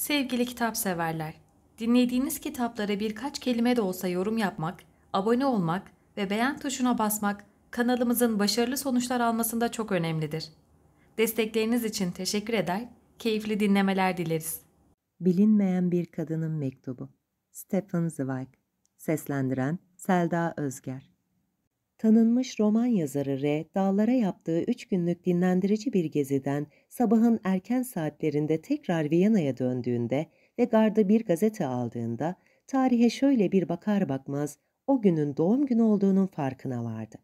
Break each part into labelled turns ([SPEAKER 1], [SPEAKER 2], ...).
[SPEAKER 1] Sevgili kitap severler, dinlediğiniz kitaplara birkaç kelime de olsa yorum yapmak, abone olmak ve beğen tuşuna basmak kanalımızın başarılı sonuçlar almasında çok önemlidir. Destekleriniz için teşekkür eder, keyifli dinlemeler dileriz. Bilinmeyen Bir Kadının Mektubu Stephen Zweig Seslendiren Selda Özger tanınmış roman yazarı R. dağlara yaptığı üç günlük dinlendirici bir geziden sabahın erken saatlerinde tekrar Viyana'ya döndüğünde ve garda bir gazete aldığında tarihe şöyle bir bakar bakmaz o günün doğum günü olduğunun farkına vardı.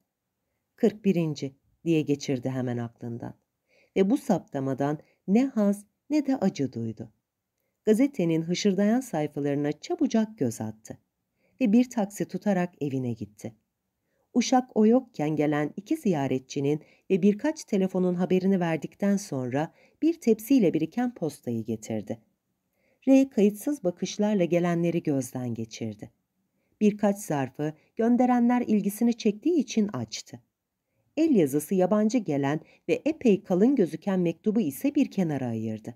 [SPEAKER 1] 41. diye geçirdi hemen aklından ve bu saptamadan ne haz ne de acı duydu. Gazetenin hışırdayan sayfalarına çabucak göz attı ve bir taksi tutarak evine gitti.'' Uşak o yokken gelen iki ziyaretçinin ve birkaç telefonun haberini verdikten sonra bir tepsiyle biriken postayı getirdi. Ray kayıtsız bakışlarla gelenleri gözden geçirdi. Birkaç zarfı gönderenler ilgisini çektiği için açtı. El yazısı yabancı gelen ve epey kalın gözüken mektubu ise bir kenara ayırdı.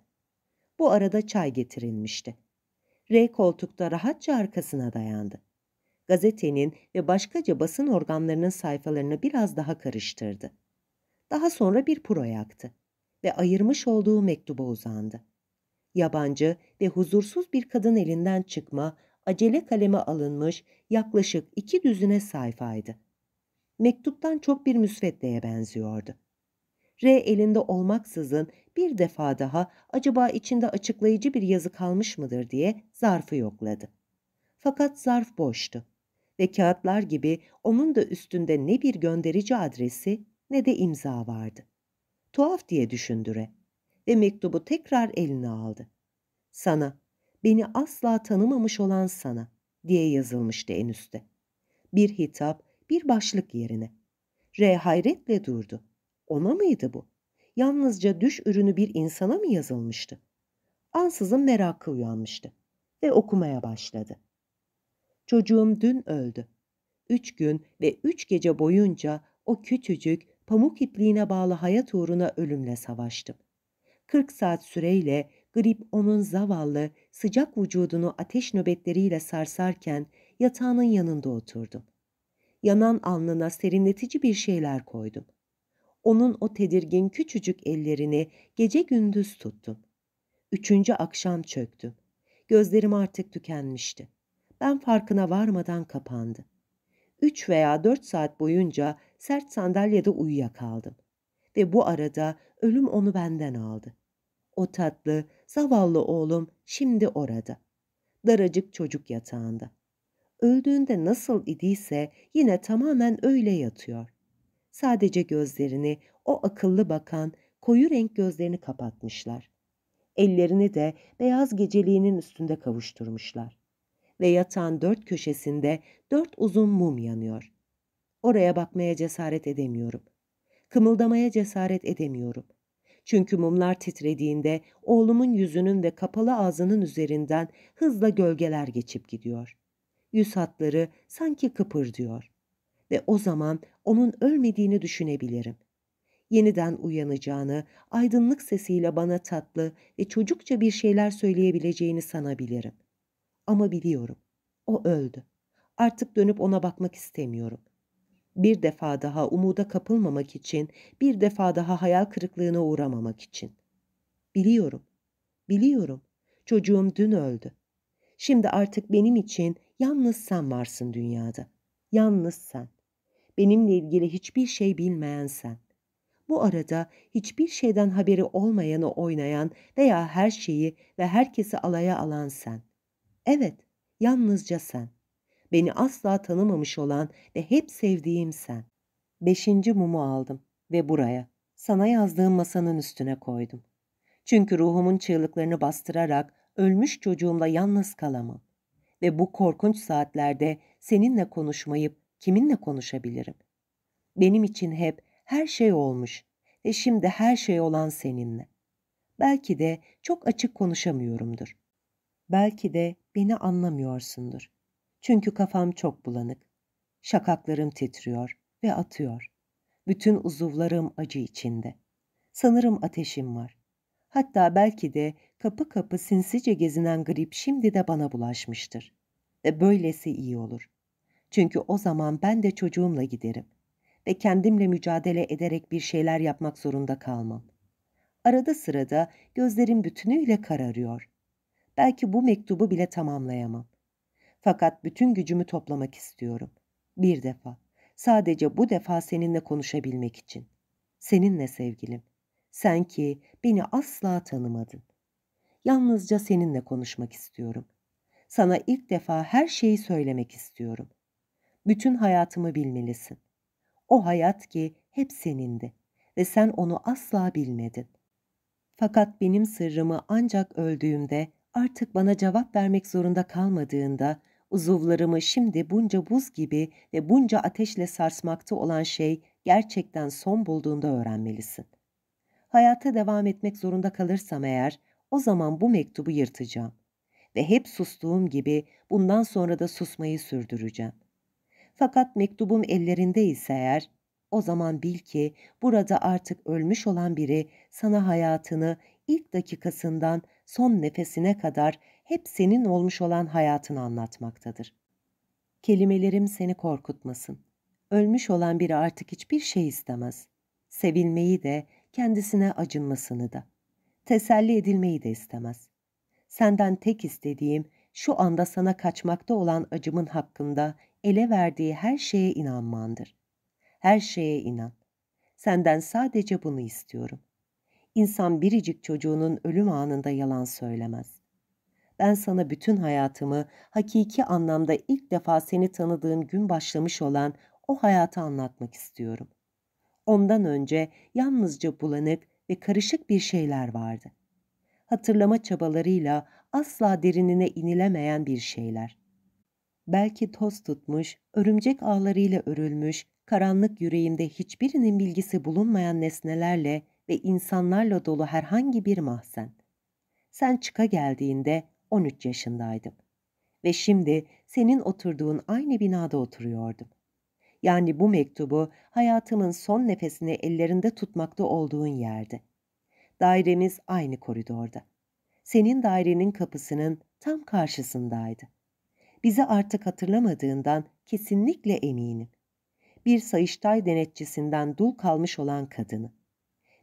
[SPEAKER 1] Bu arada çay getirilmişti. Ray koltukta rahatça arkasına dayandı gazetenin ve başkaca basın organlarının sayfalarını biraz daha karıştırdı. Daha sonra bir puro yaktı ve ayırmış olduğu mektuba uzandı. Yabancı ve huzursuz bir kadın elinden çıkma, acele kaleme alınmış yaklaşık iki düzine sayfaydı. Mektuptan çok bir müsveddeye benziyordu. R elinde olmaksızın bir defa daha acaba içinde açıklayıcı bir yazı kalmış mıdır diye zarfı yokladı. Fakat zarf boştu ve kağıtlar gibi onun da üstünde ne bir gönderici adresi ne de imza vardı. Tuhaf diye düşündüre ve mektubu tekrar eline aldı. Sana, beni asla tanımamış olan sana diye yazılmıştı en üstte. Bir hitap, bir başlık yerine. R hayretle durdu. Ona mıydı bu? Yalnızca düş ürünü bir insana mı yazılmıştı? Ansızın merakı uyanmıştı ve okumaya başladı. Çocuğum dün öldü. Üç gün ve üç gece boyunca o küçücük pamuk ipliğine bağlı hayat uğruna ölümle savaştım. Kırk saat süreyle grip onun zavallı, sıcak vücudunu ateş nöbetleriyle sarsarken yatağının yanında oturdum. Yanan alnına serinletici bir şeyler koydum. Onun o tedirgin küçücük ellerini gece gündüz tuttum. Üçüncü akşam çöktüm. Gözlerim artık tükenmişti ben farkına varmadan kapandı. Üç veya dört saat boyunca sert sandalyede uyuyakaldım. Ve bu arada ölüm onu benden aldı. O tatlı, zavallı oğlum şimdi orada. Daracık çocuk yatağında. Öldüğünde nasıl idiyse yine tamamen öyle yatıyor. Sadece gözlerini, o akıllı bakan, koyu renk gözlerini kapatmışlar. Ellerini de beyaz geceliğinin üstünde kavuşturmuşlar ve yatağın dört köşesinde dört uzun mum yanıyor. Oraya bakmaya cesaret edemiyorum. Kımıldamaya cesaret edemiyorum. Çünkü mumlar titrediğinde oğlumun yüzünün ve kapalı ağzının üzerinden hızla gölgeler geçip gidiyor. Yüz hatları sanki kıpırdıyor. Ve o zaman onun ölmediğini düşünebilirim. Yeniden uyanacağını, aydınlık sesiyle bana tatlı ve çocukça bir şeyler söyleyebileceğini sanabilirim.'' Ama biliyorum. O öldü. Artık dönüp ona bakmak istemiyorum. Bir defa daha umuda kapılmamak için, bir defa daha hayal kırıklığına uğramamak için. Biliyorum. Biliyorum. Çocuğum dün öldü. Şimdi artık benim için yalnız sen varsın dünyada. Yalnız sen. Benimle ilgili hiçbir şey bilmeyen sen. Bu arada hiçbir şeyden haberi olmayanı oynayan veya her şeyi ve herkesi alaya alan sen. Evet, yalnızca sen. Beni asla tanımamış olan ve hep sevdiğim sen. Beşinci mumu aldım ve buraya, sana yazdığım masanın üstüne koydum. Çünkü ruhumun çığlıklarını bastırarak ölmüş çocuğumla yalnız kalamam. Ve bu korkunç saatlerde seninle konuşmayıp kiminle konuşabilirim? Benim için hep her şey olmuş ve şimdi her şey olan seninle. Belki de çok açık konuşamıyorumdur. Belki de beni anlamıyorsundur. Çünkü kafam çok bulanık. Şakaklarım titriyor ve atıyor. Bütün uzuvlarım acı içinde. Sanırım ateşim var. Hatta belki de kapı kapı sinsice gezinen grip şimdi de bana bulaşmıştır. Ve böylesi iyi olur. Çünkü o zaman ben de çocuğumla giderim. Ve kendimle mücadele ederek bir şeyler yapmak zorunda kalmam. Arada sırada gözlerim bütünüyle kararıyor. Belki bu mektubu bile tamamlayamam. Fakat bütün gücümü toplamak istiyorum. Bir defa. Sadece bu defa seninle konuşabilmek için. Seninle sevgilim. Sen ki beni asla tanımadın. Yalnızca seninle konuşmak istiyorum. Sana ilk defa her şeyi söylemek istiyorum. Bütün hayatımı bilmelisin. O hayat ki hep senindi ve sen onu asla bilmedin. Fakat benim sırrımı ancak öldüğümde Artık bana cevap vermek zorunda kalmadığında uzuvlarımı şimdi bunca buz gibi ve bunca ateşle sarsmakta olan şey gerçekten son bulduğunda öğrenmelisin. Hayata devam etmek zorunda kalırsam eğer o zaman bu mektubu yırtacağım ve hep sustuğum gibi bundan sonra da susmayı sürdüreceğim. Fakat mektubum ellerinde ise eğer o zaman bil ki burada artık ölmüş olan biri sana hayatını ilk dakikasından son nefesine kadar hep senin olmuş olan hayatını anlatmaktadır. Kelimelerim seni korkutmasın. Ölmüş olan biri artık hiçbir şey istemez. Sevilmeyi de, kendisine acınmasını da. Teselli edilmeyi de istemez. Senden tek istediğim şu anda sana kaçmakta olan acımın hakkında ele verdiği her şeye inanmandır her şeye inan. Senden sadece bunu istiyorum. İnsan biricik çocuğunun ölüm anında yalan söylemez. Ben sana bütün hayatımı, hakiki anlamda ilk defa seni tanıdığım gün başlamış olan o hayatı anlatmak istiyorum. Ondan önce yalnızca bulanık ve karışık bir şeyler vardı. Hatırlama çabalarıyla asla derinine inilemeyen bir şeyler belki toz tutmuş, örümcek ağlarıyla örülmüş, karanlık yüreğimde hiçbirinin bilgisi bulunmayan nesnelerle ve insanlarla dolu herhangi bir mahzen. Sen çıka geldiğinde 13 yaşındaydım. Ve şimdi senin oturduğun aynı binada oturuyordum. Yani bu mektubu hayatımın son nefesini ellerinde tutmakta olduğun yerde. Dairemiz aynı koridorda. Senin dairenin kapısının tam karşısındaydı. Bizi artık hatırlamadığından kesinlikle eminim bir sayıştay denetçisinden dul kalmış olan kadını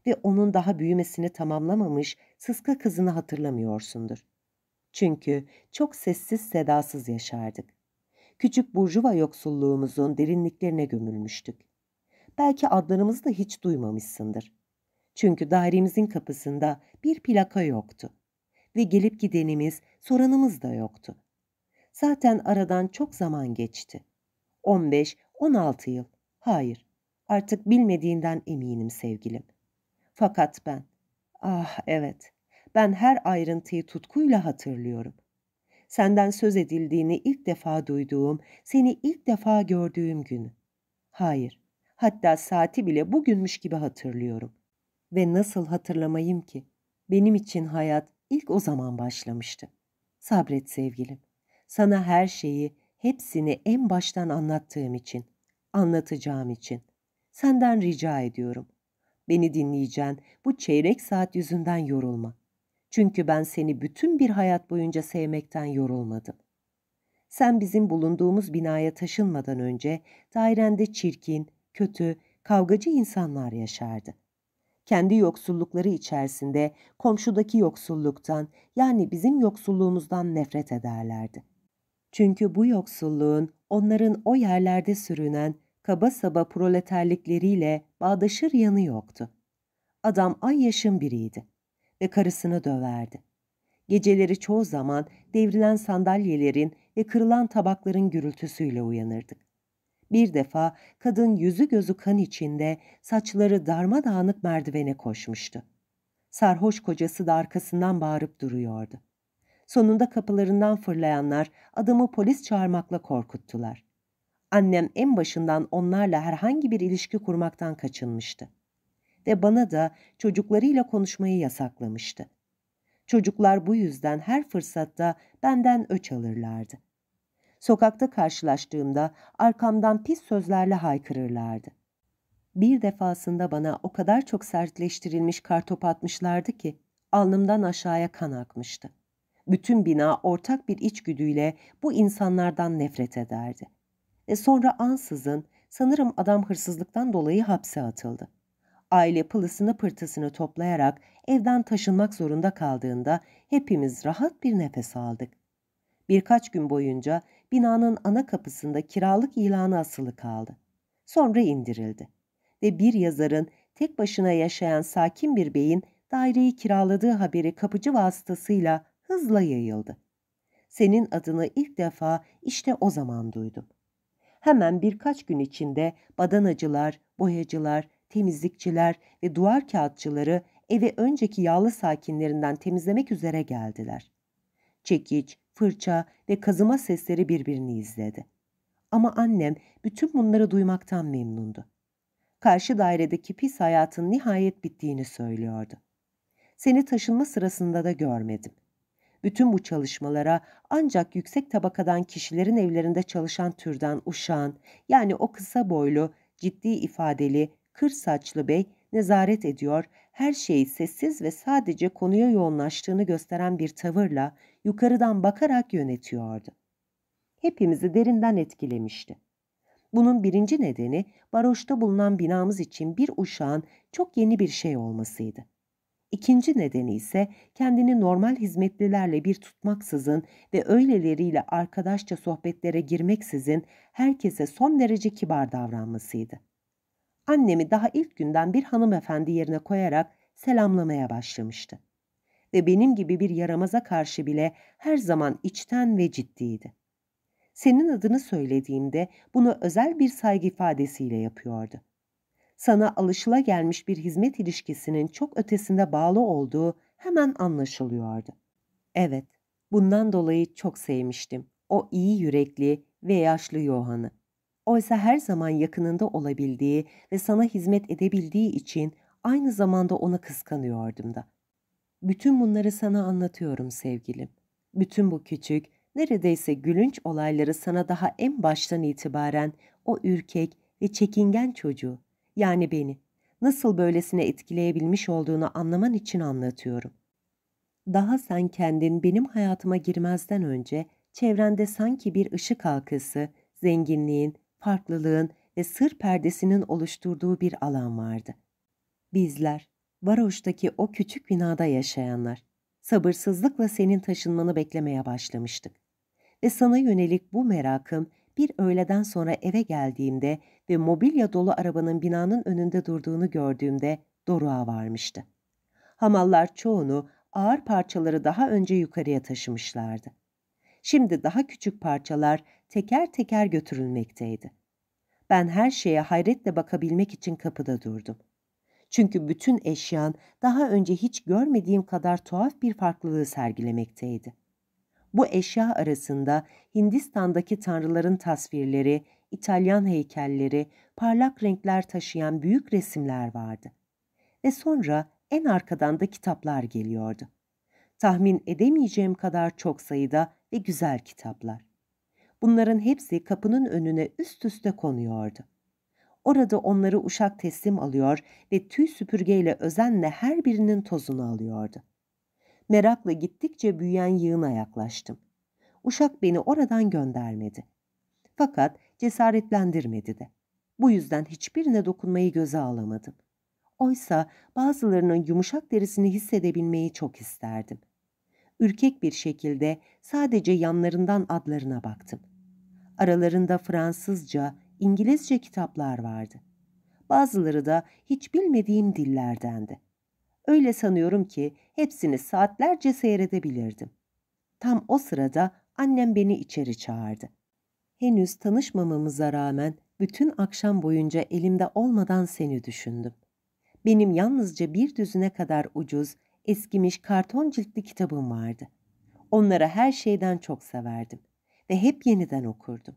[SPEAKER 1] ve onun daha büyümesini tamamlamamış sıska kızını hatırlamıyorsundur. Çünkü çok sessiz sedasız yaşardık. Küçük burjuva yoksulluğumuzun derinliklerine gömülmüştük. Belki adlarımızı da hiç duymamışsındır. Çünkü dairemizin kapısında bir plaka yoktu. Ve gelip gidenimiz, soranımız da yoktu. Zaten aradan çok zaman geçti. 15, 16 yıl. Hayır, artık bilmediğinden eminim sevgilim. Fakat ben, ah evet, ben her ayrıntıyı tutkuyla hatırlıyorum. Senden söz edildiğini ilk defa duyduğum, seni ilk defa gördüğüm günü. Hayır, hatta saati bile bugünmüş gibi hatırlıyorum. Ve nasıl hatırlamayım ki? Benim için hayat ilk o zaman başlamıştı. Sabret sevgilim. Sana her şeyi, hepsini en baştan anlattığım için.'' anlatacağım için. Senden rica ediyorum. Beni dinleyeceğin bu çeyrek saat yüzünden yorulma. Çünkü ben seni bütün bir hayat boyunca sevmekten yorulmadım. Sen bizim bulunduğumuz binaya taşınmadan önce dairende çirkin, kötü, kavgacı insanlar yaşardı. Kendi yoksullukları içerisinde komşudaki yoksulluktan yani bizim yoksulluğumuzdan nefret ederlerdi. Çünkü bu yoksulluğun onların o yerlerde sürünen kaba saba proleterlikleriyle bağdaşır yanı yoktu. Adam ay yaşın biriydi ve karısını döverdi. Geceleri çoğu zaman devrilen sandalyelerin ve kırılan tabakların gürültüsüyle uyanırdık. Bir defa kadın yüzü gözü kan içinde saçları darmadağınık merdivene koşmuştu. Sarhoş kocası da arkasından bağırıp duruyordu. Sonunda kapılarından fırlayanlar adamı polis çağırmakla korkuttular annem en başından onlarla herhangi bir ilişki kurmaktan kaçınmıştı. Ve bana da çocuklarıyla konuşmayı yasaklamıştı. Çocuklar bu yüzden her fırsatta benden öç alırlardı. Sokakta karşılaştığımda arkamdan pis sözlerle haykırırlardı. Bir defasında bana o kadar çok sertleştirilmiş kartop atmışlardı ki alnımdan aşağıya kan akmıştı. Bütün bina ortak bir içgüdüyle bu insanlardan nefret ederdi. E sonra ansızın sanırım adam hırsızlıktan dolayı hapse atıldı. Aile pılısını pırtısını toplayarak evden taşınmak zorunda kaldığında hepimiz rahat bir nefes aldık. Birkaç gün boyunca binanın ana kapısında kiralık ilanı asılı kaldı. Sonra indirildi ve bir yazarın tek başına yaşayan sakin bir beyin daireyi kiraladığı haberi kapıcı vasıtasıyla hızla yayıldı. Senin adını ilk defa işte o zaman duydum hemen birkaç gün içinde badanacılar, boyacılar, temizlikçiler ve duvar kağıtçıları eve önceki yağlı sakinlerinden temizlemek üzere geldiler. Çekiç, fırça ve kazıma sesleri birbirini izledi. Ama annem bütün bunları duymaktan memnundu. Karşı dairedeki pis hayatın nihayet bittiğini söylüyordu. Seni taşınma sırasında da görmedim.'' Bütün bu çalışmalara ancak yüksek tabakadan kişilerin evlerinde çalışan türden uşağın yani o kısa boylu, ciddi ifadeli, kır saçlı bey nezaret ediyor, her şeyi sessiz ve sadece konuya yoğunlaştığını gösteren bir tavırla yukarıdan bakarak yönetiyordu. Hepimizi derinden etkilemişti. Bunun birinci nedeni Baroş'ta bulunan binamız için bir uşağın çok yeni bir şey olmasıydı. İkinci nedeni ise kendini normal hizmetlilerle bir tutmaksızın ve öyleleriyle arkadaşça sohbetlere girmeksizin herkese son derece kibar davranmasıydı. Annemi daha ilk günden bir hanımefendi yerine koyarak selamlamaya başlamıştı. Ve benim gibi bir yaramaza karşı bile her zaman içten ve ciddiydi. Senin adını söylediğimde bunu özel bir saygı ifadesiyle yapıyordu sana alışıla gelmiş bir hizmet ilişkisinin çok ötesinde bağlı olduğu hemen anlaşılıyordu. Evet, bundan dolayı çok sevmiştim o iyi yürekli ve yaşlı Yohan'ı. Oysa her zaman yakınında olabildiği ve sana hizmet edebildiği için aynı zamanda onu kıskanıyordum da. Bütün bunları sana anlatıyorum sevgilim. Bütün bu küçük, neredeyse gülünç olayları sana daha en baştan itibaren o ürkek ve çekingen çocuğu, yani beni, nasıl böylesine etkileyebilmiş olduğunu anlaman için anlatıyorum. Daha sen kendin benim hayatıma girmezden önce çevrende sanki bir ışık halkası, zenginliğin, farklılığın ve sır perdesinin oluşturduğu bir alan vardı. Bizler, Varoş'taki o küçük binada yaşayanlar, sabırsızlıkla senin taşınmanı beklemeye başlamıştık. Ve sana yönelik bu merakım bir öğleden sonra eve geldiğimde ve mobilya dolu arabanın binanın önünde durduğunu gördüğümde doruğa varmıştı. Hamallar çoğunu ağır parçaları daha önce yukarıya taşımışlardı. Şimdi daha küçük parçalar teker teker götürülmekteydi. Ben her şeye hayretle bakabilmek için kapıda durdum. Çünkü bütün eşyan daha önce hiç görmediğim kadar tuhaf bir farklılığı sergilemekteydi. Bu eşya arasında Hindistan'daki tanrıların tasvirleri, İtalyan heykelleri, parlak renkler taşıyan büyük resimler vardı. Ve sonra en arkadan da kitaplar geliyordu. Tahmin edemeyeceğim kadar çok sayıda ve güzel kitaplar. Bunların hepsi kapının önüne üst üste konuyordu. Orada onları uşak teslim alıyor ve tüy süpürgeyle özenle her birinin tozunu alıyordu. Merakla gittikçe büyüyen yığına yaklaştım. Uşak beni oradan göndermedi. Fakat cesaretlendirmedi de. Bu yüzden hiçbirine dokunmayı göze alamadım. Oysa bazılarının yumuşak derisini hissedebilmeyi çok isterdim. Ürkek bir şekilde sadece yanlarından adlarına baktım. Aralarında Fransızca, İngilizce kitaplar vardı. Bazıları da hiç bilmediğim dillerdendi. Öyle sanıyorum ki hepsini saatlerce seyredebilirdim. Tam o sırada annem beni içeri çağırdı. Henüz tanışmamamıza rağmen bütün akşam boyunca elimde olmadan seni düşündüm. Benim yalnızca bir düzüne kadar ucuz, eskimiş karton ciltli kitabım vardı. Onları her şeyden çok severdim ve hep yeniden okurdum.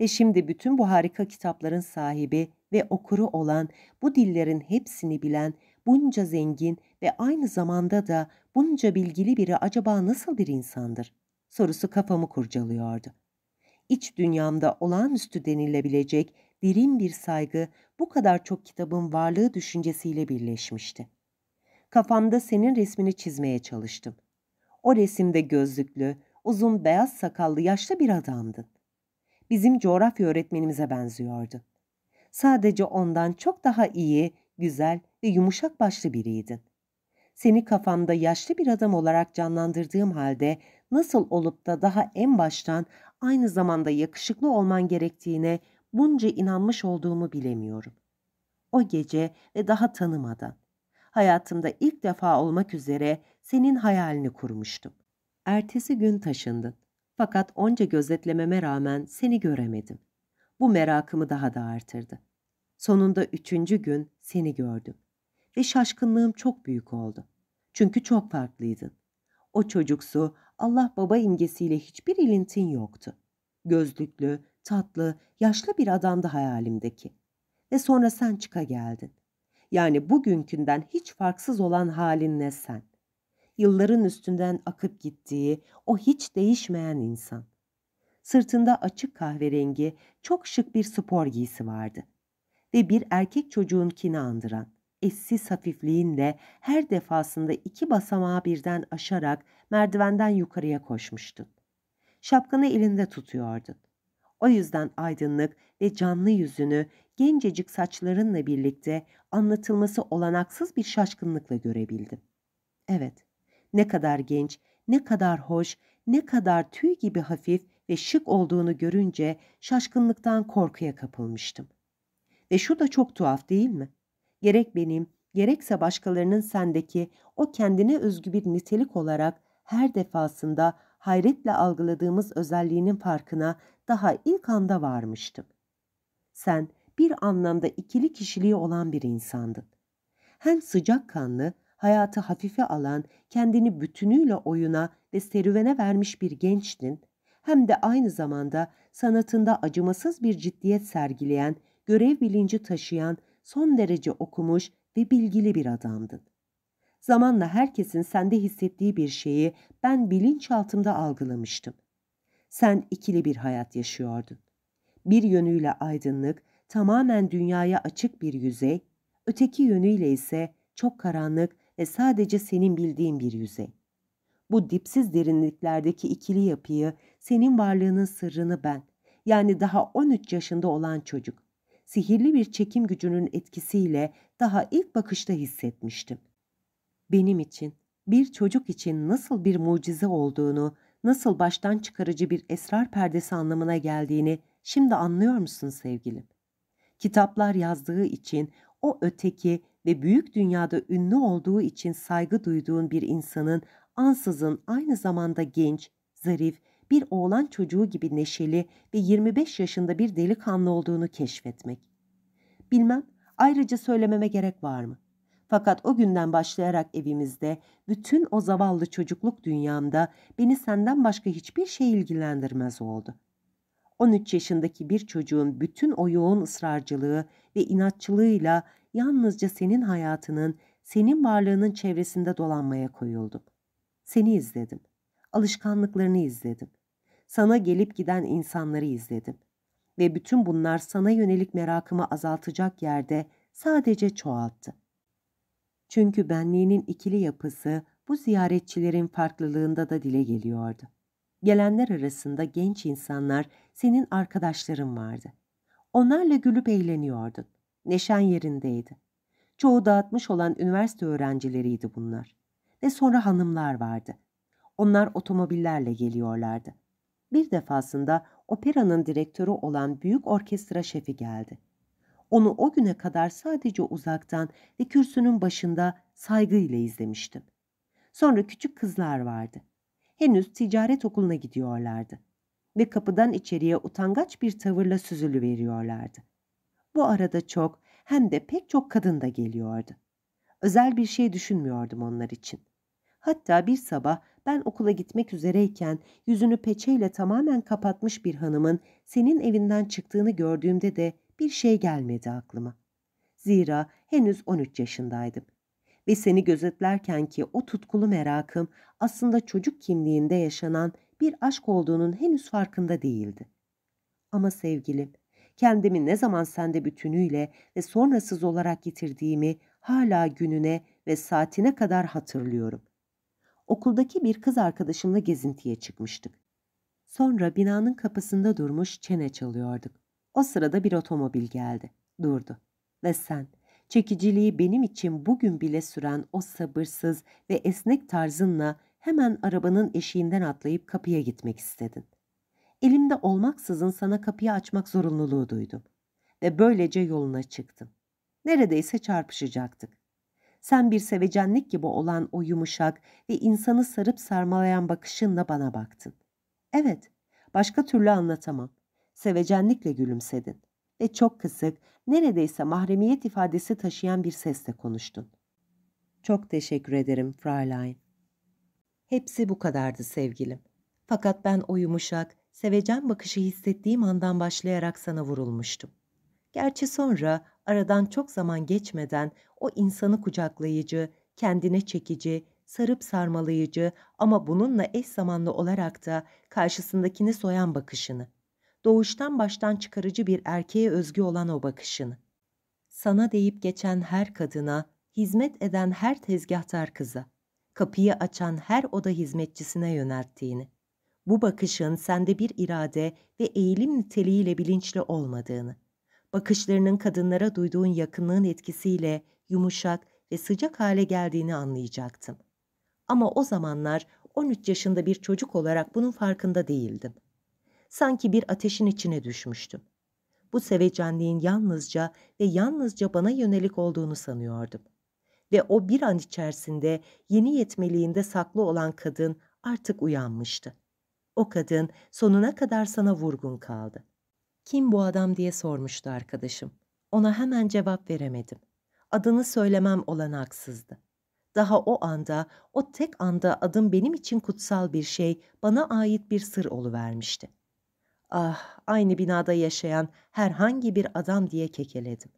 [SPEAKER 1] Ve şimdi bütün bu harika kitapların sahibi ve okuru olan, bu dillerin hepsini bilen bunca zengin ve aynı zamanda da bunca bilgili biri acaba nasıl bir insandır? Sorusu kafamı kurcalıyordu. İç dünyamda olağanüstü denilebilecek derin bir saygı bu kadar çok kitabın varlığı düşüncesiyle birleşmişti. Kafamda senin resmini çizmeye çalıştım. O resimde gözlüklü, uzun beyaz sakallı yaşlı bir adamdın. Bizim coğrafya öğretmenimize benziyordu. Sadece ondan çok daha iyi, güzel ve yumuşak başlı biriydin. Seni kafamda yaşlı bir adam olarak canlandırdığım halde nasıl olup da daha en baştan aynı zamanda yakışıklı olman gerektiğine bunca inanmış olduğumu bilemiyorum. O gece ve daha tanımadan hayatımda ilk defa olmak üzere senin hayalini kurmuştum. Ertesi gün taşındın. Fakat onca gözetlememe rağmen seni göremedim. Bu merakımı daha da artırdı. Sonunda üçüncü gün seni gördüm ve şaşkınlığım çok büyük oldu. Çünkü çok farklıydın. O çocuksu, Allah baba imgesiyle hiçbir ilintin yoktu. Gözlüklü, tatlı, yaşlı bir adamdı hayalimdeki. Ve sonra sen çıka geldin. Yani bugünkünden hiç farksız olan halinle sen. Yılların üstünden akıp gittiği o hiç değişmeyen insan. Sırtında açık kahverengi, çok şık bir spor giysi vardı. Ve bir erkek çocuğunkini andıran eşsiz hafifliğinle her defasında iki basamağı birden aşarak merdivenden yukarıya koşmuştun. Şapkanı elinde tutuyordun. O yüzden aydınlık ve canlı yüzünü gencecik saçlarınla birlikte anlatılması olanaksız bir şaşkınlıkla görebildim. Evet, ne kadar genç, ne kadar hoş, ne kadar tüy gibi hafif ve şık olduğunu görünce şaşkınlıktan korkuya kapılmıştım. Ve şu da çok tuhaf değil mi? gerek benim, gerekse başkalarının sendeki o kendine özgü bir nitelik olarak her defasında hayretle algıladığımız özelliğinin farkına daha ilk anda varmıştım. Sen bir anlamda ikili kişiliği olan bir insandın. Hem sıcakkanlı, hayatı hafife alan, kendini bütünüyle oyuna ve serüvene vermiş bir gençtin, hem de aynı zamanda sanatında acımasız bir ciddiyet sergileyen, görev bilinci taşıyan son derece okumuş ve bilgili bir adamdın. Zamanla herkesin sende hissettiği bir şeyi ben bilinçaltımda algılamıştım. Sen ikili bir hayat yaşıyordun. Bir yönüyle aydınlık, tamamen dünyaya açık bir yüzey, öteki yönüyle ise çok karanlık ve sadece senin bildiğin bir yüzey. Bu dipsiz derinliklerdeki ikili yapıyı, senin varlığının sırrını ben, yani daha 13 yaşında olan çocuk, sihirli bir çekim gücünün etkisiyle daha ilk bakışta hissetmiştim. Benim için, bir çocuk için nasıl bir mucize olduğunu, nasıl baştan çıkarıcı bir esrar perdesi anlamına geldiğini şimdi anlıyor musun sevgilim? Kitaplar yazdığı için o öteki ve büyük dünyada ünlü olduğu için saygı duyduğun bir insanın ansızın aynı zamanda genç, zarif bir oğlan çocuğu gibi neşeli ve 25 yaşında bir delikanlı olduğunu keşfetmek. Bilmem, ayrıca söylememe gerek var mı? Fakat o günden başlayarak evimizde, bütün o zavallı çocukluk dünyamda beni senden başka hiçbir şey ilgilendirmez oldu. 13 yaşındaki bir çocuğun bütün o yoğun ısrarcılığı ve inatçılığıyla yalnızca senin hayatının, senin varlığının çevresinde dolanmaya koyuldum. Seni izledim. Alışkanlıklarını izledim sana gelip giden insanları izledim. Ve bütün bunlar sana yönelik merakımı azaltacak yerde sadece çoğalttı. Çünkü benliğinin ikili yapısı bu ziyaretçilerin farklılığında da dile geliyordu. Gelenler arasında genç insanlar senin arkadaşların vardı. Onlarla gülüp eğleniyordun. Neşen yerindeydi. Çoğu dağıtmış olan üniversite öğrencileriydi bunlar. Ve sonra hanımlar vardı. Onlar otomobillerle geliyorlardı. Bir defasında operanın direktörü olan büyük orkestra şefi geldi. Onu o güne kadar sadece uzaktan ve kürsünün başında saygıyla izlemiştim. Sonra küçük kızlar vardı. Henüz ticaret okuluna gidiyorlardı ve kapıdan içeriye utangaç bir tavırla süzülü veriyorlardı. Bu arada çok hem de pek çok kadın da geliyordu. Özel bir şey düşünmüyordum onlar için. Hatta bir sabah ben okula gitmek üzereyken yüzünü peçeyle tamamen kapatmış bir hanımın senin evinden çıktığını gördüğümde de bir şey gelmedi aklıma. Zira henüz 13 yaşındaydım. Ve seni gözetlerken ki o tutkulu merakım aslında çocuk kimliğinde yaşanan bir aşk olduğunun henüz farkında değildi. Ama sevgilim, kendimi ne zaman sende bütünüyle ve sonrasız olarak yitirdiğimi hala gününe ve saatine kadar hatırlıyorum okuldaki bir kız arkadaşımla gezintiye çıkmıştık. Sonra binanın kapısında durmuş çene çalıyorduk. O sırada bir otomobil geldi. Durdu. Ve sen, çekiciliği benim için bugün bile süren o sabırsız ve esnek tarzınla hemen arabanın eşiğinden atlayıp kapıya gitmek istedin. Elimde olmaksızın sana kapıyı açmak zorunluluğu duydum. Ve böylece yoluna çıktım. Neredeyse çarpışacaktık. Sen bir sevecenlik gibi olan o yumuşak ve insanı sarıp sarmalayan bakışınla bana baktın. Evet, başka türlü anlatamam. Sevecenlikle gülümsedin ve çok kısık, neredeyse mahremiyet ifadesi taşıyan bir sesle konuştun. Çok teşekkür ederim Fräulein. Hepsi bu kadardı sevgilim. Fakat ben o yumuşak, sevecen bakışı hissettiğim andan başlayarak sana vurulmuştum. Gerçi sonra aradan çok zaman geçmeden o insanı kucaklayıcı, kendine çekici, sarıp sarmalayıcı ama bununla eş zamanlı olarak da karşısındakini soyan bakışını, doğuştan baştan çıkarıcı bir erkeğe özgü olan o bakışını. Sana deyip geçen her kadına, hizmet eden her tezgahtar kıza, kapıyı açan her oda hizmetçisine yönelttiğini, bu bakışın sende bir irade ve eğilim niteliğiyle bilinçli olmadığını, bakışlarının kadınlara duyduğun yakınlığın etkisiyle yumuşak ve sıcak hale geldiğini anlayacaktım. Ama o zamanlar 13 yaşında bir çocuk olarak bunun farkında değildim. Sanki bir ateşin içine düşmüştüm. Bu sevecenliğin yalnızca ve yalnızca bana yönelik olduğunu sanıyordum. Ve o bir an içerisinde yeni yetmeliğinde saklı olan kadın artık uyanmıştı. O kadın sonuna kadar sana vurgun kaldı. Kim bu adam diye sormuştu arkadaşım. Ona hemen cevap veremedim adını söylemem olanaksızdı. Daha o anda, o tek anda adım benim için kutsal bir şey, bana ait bir sır oluvermişti. Ah, aynı binada yaşayan herhangi bir adam diye kekeledim.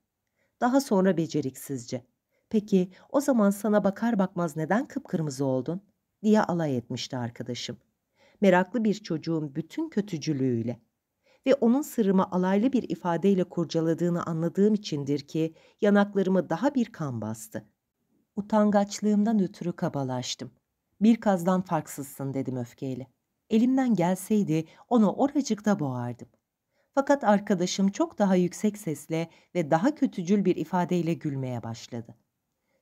[SPEAKER 1] Daha sonra beceriksizce. Peki o zaman sana bakar bakmaz neden kıpkırmızı oldun? diye alay etmişti arkadaşım. Meraklı bir çocuğun bütün kötücülüğüyle ve onun sırrımı alaylı bir ifadeyle kurcaladığını anladığım içindir ki yanaklarımı daha bir kan bastı. Utangaçlığımdan ötürü kabalaştım. Bir kazdan farksızsın dedim öfkeyle. Elimden gelseydi onu oracıkta boğardım. Fakat arkadaşım çok daha yüksek sesle ve daha kötücül bir ifadeyle gülmeye başladı.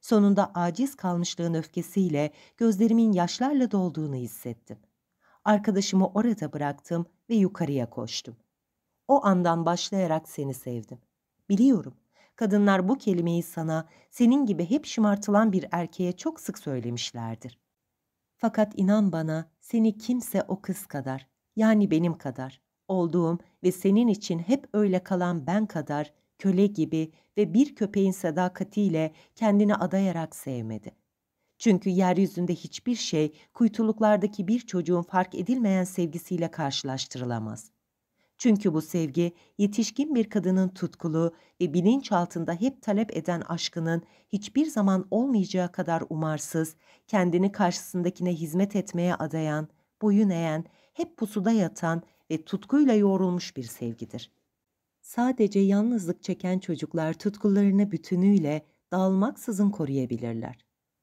[SPEAKER 1] Sonunda aciz kalmışlığın öfkesiyle gözlerimin yaşlarla dolduğunu hissettim. Arkadaşımı orada bıraktım ve yukarıya koştum. O andan başlayarak seni sevdim. Biliyorum. Kadınlar bu kelimeyi sana, senin gibi hep şımartılan bir erkeğe çok sık söylemişlerdir. Fakat inan bana, seni kimse o kız kadar, yani benim kadar, olduğum ve senin için hep öyle kalan ben kadar köle gibi ve bir köpeğin sadakatiyle kendini adayarak sevmedi. Çünkü yeryüzünde hiçbir şey kuytuluklardaki bir çocuğun fark edilmeyen sevgisiyle karşılaştırılamaz. Çünkü bu sevgi yetişkin bir kadının tutkulu ve bilinç altında hep talep eden aşkının hiçbir zaman olmayacağı kadar umarsız, kendini karşısındakine hizmet etmeye adayan, boyun eğen, hep pusuda yatan ve tutkuyla yoğrulmuş bir sevgidir. Sadece yalnızlık çeken çocuklar tutkularını bütünüyle dağılmaksızın koruyabilirler.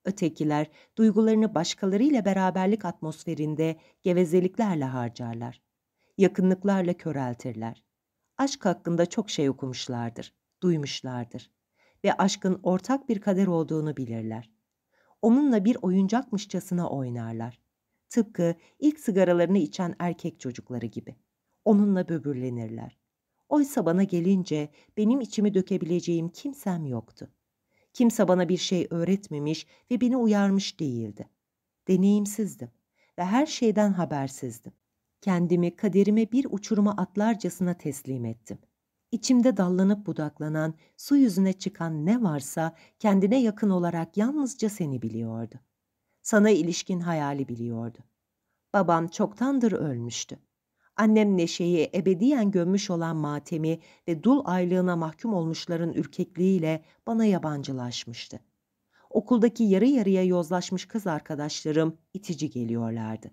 [SPEAKER 1] Ötekiler duygularını başkalarıyla beraberlik atmosferinde gevezeliklerle harcarlar yakınlıklarla köreltirler. Aşk hakkında çok şey okumuşlardır, duymuşlardır ve aşkın ortak bir kader olduğunu bilirler. Onunla bir oyuncakmışçasına oynarlar. Tıpkı ilk sigaralarını içen erkek çocukları gibi. Onunla böbürlenirler. Oysa bana gelince benim içimi dökebileceğim kimsem yoktu. Kimse bana bir şey öğretmemiş ve beni uyarmış değildi. Deneyimsizdim ve her şeyden habersizdim. Kendimi kaderime bir uçuruma atlarcasına teslim ettim. İçimde dallanıp budaklanan, su yüzüne çıkan ne varsa kendine yakın olarak yalnızca seni biliyordu. Sana ilişkin hayali biliyordu. Babam çoktandır ölmüştü. Annem neşeyi ebediyen gömmüş olan matemi ve dul aylığına mahkum olmuşların ürkekliğiyle bana yabancılaşmıştı. Okuldaki yarı yarıya yozlaşmış kız arkadaşlarım itici geliyorlardı.''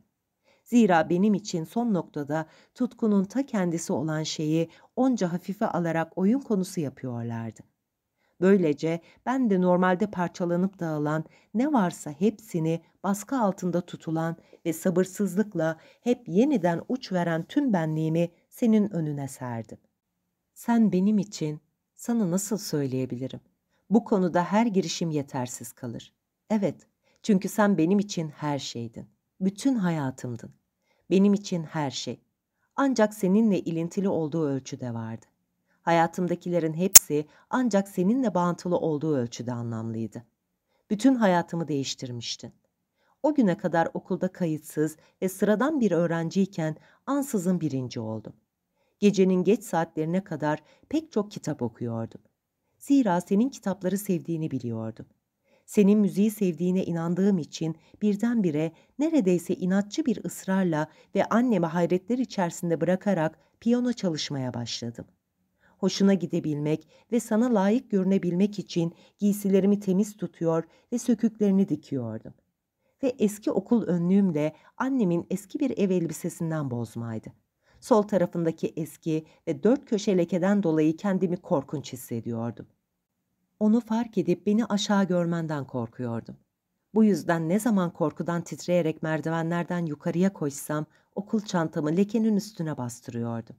[SPEAKER 1] Zira benim için son noktada tutkunun ta kendisi olan şeyi onca hafife alarak oyun konusu yapıyorlardı. Böylece ben de normalde parçalanıp dağılan ne varsa hepsini baskı altında tutulan ve sabırsızlıkla hep yeniden uç veren tüm benliğimi senin önüne serdim. Sen benim için sana nasıl söyleyebilirim? Bu konuda her girişim yetersiz kalır. Evet, çünkü sen benim için her şeydin bütün hayatımdın. Benim için her şey. Ancak seninle ilintili olduğu ölçüde vardı. Hayatımdakilerin hepsi ancak seninle bağıntılı olduğu ölçüde anlamlıydı. Bütün hayatımı değiştirmiştin. O güne kadar okulda kayıtsız ve sıradan bir öğrenciyken ansızın birinci oldum. Gecenin geç saatlerine kadar pek çok kitap okuyordum. Zira senin kitapları sevdiğini biliyordum. Senin müziği sevdiğine inandığım için birdenbire neredeyse inatçı bir ısrarla ve annemi hayretler içerisinde bırakarak piyano çalışmaya başladım. Hoşuna gidebilmek ve sana layık görünebilmek için giysilerimi temiz tutuyor ve söküklerini dikiyordum. Ve eski okul önlüğümle annemin eski bir ev elbisesinden bozmaydı. Sol tarafındaki eski ve dört köşe lekeden dolayı kendimi korkunç hissediyordum. Onu fark edip beni aşağı görmenden korkuyordum. Bu yüzden ne zaman korkudan titreyerek merdivenlerden yukarıya koşsam okul çantamı lekenin üstüne bastırıyordum.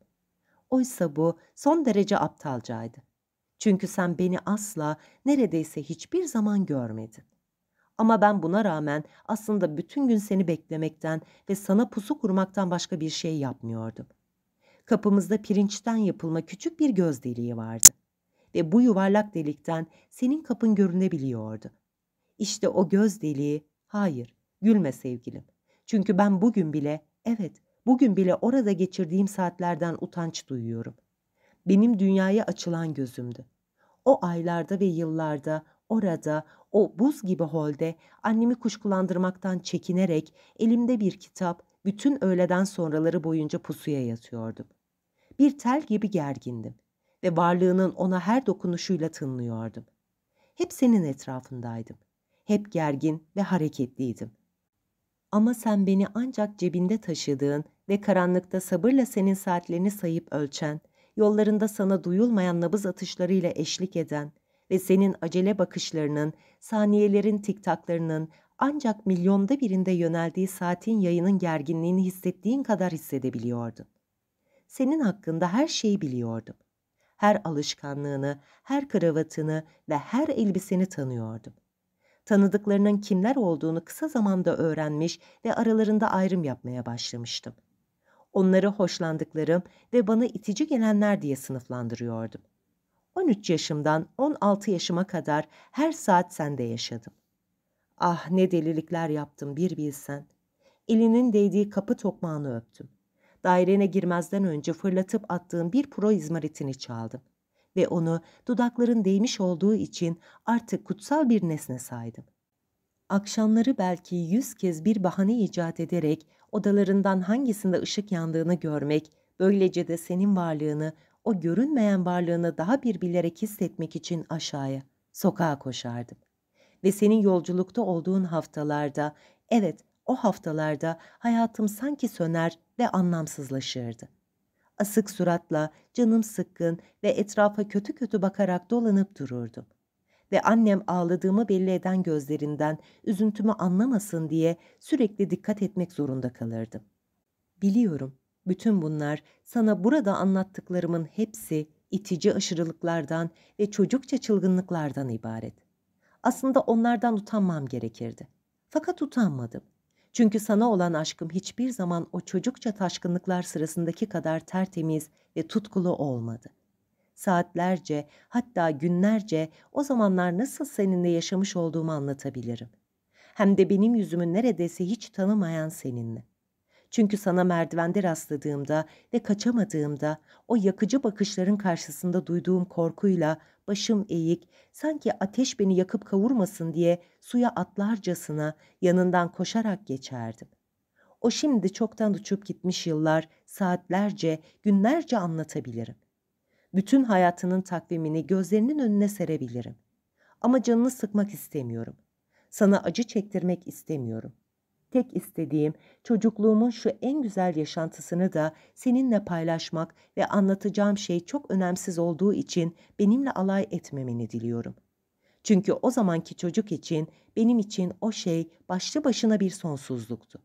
[SPEAKER 1] Oysa bu son derece aptalcaydı. Çünkü sen beni asla neredeyse hiçbir zaman görmedin. Ama ben buna rağmen aslında bütün gün seni beklemekten ve sana pusu kurmaktan başka bir şey yapmıyordum. Kapımızda pirinçten yapılma küçük bir göz deliği vardı ve bu yuvarlak delikten senin kapın görünebiliyordu. İşte o göz deliği, hayır, gülme sevgilim. Çünkü ben bugün bile, evet, bugün bile orada geçirdiğim saatlerden utanç duyuyorum. Benim dünyaya açılan gözümdü. O aylarda ve yıllarda orada, o buz gibi holde annemi kuşkulandırmaktan çekinerek elimde bir kitap bütün öğleden sonraları boyunca pusuya yatıyordum. Bir tel gibi gergindim ve varlığının ona her dokunuşuyla tınlıyordum. Hep senin etrafındaydım. Hep gergin ve hareketliydim. Ama sen beni ancak cebinde taşıdığın ve karanlıkta sabırla senin saatlerini sayıp ölçen, yollarında sana duyulmayan nabız atışlarıyla eşlik eden ve senin acele bakışlarının, saniyelerin tiktaklarının ancak milyonda birinde yöneldiği saatin yayının gerginliğini hissettiğin kadar hissedebiliyordun. Senin hakkında her şeyi biliyordum her alışkanlığını, her kravatını ve her elbiseni tanıyordum. Tanıdıklarının kimler olduğunu kısa zamanda öğrenmiş ve aralarında ayrım yapmaya başlamıştım. Onları hoşlandıklarım ve bana itici gelenler diye sınıflandırıyordum. 13 yaşımdan 16 yaşıma kadar her saat sende yaşadım. Ah ne delilikler yaptım bir bilsen. Elinin değdiği kapı tokmağını öptüm dairene girmezden önce fırlatıp attığım bir pro izmaritini çaldım ve onu dudakların değmiş olduğu için artık kutsal bir nesne saydım. Akşamları belki yüz kez bir bahane icat ederek odalarından hangisinde ışık yandığını görmek, böylece de senin varlığını, o görünmeyen varlığını daha bir bilerek hissetmek için aşağıya, sokağa koşardım. Ve senin yolculukta olduğun haftalarda, evet o haftalarda hayatım sanki söner ve anlamsızlaşırdı. Asık suratla, canım sıkkın ve etrafa kötü kötü bakarak dolanıp dururdum. Ve annem ağladığımı belli eden gözlerinden üzüntümü anlamasın diye sürekli dikkat etmek zorunda kalırdım. Biliyorum, bütün bunlar sana burada anlattıklarımın hepsi itici aşırılıklardan ve çocukça çılgınlıklardan ibaret. Aslında onlardan utanmam gerekirdi. Fakat utanmadım çünkü sana olan aşkım hiçbir zaman o çocukça taşkınlıklar sırasındaki kadar tertemiz ve tutkulu olmadı. Saatlerce, hatta günlerce o zamanlar nasıl seninle yaşamış olduğumu anlatabilirim. Hem de benim yüzümü neredeyse hiç tanımayan seninle. Çünkü sana merdivende rastladığımda ve kaçamadığımda o yakıcı bakışların karşısında duyduğum korkuyla başım eğik, sanki ateş beni yakıp kavurmasın diye suya atlarcasına yanından koşarak geçerdim. O şimdi çoktan uçup gitmiş yıllar, saatlerce, günlerce anlatabilirim. Bütün hayatının takvimini gözlerinin önüne serebilirim. Ama canını sıkmak istemiyorum. Sana acı çektirmek istemiyorum. Tek istediğim çocukluğumun şu en güzel yaşantısını da seninle paylaşmak ve anlatacağım şey çok önemsiz olduğu için benimle alay etmemeni diliyorum. Çünkü o zamanki çocuk için benim için o şey başlı başına bir sonsuzluktu.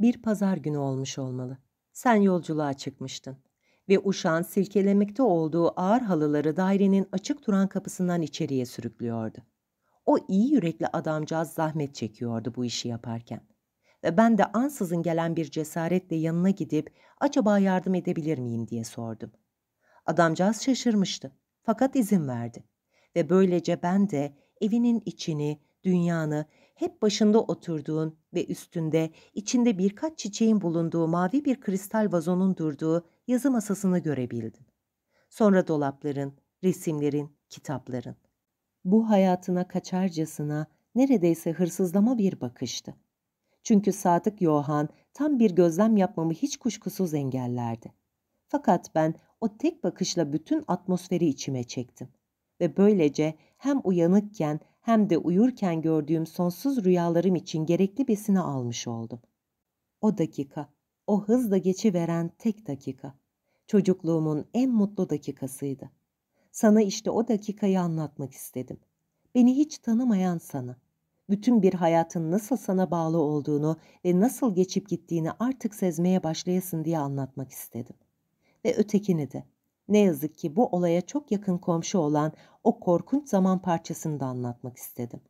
[SPEAKER 1] Bir pazar günü olmuş olmalı. Sen yolculuğa çıkmıştın ve uşağın silkelemekte olduğu ağır halıları dairenin açık duran kapısından içeriye sürüklüyordu. O iyi yürekli adamcağız zahmet çekiyordu bu işi yaparken.'' ve ben de ansızın gelen bir cesaretle yanına gidip acaba yardım edebilir miyim diye sordum. Adamcağız şaşırmıştı fakat izin verdi ve böylece ben de evinin içini, dünyanı, hep başında oturduğun ve üstünde, içinde birkaç çiçeğin bulunduğu mavi bir kristal vazonun durduğu yazı masasını görebildim. Sonra dolapların, resimlerin, kitapların. Bu hayatına kaçarcasına neredeyse hırsızlama bir bakıştı. Çünkü Sadık Yohan tam bir gözlem yapmamı hiç kuşkusuz engellerdi. Fakat ben o tek bakışla bütün atmosferi içime çektim. Ve böylece hem uyanıkken hem de uyurken gördüğüm sonsuz rüyalarım için gerekli besini almış oldum. O dakika, o hızla geçiveren tek dakika, çocukluğumun en mutlu dakikasıydı. Sana işte o dakikayı anlatmak istedim. Beni hiç tanımayan sana.'' bütün bir hayatın nasıl sana bağlı olduğunu ve nasıl geçip gittiğini artık sezmeye başlayasın diye anlatmak istedim. Ve ötekini de. Ne yazık ki bu olaya çok yakın komşu olan o korkunç zaman parçasını da anlatmak istedim.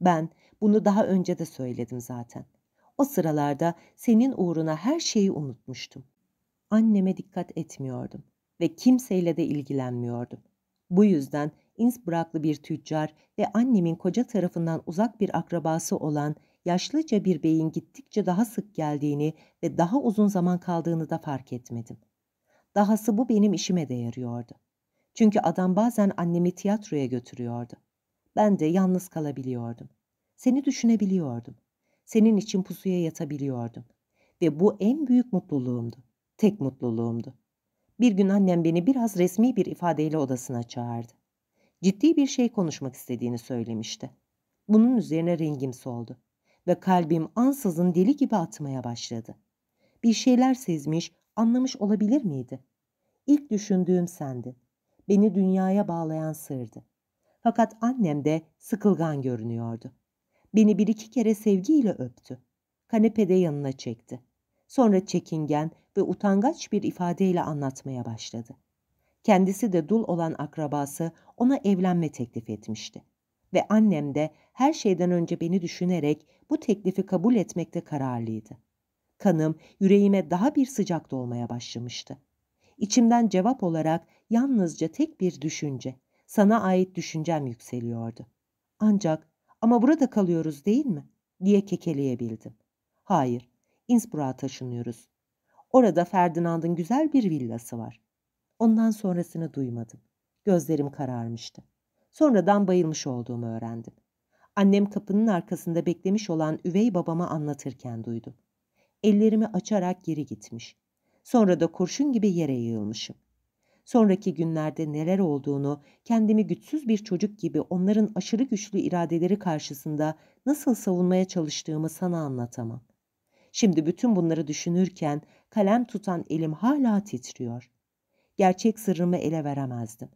[SPEAKER 1] Ben bunu daha önce de söyledim zaten. O sıralarda senin uğruna her şeyi unutmuştum. Anneme dikkat etmiyordum ve kimseyle de ilgilenmiyordum. Bu yüzden Innsbruck'lı bir tüccar ve annemin koca tarafından uzak bir akrabası olan yaşlıca bir beyin gittikçe daha sık geldiğini ve daha uzun zaman kaldığını da fark etmedim. Dahası bu benim işime de yarıyordu. Çünkü adam bazen annemi tiyatroya götürüyordu. Ben de yalnız kalabiliyordum. Seni düşünebiliyordum. Senin için pusuya yatabiliyordum. Ve bu en büyük mutluluğumdu. Tek mutluluğumdu. Bir gün annem beni biraz resmi bir ifadeyle odasına çağırdı ciddi bir şey konuşmak istediğini söylemişti. Bunun üzerine rengim soldu ve kalbim ansızın deli gibi atmaya başladı. Bir şeyler sezmiş, anlamış olabilir miydi? İlk düşündüğüm sendi. Beni dünyaya bağlayan sırdı. Fakat annem de sıkılgan görünüyordu. Beni bir iki kere sevgiyle öptü. Kanepede yanına çekti. Sonra çekingen ve utangaç bir ifadeyle anlatmaya başladı. Kendisi de dul olan akrabası ona evlenme teklif etmişti. Ve annem de her şeyden önce beni düşünerek bu teklifi kabul etmekte kararlıydı. Kanım yüreğime daha bir sıcak dolmaya başlamıştı. İçimden cevap olarak yalnızca tek bir düşünce, sana ait düşüncem yükseliyordu. Ancak ama burada kalıyoruz değil mi? diye kekeleyebildim. Hayır, Innsbruck'a taşınıyoruz. Orada Ferdinand'ın güzel bir villası var. Ondan sonrasını duymadım. Gözlerim kararmıştı. Sonradan bayılmış olduğumu öğrendim. Annem kapının arkasında beklemiş olan üvey babama anlatırken duydum. Ellerimi açarak geri gitmiş. Sonra da kurşun gibi yere yığılmışım. Sonraki günlerde neler olduğunu, kendimi güçsüz bir çocuk gibi onların aşırı güçlü iradeleri karşısında nasıl savunmaya çalıştığımı sana anlatamam. Şimdi bütün bunları düşünürken kalem tutan elim hala titriyor gerçek sırrımı ele veremezdim.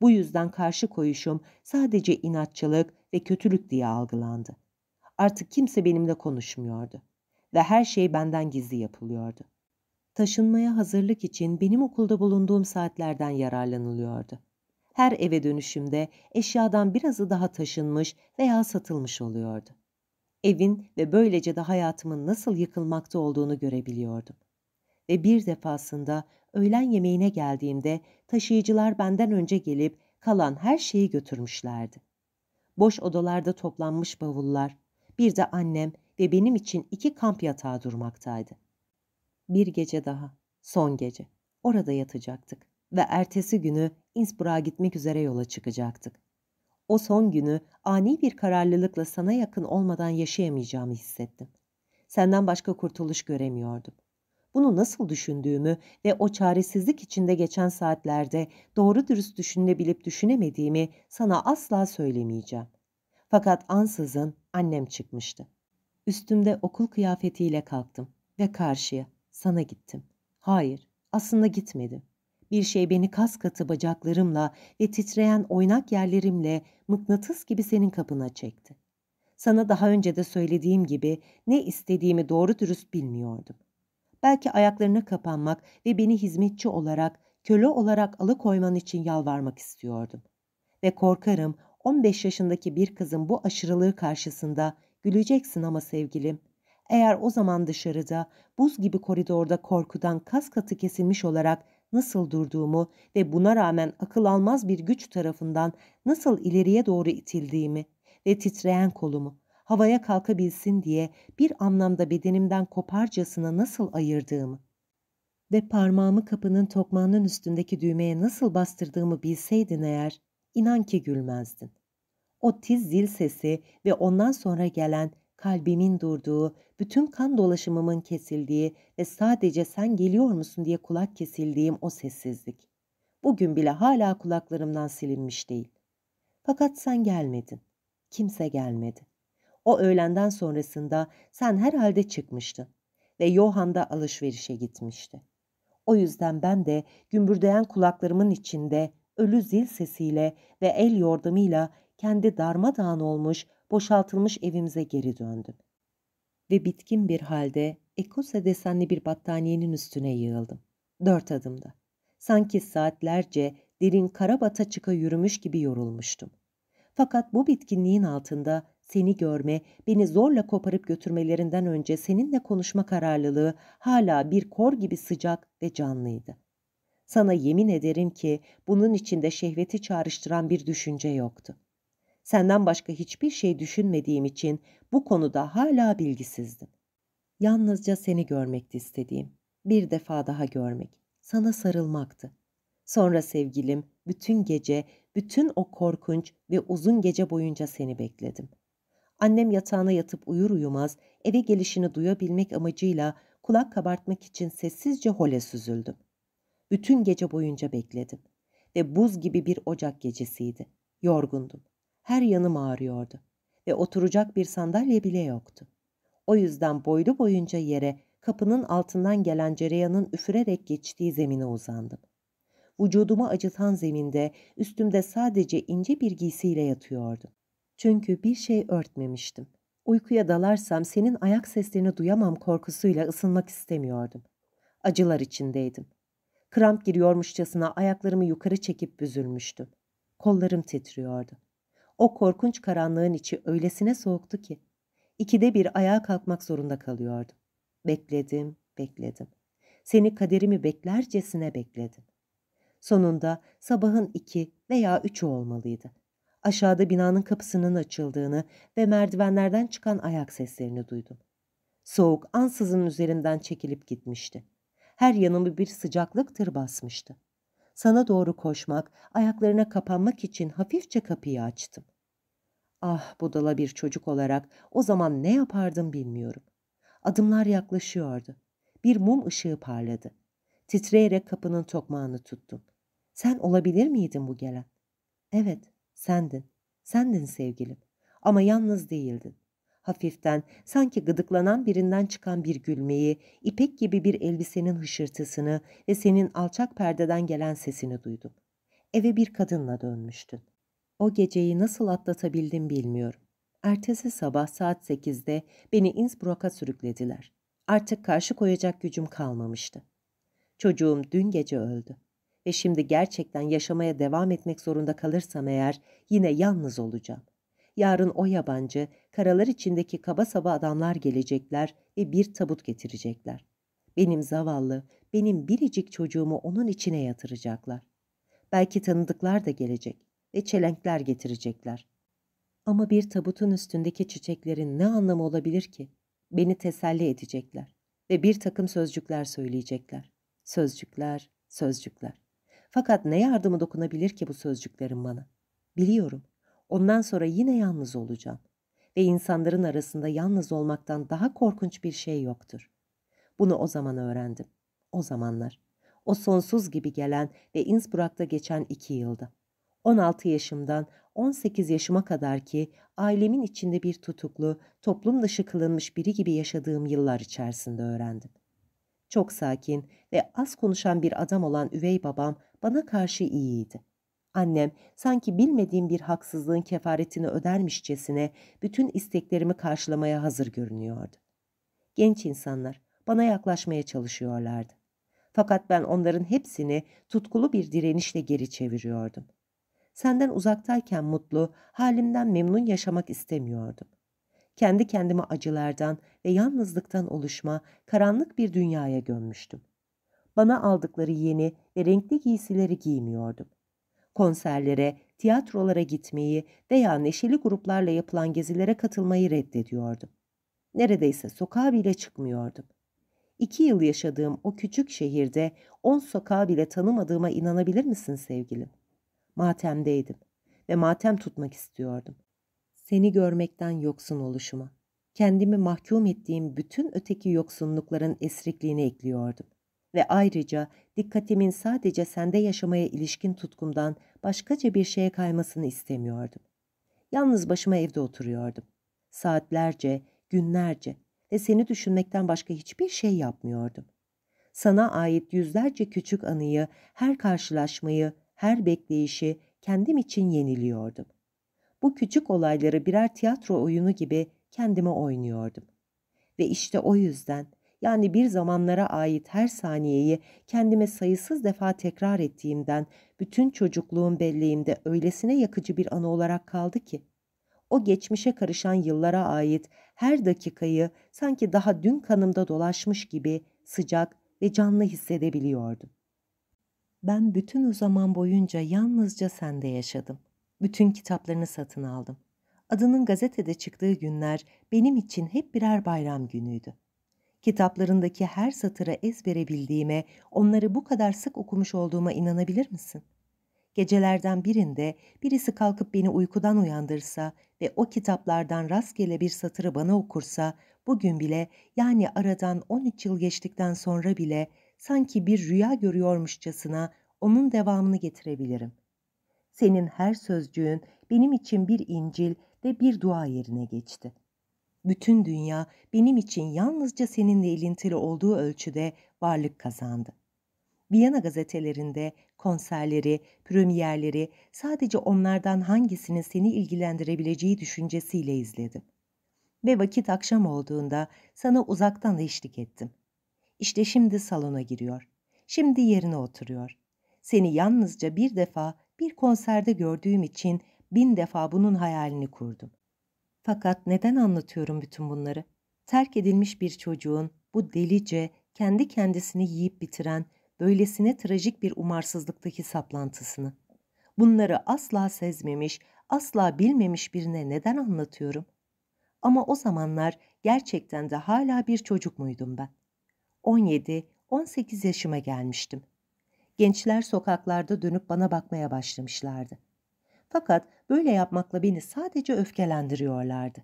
[SPEAKER 1] Bu yüzden karşı koyuşum sadece inatçılık ve kötülük diye algılandı. Artık kimse benimle konuşmuyordu ve her şey benden gizli yapılıyordu. Taşınmaya hazırlık için benim okulda bulunduğum saatlerden yararlanılıyordu. Her eve dönüşümde eşyadan birazı daha taşınmış veya satılmış oluyordu. Evin ve böylece de hayatımın nasıl yıkılmakta olduğunu görebiliyordum ve bir defasında öğlen yemeğine geldiğimde taşıyıcılar benden önce gelip kalan her şeyi götürmüşlerdi. Boş odalarda toplanmış bavullar, bir de annem ve benim için iki kamp yatağı durmaktaydı. Bir gece daha, son gece, orada yatacaktık ve ertesi günü Innsbruck'a gitmek üzere yola çıkacaktık. O son günü ani bir kararlılıkla sana yakın olmadan yaşayamayacağımı hissettim. Senden başka kurtuluş göremiyordum bunu nasıl düşündüğümü ve o çaresizlik içinde geçen saatlerde doğru dürüst düşünebilip düşünemediğimi sana asla söylemeyeceğim. Fakat ansızın annem çıkmıştı. Üstümde okul kıyafetiyle kalktım ve karşıya sana gittim. Hayır, aslında gitmedim. Bir şey beni kas katı bacaklarımla ve titreyen oynak yerlerimle mıknatıs gibi senin kapına çekti. Sana daha önce de söylediğim gibi ne istediğimi doğru dürüst bilmiyordum belki ayaklarına kapanmak ve beni hizmetçi olarak, köle olarak alıkoyman için yalvarmak istiyordum. Ve korkarım 15 yaşındaki bir kızın bu aşırılığı karşısında güleceksin ama sevgilim. Eğer o zaman dışarıda buz gibi koridorda korkudan kas katı kesilmiş olarak nasıl durduğumu ve buna rağmen akıl almaz bir güç tarafından nasıl ileriye doğru itildiğimi ve titreyen kolumu havaya kalkabilsin diye bir anlamda bedenimden koparcasına nasıl ayırdığımı ve parmağımı kapının tokmağının üstündeki düğmeye nasıl bastırdığımı bilseydin eğer, inan ki gülmezdin. O tiz zil sesi ve ondan sonra gelen kalbimin durduğu, bütün kan dolaşımımın kesildiği ve sadece sen geliyor musun diye kulak kesildiğim o sessizlik. Bugün bile hala kulaklarımdan silinmiş değil. Fakat sen gelmedin. Kimse gelmedi. O öğlenden sonrasında sen herhalde çıkmıştın ve Johan da alışverişe gitmişti. O yüzden ben de gümbürdeyen kulaklarımın içinde ölü zil sesiyle ve el yordamıyla kendi darmadağın olmuş, boşaltılmış evimize geri döndüm. Ve bitkin bir halde ekose desenli bir battaniyenin üstüne yığıldım. Dört adımda. Sanki saatlerce derin kara bata çıka yürümüş gibi yorulmuştum. Fakat bu bitkinliğin altında seni görme, beni zorla koparıp götürmelerinden önce seninle konuşma kararlılığı hala bir kor gibi sıcak ve canlıydı. Sana yemin ederim ki bunun içinde şehveti çağrıştıran bir düşünce yoktu. Senden başka hiçbir şey düşünmediğim için bu konuda hala bilgisizdim. Yalnızca seni görmekti istediğim. Bir defa daha görmek. Sana sarılmaktı. Sonra sevgilim, bütün gece, bütün o korkunç ve uzun gece boyunca seni bekledim. Annem yatağına yatıp uyur uyumaz eve gelişini duyabilmek amacıyla kulak kabartmak için sessizce hole süzüldüm. Bütün gece boyunca bekledim ve buz gibi bir ocak gecesiydi. Yorgundum. Her yanım ağrıyordu ve oturacak bir sandalye bile yoktu. O yüzden boylu boyunca yere kapının altından gelen cereyanın üfürerek geçtiği zemine uzandım. Vücudumu acıtan zeminde üstümde sadece ince bir giysiyle yatıyordum. Çünkü bir şey örtmemiştim. Uykuya dalarsam senin ayak seslerini duyamam korkusuyla ısınmak istemiyordum. Acılar içindeydim. Kramp giriyormuşçasına ayaklarımı yukarı çekip büzülmüştüm. Kollarım titriyordu. O korkunç karanlığın içi öylesine soğuktu ki. ikide bir ayağa kalkmak zorunda kalıyordum. Bekledim, bekledim. Seni kaderimi beklercesine bekledim. Sonunda sabahın iki veya üçü olmalıydı. Aşağıda binanın kapısının açıldığını ve merdivenlerden çıkan ayak seslerini duydum. Soğuk ansızın üzerimden çekilip gitmişti. Her yanımı bir sıcaklık tır basmıştı. Sana doğru koşmak, ayaklarına kapanmak için hafifçe kapıyı açtım. Ah budala bir çocuk olarak o zaman ne yapardım bilmiyorum. Adımlar yaklaşıyordu. Bir mum ışığı parladı. Titreyerek kapının tokmağını tuttum. Sen olabilir miydin bu gelen? Evet. Sendin, sendin sevgilim ama yalnız değildin. Hafiften, sanki gıdıklanan birinden çıkan bir gülmeyi, ipek gibi bir elbisenin hışırtısını ve senin alçak perdeden gelen sesini duydum. Eve bir kadınla dönmüştün. O geceyi nasıl atlatabildim bilmiyorum. Ertesi sabah saat sekizde beni Innsbruck'a sürüklediler. Artık karşı koyacak gücüm kalmamıştı. Çocuğum dün gece öldü ve şimdi gerçekten yaşamaya devam etmek zorunda kalırsam eğer yine yalnız olacağım. Yarın o yabancı, karalar içindeki kaba saba adamlar gelecekler ve bir tabut getirecekler. Benim zavallı, benim biricik çocuğumu onun içine yatıracaklar. Belki tanıdıklar da gelecek ve çelenkler getirecekler. Ama bir tabutun üstündeki çiçeklerin ne anlamı olabilir ki? Beni teselli edecekler ve bir takım sözcükler söyleyecekler. Sözcükler, sözcükler. Fakat ne yardımı dokunabilir ki bu sözcüklerin bana? Biliyorum. Ondan sonra yine yalnız olacağım. Ve insanların arasında yalnız olmaktan daha korkunç bir şey yoktur. Bunu o zaman öğrendim. O zamanlar. O sonsuz gibi gelen ve Innsbruck'ta geçen iki yılda. 16 yaşımdan 18 yaşıma kadar ki ailemin içinde bir tutuklu, toplum dışı kılınmış biri gibi yaşadığım yıllar içerisinde öğrendim. Çok sakin ve az konuşan bir adam olan üvey babam bana karşı iyiydi. Annem sanki bilmediğim bir haksızlığın kefaretini ödermişçesine bütün isteklerimi karşılamaya hazır görünüyordu. Genç insanlar bana yaklaşmaya çalışıyorlardı. Fakat ben onların hepsini tutkulu bir direnişle geri çeviriyordum. Senden uzaktayken mutlu, halimden memnun yaşamak istemiyordum kendi kendime acılardan ve yalnızlıktan oluşma karanlık bir dünyaya gömmüştüm. Bana aldıkları yeni ve renkli giysileri giymiyordum. Konserlere, tiyatrolara gitmeyi veya neşeli gruplarla yapılan gezilere katılmayı reddediyordum. Neredeyse sokağa bile çıkmıyordum. İki yıl yaşadığım o küçük şehirde on sokağı bile tanımadığıma inanabilir misin sevgilim? Matemdeydim ve matem tutmak istiyordum seni görmekten yoksun oluşuma, kendimi mahkum ettiğim bütün öteki yoksunlukların esrikliğini ekliyordum. Ve ayrıca dikkatimin sadece sende yaşamaya ilişkin tutkumdan başkaca bir şeye kaymasını istemiyordum. Yalnız başıma evde oturuyordum. Saatlerce, günlerce ve seni düşünmekten başka hiçbir şey yapmıyordum. Sana ait yüzlerce küçük anıyı, her karşılaşmayı, her bekleyişi kendim için yeniliyordum bu küçük olayları birer tiyatro oyunu gibi kendime oynuyordum. Ve işte o yüzden yani bir zamanlara ait her saniyeyi kendime sayısız defa tekrar ettiğimden bütün çocukluğum belleğimde öylesine yakıcı bir anı olarak kaldı ki o geçmişe karışan yıllara ait her dakikayı sanki daha dün kanımda dolaşmış gibi sıcak ve canlı hissedebiliyordum. Ben bütün o zaman boyunca yalnızca sende yaşadım.'' Bütün kitaplarını satın aldım. Adının gazetede çıktığı günler benim için hep birer bayram günüydü. Kitaplarındaki her satıra ezbere bildiğime, onları bu kadar sık okumuş olduğuma inanabilir misin? Gecelerden birinde birisi kalkıp beni uykudan uyandırsa ve o kitaplardan rastgele bir satırı bana okursa, bugün bile yani aradan 13 yıl geçtikten sonra bile sanki bir rüya görüyormuşçasına onun devamını getirebilirim.'' Senin her sözcüğün benim için bir incil ve bir dua yerine geçti. Bütün dünya benim için yalnızca seninle ilintili olduğu ölçüde varlık kazandı. Viyana gazetelerinde konserleri, premierleri sadece onlardan hangisinin seni ilgilendirebileceği düşüncesiyle izledim. Ve vakit akşam olduğunda sana uzaktan eşlik ettim. İşte şimdi salona giriyor. Şimdi yerine oturuyor. Seni yalnızca bir defa bir konserde gördüğüm için bin defa bunun hayalini kurdum. Fakat neden anlatıyorum bütün bunları? Terk edilmiş bir çocuğun bu delice, kendi kendisini yiyip bitiren, böylesine trajik bir umarsızlıktaki saplantısını. Bunları asla sezmemiş, asla bilmemiş birine neden anlatıyorum? Ama o zamanlar gerçekten de hala bir çocuk muydum ben? 17, 18 yaşıma gelmiştim gençler sokaklarda dönüp bana bakmaya başlamışlardı. Fakat böyle yapmakla beni sadece öfkelendiriyorlardı.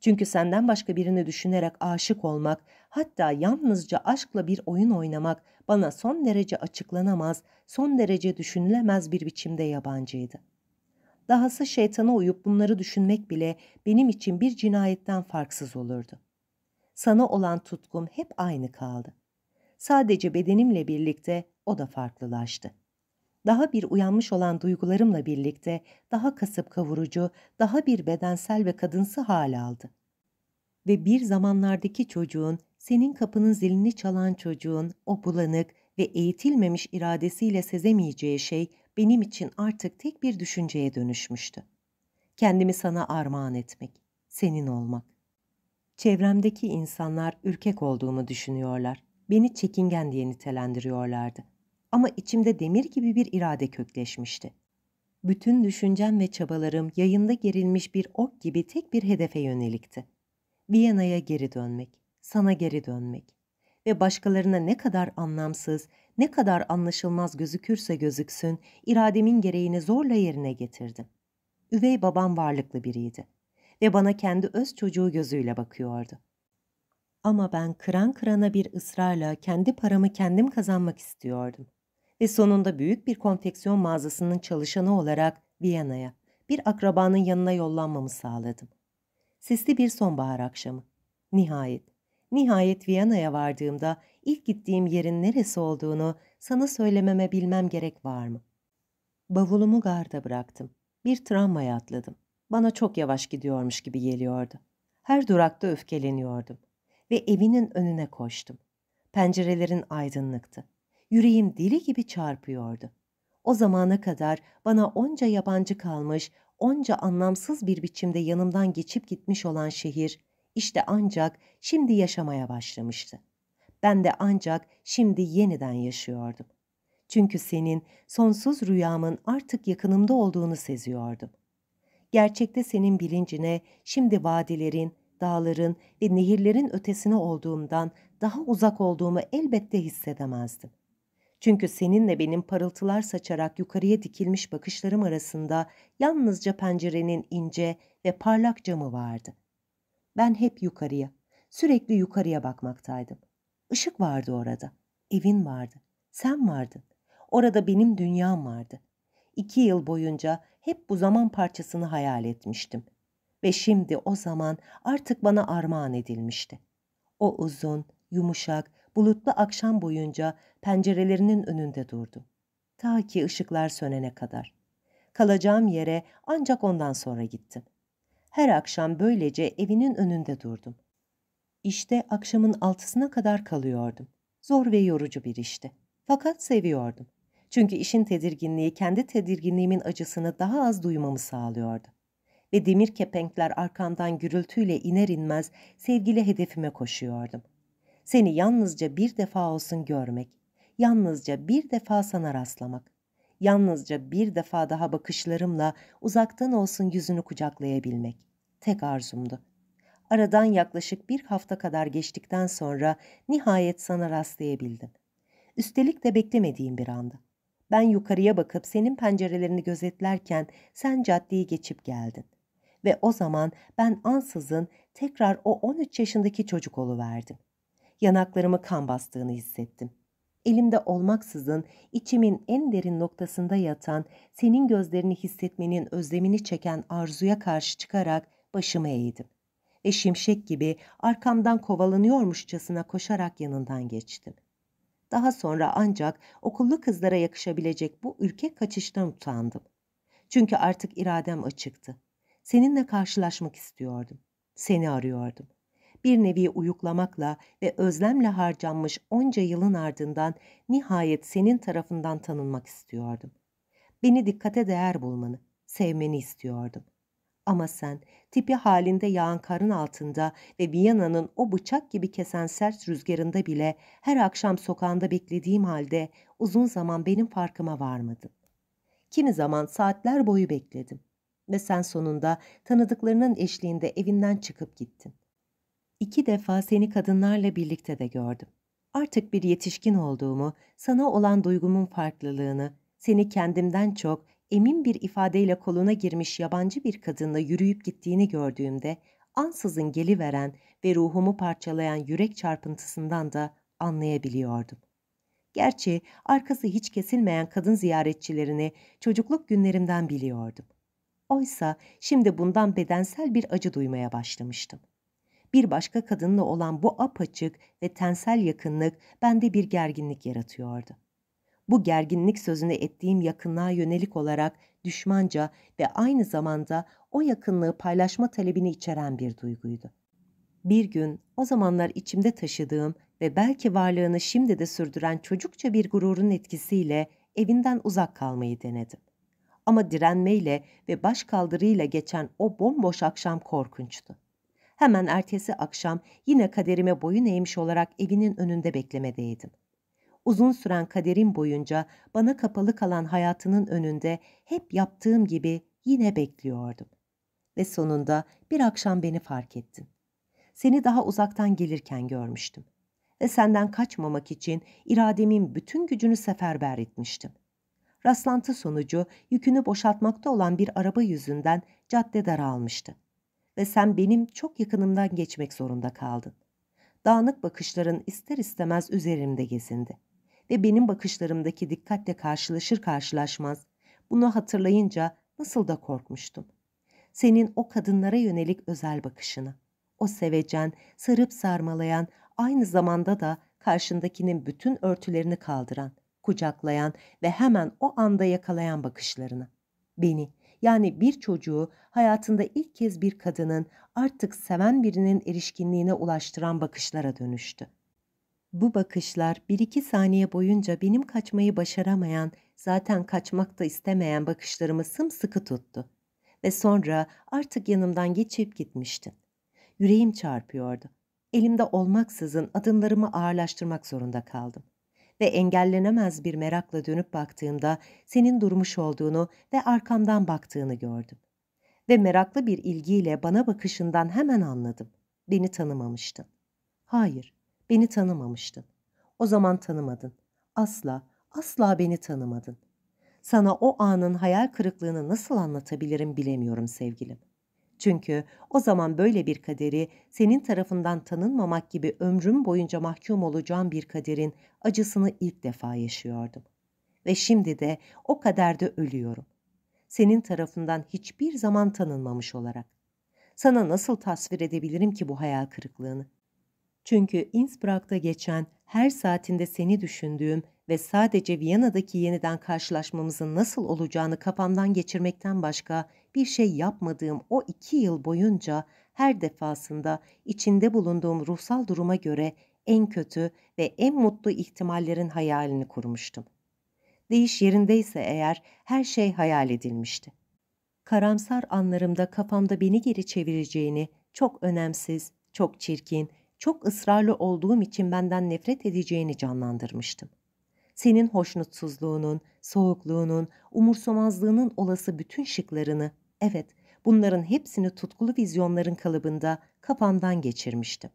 [SPEAKER 1] Çünkü senden başka birini düşünerek aşık olmak, hatta yalnızca aşkla bir oyun oynamak bana son derece açıklanamaz, son derece düşünülemez bir biçimde yabancıydı. Dahası şeytana uyup bunları düşünmek bile benim için bir cinayetten farksız olurdu. Sana olan tutkum hep aynı kaldı. Sadece bedenimle birlikte o da farklılaştı. Daha bir uyanmış olan duygularımla birlikte daha kasıp kavurucu, daha bir bedensel ve kadınsı hal aldı. Ve bir zamanlardaki çocuğun, senin kapının zilini çalan çocuğun o bulanık ve eğitilmemiş iradesiyle sezemeyeceği şey benim için artık tek bir düşünceye dönüşmüştü. Kendimi sana armağan etmek, senin olmak. Çevremdeki insanlar ürkek olduğumu düşünüyorlar beni çekingen diye nitelendiriyorlardı. Ama içimde demir gibi bir irade kökleşmişti. Bütün düşüncem ve çabalarım yayında gerilmiş bir ok gibi tek bir hedefe yönelikti. Viyana'ya geri dönmek, sana geri dönmek ve başkalarına ne kadar anlamsız, ne kadar anlaşılmaz gözükürse gözüksün, irademin gereğini zorla yerine getirdim. Üvey babam varlıklı biriydi ve bana kendi öz çocuğu gözüyle bakıyordu. Ama ben kıran kırana bir ısrarla kendi paramı kendim kazanmak istiyordum. Ve sonunda büyük bir konfeksiyon mağazasının çalışanı olarak Viyana'ya, bir akrabanın yanına yollanmamı sağladım. Sisli bir sonbahar akşamı. Nihayet, nihayet Viyana'ya vardığımda ilk gittiğim yerin neresi olduğunu sana söylememe bilmem gerek var mı? Bavulumu garda bıraktım. Bir tramvaya atladım. Bana çok yavaş gidiyormuş gibi geliyordu. Her durakta öfkeleniyordum ve evinin önüne koştum. Pencerelerin aydınlıktı. Yüreğim deli gibi çarpıyordu. O zamana kadar bana onca yabancı kalmış, onca anlamsız bir biçimde yanımdan geçip gitmiş olan şehir, işte ancak şimdi yaşamaya başlamıştı. Ben de ancak şimdi yeniden yaşıyordum. Çünkü senin sonsuz rüyamın artık yakınımda olduğunu seziyordum. Gerçekte senin bilincine şimdi vadilerin, dağların ve nehirlerin ötesine olduğumdan daha uzak olduğumu elbette hissedemezdim. Çünkü seninle benim parıltılar saçarak yukarıya dikilmiş bakışlarım arasında yalnızca pencerenin ince ve parlak camı vardı. Ben hep yukarıya, sürekli yukarıya bakmaktaydım. Işık vardı orada, evin vardı, sen vardın. Orada benim dünyam vardı. İki yıl boyunca hep bu zaman parçasını hayal etmiştim.'' ve şimdi o zaman artık bana armağan edilmişti. O uzun, yumuşak, bulutlu akşam boyunca pencerelerinin önünde durdum. Ta ki ışıklar sönene kadar. Kalacağım yere ancak ondan sonra gittim. Her akşam böylece evinin önünde durdum. İşte akşamın altısına kadar kalıyordum. Zor ve yorucu bir işti. Fakat seviyordum. Çünkü işin tedirginliği kendi tedirginliğimin acısını daha az duymamı sağlıyordu ve demir kepenkler arkamdan gürültüyle iner inmez sevgili hedefime koşuyordum. Seni yalnızca bir defa olsun görmek, yalnızca bir defa sana rastlamak, yalnızca bir defa daha bakışlarımla uzaktan olsun yüzünü kucaklayabilmek. Tek arzumdu. Aradan yaklaşık bir hafta kadar geçtikten sonra nihayet sana rastlayabildim. Üstelik de beklemediğim bir anda. Ben yukarıya bakıp senin pencerelerini gözetlerken sen caddeyi geçip geldin ve o zaman ben ansızın tekrar o 13 yaşındaki çocuk oluverdim. Yanaklarımı kan bastığını hissettim. Elimde olmaksızın içimin en derin noktasında yatan, senin gözlerini hissetmenin özlemini çeken arzuya karşı çıkarak başımı eğdim. Ve şimşek gibi arkamdan kovalanıyormuşçasına koşarak yanından geçtim. Daha sonra ancak okullu kızlara yakışabilecek bu ürkek kaçıştan utandım. Çünkü artık iradem açıktı Seninle karşılaşmak istiyordum. Seni arıyordum. Bir nevi uyuklamakla ve özlemle harcanmış onca yılın ardından nihayet senin tarafından tanınmak istiyordum. Beni dikkate değer bulmanı, sevmeni istiyordum. Ama sen tipi halinde yağan karın altında ve Viyana'nın o bıçak gibi kesen sert rüzgarında bile her akşam sokağında beklediğim halde uzun zaman benim farkıma varmadın. Kimi zaman saatler boyu bekledim ve sen sonunda tanıdıklarının eşliğinde evinden çıkıp gittin. İki defa seni kadınlarla birlikte de gördüm. Artık bir yetişkin olduğumu, sana olan duygumun farklılığını, seni kendimden çok emin bir ifadeyle koluna girmiş yabancı bir kadınla yürüyüp gittiğini gördüğümde ansızın geliveren ve ruhumu parçalayan yürek çarpıntısından da anlayabiliyordum. Gerçi arkası hiç kesilmeyen kadın ziyaretçilerini çocukluk günlerimden biliyordum. Oysa şimdi bundan bedensel bir acı duymaya başlamıştım. Bir başka kadınla olan bu apaçık ve tensel yakınlık bende bir gerginlik yaratıyordu. Bu gerginlik sözünü ettiğim yakınlığa yönelik olarak düşmanca ve aynı zamanda o yakınlığı paylaşma talebini içeren bir duyguydu. Bir gün o zamanlar içimde taşıdığım ve belki varlığını şimdi de sürdüren çocukça bir gururun etkisiyle evinden uzak kalmayı denedim. Ama direnmeyle ve baş kaldırıyla geçen o bomboş akşam korkunçtu. Hemen ertesi akşam yine kaderime boyun eğmiş olarak evinin önünde beklemedeydim. Uzun süren kaderim boyunca bana kapalı kalan hayatının önünde hep yaptığım gibi yine bekliyordum. Ve sonunda bir akşam beni fark ettin. Seni daha uzaktan gelirken görmüştüm ve senden kaçmamak için irademin bütün gücünü seferber etmiştim.'' rastlantı sonucu yükünü boşaltmakta olan bir araba yüzünden cadde daralmıştı. Ve sen benim çok yakınımdan geçmek zorunda kaldın. Dağınık bakışların ister istemez üzerimde gezindi. Ve benim bakışlarımdaki dikkatle karşılaşır karşılaşmaz bunu hatırlayınca nasıl da korkmuştum. Senin o kadınlara yönelik özel bakışını, o sevecen, sarıp sarmalayan, aynı zamanda da karşındakinin bütün örtülerini kaldıran, kucaklayan ve hemen o anda yakalayan bakışlarını. Beni, yani bir çocuğu hayatında ilk kez bir kadının artık seven birinin erişkinliğine ulaştıran bakışlara dönüştü. Bu bakışlar bir iki saniye boyunca benim kaçmayı başaramayan, zaten kaçmak da istemeyen bakışlarımı sımsıkı tuttu. Ve sonra artık yanımdan geçip gitmiştin. Yüreğim çarpıyordu. Elimde olmaksızın adımlarımı ağırlaştırmak zorunda kaldım ve engellenemez bir merakla dönüp baktığımda senin durmuş olduğunu ve arkamdan baktığını gördüm. Ve meraklı bir ilgiyle bana bakışından hemen anladım. Beni tanımamıştın. Hayır, beni tanımamıştın. O zaman tanımadın. Asla, asla beni tanımadın. Sana o anın hayal kırıklığını nasıl anlatabilirim bilemiyorum sevgilim. Çünkü o zaman böyle bir kaderi senin tarafından tanınmamak gibi ömrüm boyunca mahkum olacağım bir kaderin acısını ilk defa yaşıyordum. Ve şimdi de o kaderde ölüyorum. Senin tarafından hiçbir zaman tanınmamış olarak. Sana nasıl tasvir edebilirim ki bu hayal kırıklığını? Çünkü Innsbruck'ta geçen her saatinde seni düşündüğüm ve sadece Viyana'daki yeniden karşılaşmamızın nasıl olacağını kafamdan geçirmekten başka bir şey yapmadığım o iki yıl boyunca her defasında içinde bulunduğum ruhsal duruma göre en kötü ve en mutlu ihtimallerin hayalini kurmuştum. Değiş yerindeyse eğer her şey hayal edilmişti. Karamsar anlarımda kafamda beni geri çevireceğini çok önemsiz, çok çirkin çok ısrarlı olduğum için benden nefret edeceğini canlandırmıştım. Senin hoşnutsuzluğunun, soğukluğunun, umursamazlığının olası bütün şıklarını, evet bunların hepsini tutkulu vizyonların kalıbında kafamdan geçirmiştim.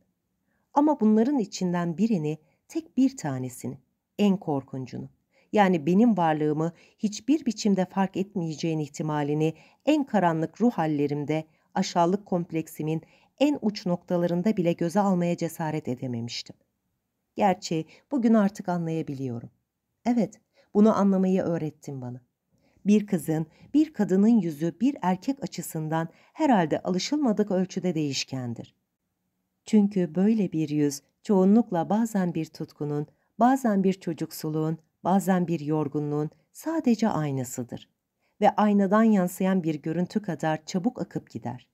[SPEAKER 1] Ama bunların içinden birini, tek bir tanesini, en korkuncunu, yani benim varlığımı hiçbir biçimde fark etmeyeceğin ihtimalini en karanlık ruh hallerimde aşağılık kompleksimin en uç noktalarında bile göze almaya cesaret edememiştim. Gerçi bugün artık anlayabiliyorum. Evet, bunu anlamayı öğrettin bana. Bir kızın, bir kadının yüzü bir erkek açısından herhalde alışılmadık ölçüde değişkendir. Çünkü böyle bir yüz çoğunlukla bazen bir tutkunun, bazen bir çocuksuluğun, bazen bir yorgunluğun sadece aynasıdır ve aynadan yansıyan bir görüntü kadar çabuk akıp gider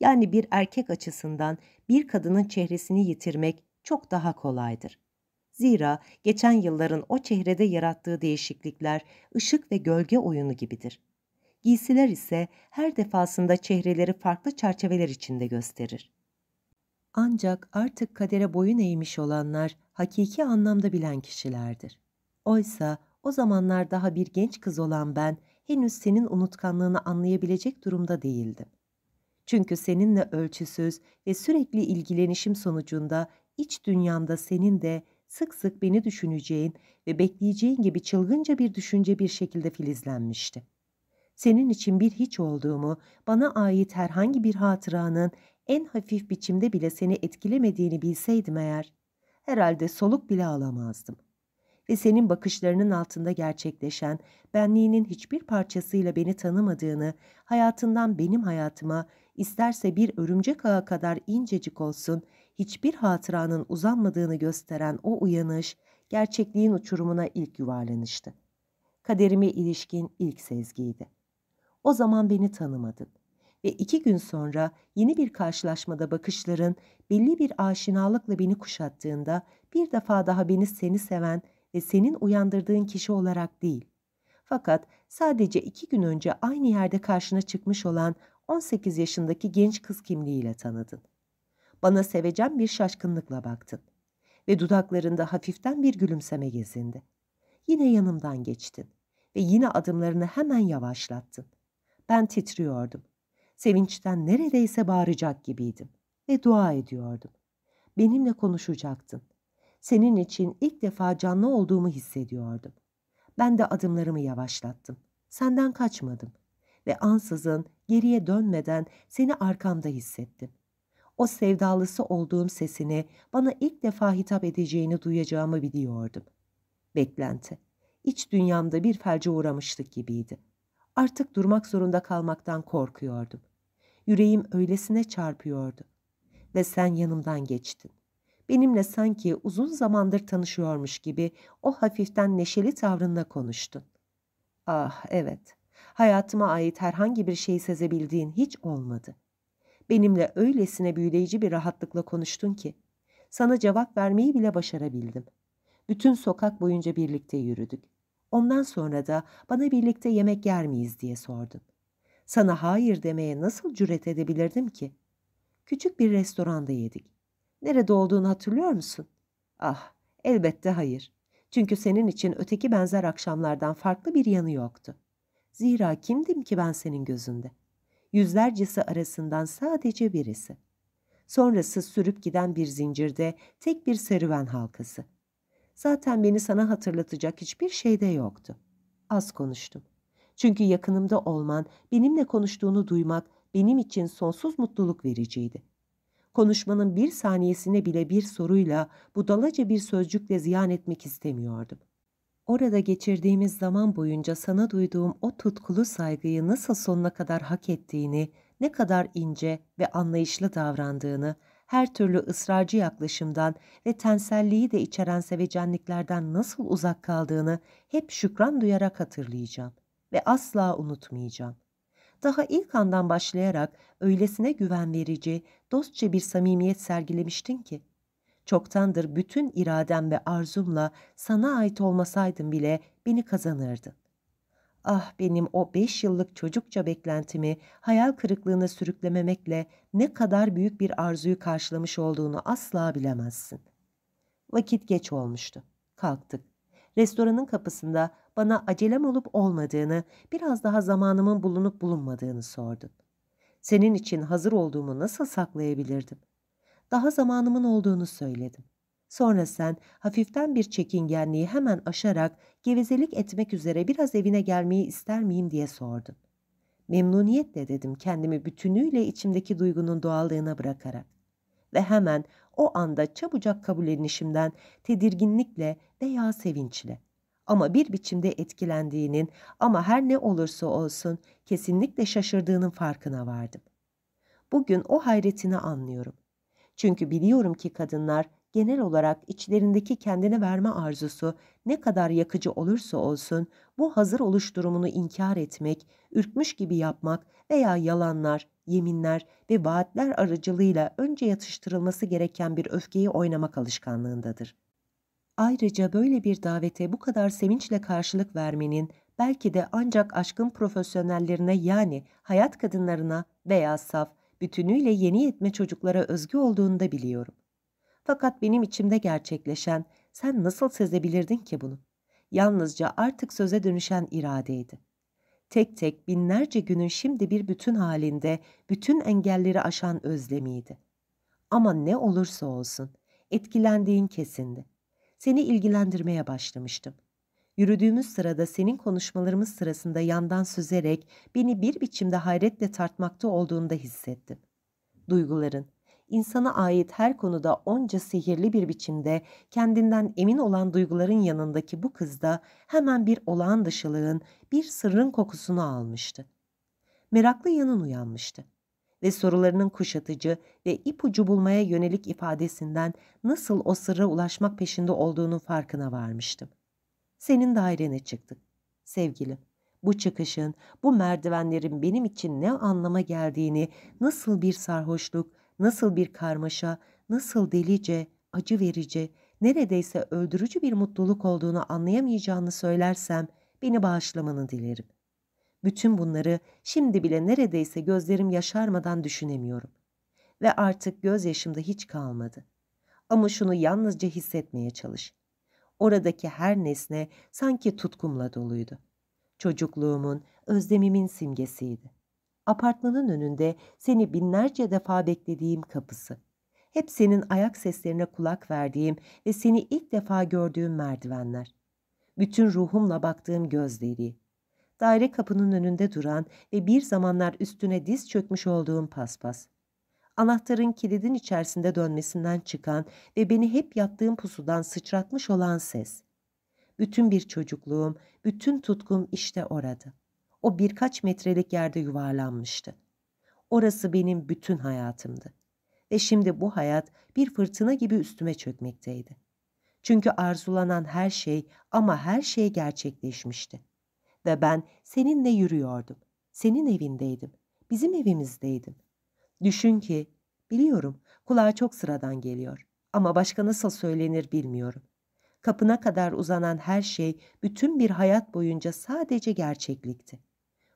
[SPEAKER 1] yani bir erkek açısından bir kadının çehresini yitirmek çok daha kolaydır. Zira geçen yılların o çehrede yarattığı değişiklikler ışık ve gölge oyunu gibidir. Giysiler ise her defasında çehreleri farklı çerçeveler içinde gösterir. Ancak artık kadere boyun eğmiş olanlar hakiki anlamda bilen kişilerdir. Oysa o zamanlar daha bir genç kız olan ben henüz senin unutkanlığını anlayabilecek durumda değildim. Çünkü seninle ölçüsüz ve sürekli ilgilenişim sonucunda iç dünyamda senin de sık sık beni düşüneceğin ve bekleyeceğin gibi çılgınca bir düşünce bir şekilde filizlenmişti. Senin için bir hiç olduğumu, bana ait herhangi bir hatıranın en hafif biçimde bile seni etkilemediğini bilseydim eğer, herhalde soluk bile alamazdım. Ve senin bakışlarının altında gerçekleşen, benliğinin hiçbir parçasıyla beni tanımadığını, hayatından benim hayatıma, isterse bir örümcek ağı kadar incecik olsun, hiçbir hatıranın uzanmadığını gösteren o uyanış, gerçekliğin uçurumuna ilk yuvarlanıştı. Kaderime ilişkin ilk sezgiydi. O zaman beni tanımadın ve iki gün sonra yeni bir karşılaşmada bakışların belli bir aşinalıkla beni kuşattığında bir defa daha beni seni seven ve senin uyandırdığın kişi olarak değil, fakat sadece iki gün önce aynı yerde karşına çıkmış olan 18 yaşındaki genç kız kimliğiyle tanıdın. Bana sevecen bir şaşkınlıkla baktın ve dudaklarında hafiften bir gülümseme gezindi. Yine yanımdan geçtin ve yine adımlarını hemen yavaşlattın. Ben titriyordum. Sevinçten neredeyse bağıracak gibiydim ve dua ediyordum. Benimle konuşacaktın. Senin için ilk defa canlı olduğumu hissediyordum. Ben de adımlarımı yavaşlattım. Senden kaçmadım ve ansızın geriye dönmeden seni arkamda hissettim. O sevdalısı olduğum sesini bana ilk defa hitap edeceğini duyacağımı biliyordum. Beklenti. İç dünyamda bir felce uğramıştık gibiydi. Artık durmak zorunda kalmaktan korkuyordum. Yüreğim öylesine çarpıyordu. Ve sen yanımdan geçtin. Benimle sanki uzun zamandır tanışıyormuş gibi o hafiften neşeli tavrınla konuştun. Ah evet, hayatıma ait herhangi bir şey sezebildiğin hiç olmadı. Benimle öylesine büyüleyici bir rahatlıkla konuştun ki, sana cevap vermeyi bile başarabildim. Bütün sokak boyunca birlikte yürüdük. Ondan sonra da bana birlikte yemek yer miyiz diye sordun. Sana hayır demeye nasıl cüret edebilirdim ki? Küçük bir restoranda yedik. Nerede olduğunu hatırlıyor musun? Ah, elbette hayır. Çünkü senin için öteki benzer akşamlardan farklı bir yanı yoktu. Zira kimdim ki ben senin gözünde? Yüzlercesi arasından sadece birisi. Sonrası sürüp giden bir zincirde tek bir serüven halkası. Zaten beni sana hatırlatacak hiçbir şey de yoktu. Az konuştum. Çünkü yakınımda olman, benimle konuştuğunu duymak benim için sonsuz mutluluk vericiydi. Konuşmanın bir saniyesine bile bir soruyla, budalaca bir sözcükle ziyan etmek istemiyordum. Orada geçirdiğimiz zaman boyunca sana duyduğum o tutkulu saygıyı nasıl sonuna kadar hak ettiğini, ne kadar ince ve anlayışlı davrandığını, her türlü ısrarcı yaklaşımdan ve tenselliği de içeren sevecenliklerden nasıl uzak kaldığını hep şükran duyarak hatırlayacağım ve asla unutmayacağım. Daha ilk andan başlayarak öylesine güven verici, dostça bir samimiyet sergilemiştin ki, çoktandır bütün iradem ve arzumla sana ait olmasaydım bile beni kazanırdın. Ah benim o beş yıllık çocukça beklentimi hayal kırıklığına sürüklememekle ne kadar büyük bir arzuyu karşılamış olduğunu asla bilemezsin. Vakit geç olmuştu. Kalktık. Restoranın kapısında bana acelem olup olmadığını, biraz daha zamanımın bulunup bulunmadığını sordu. Senin için hazır olduğumu nasıl saklayabilirdim? daha zamanımın olduğunu söyledim. Sonra sen hafiften bir çekingenliği hemen aşarak gevezelik etmek üzere biraz evine gelmeyi ister miyim diye sordun. Memnuniyetle dedim kendimi bütünüyle içimdeki duygunun doğallığına bırakarak. Ve hemen o anda çabucak kabullenişimden tedirginlikle veya sevinçle ama bir biçimde etkilendiğinin ama her ne olursa olsun kesinlikle şaşırdığının farkına vardım. Bugün o hayretini anlıyorum. Çünkü biliyorum ki kadınlar genel olarak içlerindeki kendine verme arzusu ne kadar yakıcı olursa olsun bu hazır oluş durumunu inkar etmek, ürkmüş gibi yapmak veya yalanlar, yeminler ve vaatler aracılığıyla önce yatıştırılması gereken bir öfkeyi oynamak alışkanlığındadır. Ayrıca böyle bir davete bu kadar sevinçle karşılık vermenin belki de ancak aşkın profesyonellerine yani hayat kadınlarına veya saf, bütünüyle yeni yetme çocuklara özgü olduğunu da biliyorum. Fakat benim içimde gerçekleşen sen nasıl sezebilirdin ki bunu? Yalnızca artık söze dönüşen iradeydi. Tek tek binlerce günün şimdi bir bütün halinde bütün engelleri aşan özlemiydi. Ama ne olursa olsun etkilendiğin kesindi. Seni ilgilendirmeye başlamıştım.'' Yürüdüğümüz sırada senin konuşmalarımız sırasında yandan süzerek beni bir biçimde hayretle tartmakta olduğunu da hissettim. Duyguların, insana ait her konuda onca sihirli bir biçimde kendinden emin olan duyguların yanındaki bu kızda hemen bir olağan dışılığın, bir sırrın kokusunu almıştı. Meraklı yanın uyanmıştı ve sorularının kuşatıcı ve ipucu bulmaya yönelik ifadesinden nasıl o sırra ulaşmak peşinde olduğunun farkına varmıştım. Senin dairene çıktık. Sevgilim, bu çıkışın, bu merdivenlerin benim için ne anlama geldiğini, nasıl bir sarhoşluk, nasıl bir karmaşa, nasıl delice, acı verici, neredeyse öldürücü bir mutluluk olduğunu anlayamayacağını söylersem beni bağışlamanı dilerim. Bütün bunları şimdi bile neredeyse gözlerim yaşarmadan düşünemiyorum. Ve artık gözyaşımda hiç kalmadı. Ama şunu yalnızca hissetmeye çalış. Oradaki her nesne sanki tutkumla doluydu. Çocukluğumun, özlemimin simgesiydi. Apartmanın önünde seni binlerce defa beklediğim kapısı. Hep senin ayak seslerine kulak verdiğim ve seni ilk defa gördüğüm merdivenler. Bütün ruhumla baktığım gözleri. Daire kapının önünde duran ve bir zamanlar üstüne diz çökmüş olduğum paspas anahtarın kilidin içerisinde dönmesinden çıkan ve beni hep yaptığım pusudan sıçratmış olan ses. Bütün bir çocukluğum, bütün tutkum işte orada. O birkaç metrelik yerde yuvarlanmıştı. Orası benim bütün hayatımdı. Ve şimdi bu hayat bir fırtına gibi üstüme çökmekteydi. Çünkü arzulanan her şey ama her şey gerçekleşmişti. Ve ben seninle yürüyordum. Senin evindeydim. Bizim evimizdeydim.'' Düşün ki, biliyorum kulağa çok sıradan geliyor ama başka nasıl söylenir bilmiyorum. Kapına kadar uzanan her şey bütün bir hayat boyunca sadece gerçeklikti.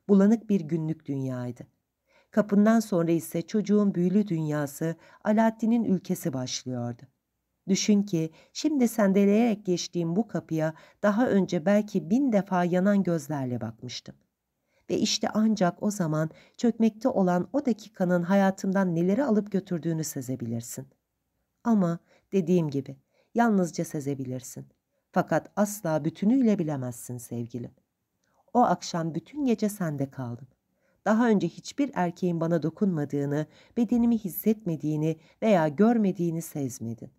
[SPEAKER 1] Bulanık bir günlük dünyaydı. Kapından sonra ise çocuğun büyülü dünyası, Alaaddin'in ülkesi başlıyordu. Düşün ki şimdi sendeleyerek geçtiğim bu kapıya daha önce belki bin defa yanan gözlerle bakmıştım.'' ve işte ancak o zaman çökmekte olan o dakikanın hayatından neleri alıp götürdüğünü sezebilirsin. Ama dediğim gibi yalnızca sezebilirsin. Fakat asla bütünüyle bilemezsin sevgilim. O akşam bütün gece sende kaldım. Daha önce hiçbir erkeğin bana dokunmadığını, bedenimi hissetmediğini veya görmediğini sezmedin.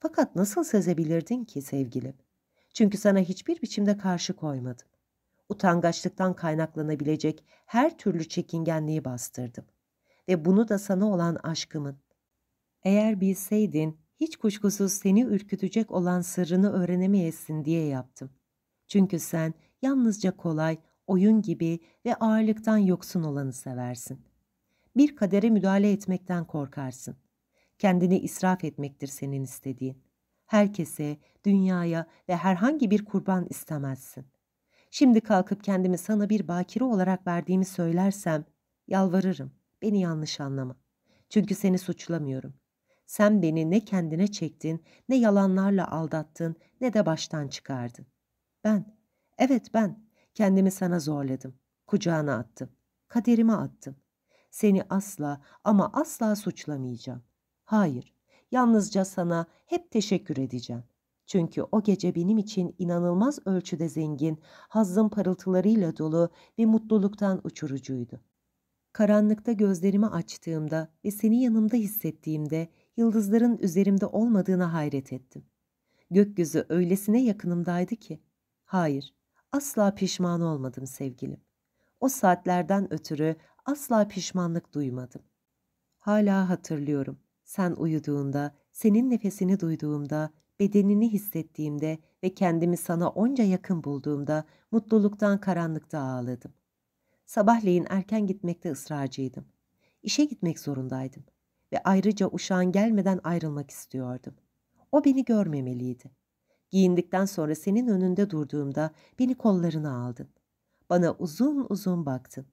[SPEAKER 1] Fakat nasıl sezebilirdin ki sevgilim? Çünkü sana hiçbir biçimde karşı koymadım utangaçlıktan kaynaklanabilecek her türlü çekingenliği bastırdım. Ve bunu da sana olan aşkımın. Eğer bilseydin hiç kuşkusuz seni ürkütecek olan sırrını öğrenemeyesin diye yaptım. Çünkü sen yalnızca kolay, oyun gibi ve ağırlıktan yoksun olanı seversin. Bir kadere müdahale etmekten korkarsın. Kendini israf etmektir senin istediğin. Herkese, dünyaya ve herhangi bir kurban istemezsin. Şimdi kalkıp kendimi sana bir bakire olarak verdiğimi söylersem, yalvarırım, beni yanlış anlama. Çünkü seni suçlamıyorum. Sen beni ne kendine çektin, ne yalanlarla aldattın, ne de baştan çıkardın. Ben, evet ben, kendimi sana zorladım. Kucağına attım, kaderime attım. Seni asla ama asla suçlamayacağım. Hayır, yalnızca sana hep teşekkür edeceğim. Çünkü o gece benim için inanılmaz ölçüde zengin, hazzın parıltılarıyla dolu ve mutluluktan uçurucuydu. Karanlıkta gözlerimi açtığımda ve seni yanımda hissettiğimde yıldızların üzerimde olmadığına hayret ettim. Gökyüzü öylesine yakınımdaydı ki. Hayır, asla pişman olmadım sevgilim. O saatlerden ötürü asla pişmanlık duymadım. Hala hatırlıyorum. Sen uyuduğunda, senin nefesini duyduğumda bedenini hissettiğimde ve kendimi sana onca yakın bulduğumda mutluluktan karanlıkta ağladım. Sabahleyin erken gitmekte ısrarcıydım. İşe gitmek zorundaydım ve ayrıca uşağın gelmeden ayrılmak istiyordum. O beni görmemeliydi. Giyindikten sonra senin önünde durduğumda beni kollarına aldın. Bana uzun uzun baktın.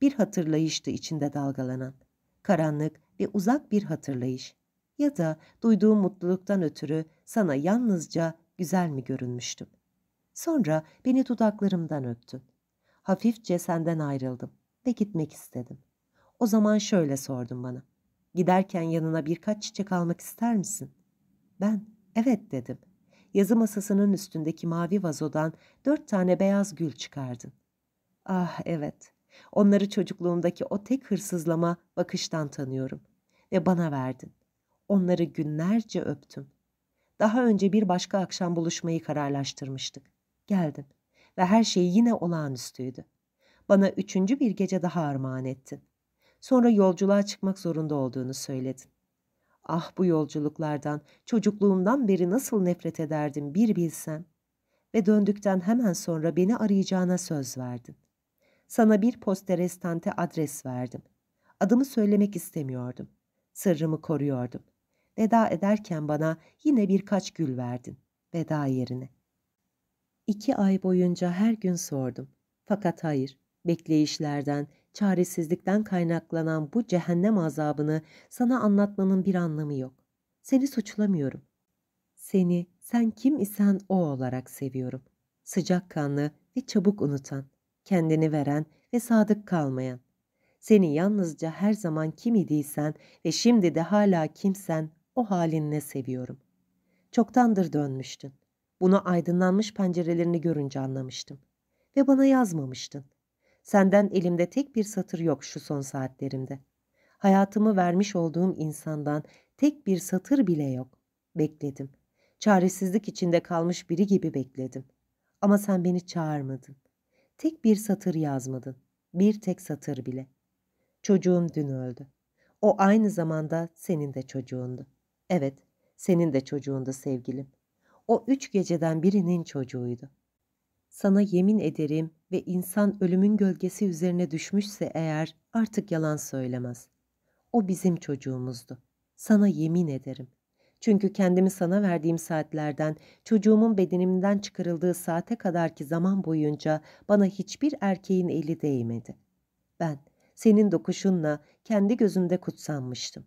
[SPEAKER 1] Bir hatırlayıştı içinde dalgalanan. Karanlık ve uzak bir hatırlayış ya da duyduğum mutluluktan ötürü sana yalnızca güzel mi görünmüştüm. Sonra beni dudaklarımdan öptün. Hafifçe senden ayrıldım ve gitmek istedim. O zaman şöyle sordun bana. Giderken yanına birkaç çiçek almak ister misin? Ben evet dedim. Yazı masasının üstündeki mavi vazodan dört tane beyaz gül çıkardın. Ah evet, onları çocukluğumdaki o tek hırsızlama bakıştan tanıyorum ve bana verdin. Onları günlerce öptüm. Daha önce bir başka akşam buluşmayı kararlaştırmıştık. Geldin ve her şey yine olağanüstüydü. Bana üçüncü bir gece daha armağan ettin. Sonra yolculuğa çıkmak zorunda olduğunu söyledin. Ah bu yolculuklardan, çocukluğumdan beri nasıl nefret ederdim bir bilsem. Ve döndükten hemen sonra beni arayacağına söz verdin. Sana bir posterestante adres verdim. Adımı söylemek istemiyordum. Sırrımı koruyordum veda ederken bana yine birkaç gül verdin veda yerine. İki ay boyunca her gün sordum. Fakat hayır, bekleyişlerden, çaresizlikten kaynaklanan bu cehennem azabını sana anlatmanın bir anlamı yok. Seni suçlamıyorum. Seni sen kim isen o olarak seviyorum. Sıcakkanlı ve çabuk unutan, kendini veren ve sadık kalmayan. Seni yalnızca her zaman kim idiysen ve şimdi de hala kimsen o halinle seviyorum. Çoktandır dönmüştün. Bunu aydınlanmış pencerelerini görünce anlamıştım. Ve bana yazmamıştın. Senden elimde tek bir satır yok şu son saatlerimde. Hayatımı vermiş olduğum insandan tek bir satır bile yok. Bekledim. Çaresizlik içinde kalmış biri gibi bekledim. Ama sen beni çağırmadın. Tek bir satır yazmadın. Bir tek satır bile. Çocuğum dün öldü. O aynı zamanda senin de çocuğundu. Evet, senin de çocuğundu sevgilim. O üç geceden birinin çocuğuydu. Sana yemin ederim ve insan ölümün gölgesi üzerine düşmüşse eğer artık yalan söylemez. O bizim çocuğumuzdu. Sana yemin ederim. Çünkü kendimi sana verdiğim saatlerden, çocuğumun bedenimden çıkarıldığı saate kadarki zaman boyunca bana hiçbir erkeğin eli değmedi. Ben senin dokuşunla kendi gözümde kutsanmıştım.''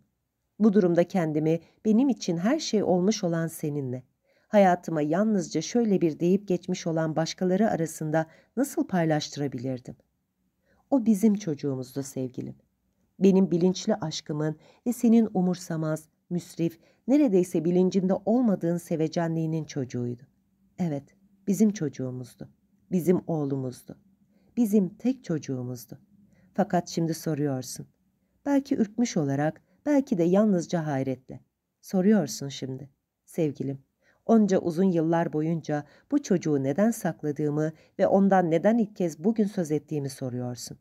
[SPEAKER 1] Bu durumda kendimi benim için her şey olmuş olan seninle, hayatıma yalnızca şöyle bir deyip geçmiş olan başkaları arasında nasıl paylaştırabilirdim? O bizim çocuğumuzdu sevgilim. Benim bilinçli aşkımın ve senin umursamaz, müsrif, neredeyse bilincinde olmadığın sevecenliğinin çocuğuydu. Evet, bizim çocuğumuzdu. Bizim oğlumuzdu. Bizim tek çocuğumuzdu. Fakat şimdi soruyorsun. Belki ürkmüş olarak belki de yalnızca hayretle. Soruyorsun şimdi, sevgilim. Onca uzun yıllar boyunca bu çocuğu neden sakladığımı ve ondan neden ilk kez bugün söz ettiğimi soruyorsun.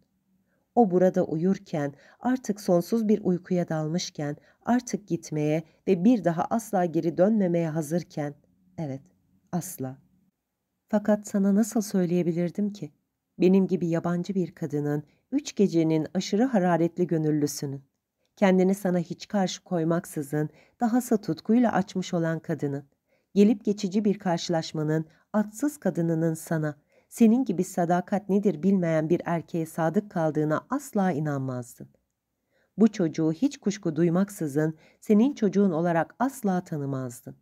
[SPEAKER 1] O burada uyurken, artık sonsuz bir uykuya dalmışken, artık gitmeye ve bir daha asla geri dönmemeye hazırken, evet, asla. Fakat sana nasıl söyleyebilirdim ki? Benim gibi yabancı bir kadının, üç gecenin aşırı hararetli gönüllüsünün kendini sana hiç karşı koymaksızın, dahası tutkuyla açmış olan kadının, gelip geçici bir karşılaşmanın, atsız kadınının sana, senin gibi sadakat nedir bilmeyen bir erkeğe sadık kaldığına asla inanmazdın. Bu çocuğu hiç kuşku duymaksızın senin çocuğun olarak asla tanımazdın.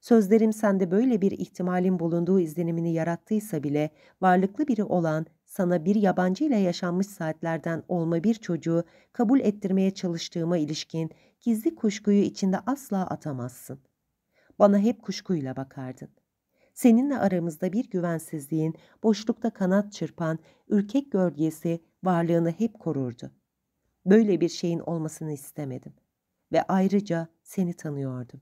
[SPEAKER 1] Sözlerim sende böyle bir ihtimalin bulunduğu izlenimini yarattıysa bile varlıklı biri olan sana bir yabancı ile yaşanmış saatlerden olma bir çocuğu kabul ettirmeye çalıştığıma ilişkin gizli kuşkuyu içinde asla atamazsın. Bana hep kuşkuyla bakardın. Seninle aramızda bir güvensizliğin, boşlukta kanat çırpan, ürkek gölgesi varlığını hep korurdu. Böyle bir şeyin olmasını istemedim. Ve ayrıca seni tanıyordum.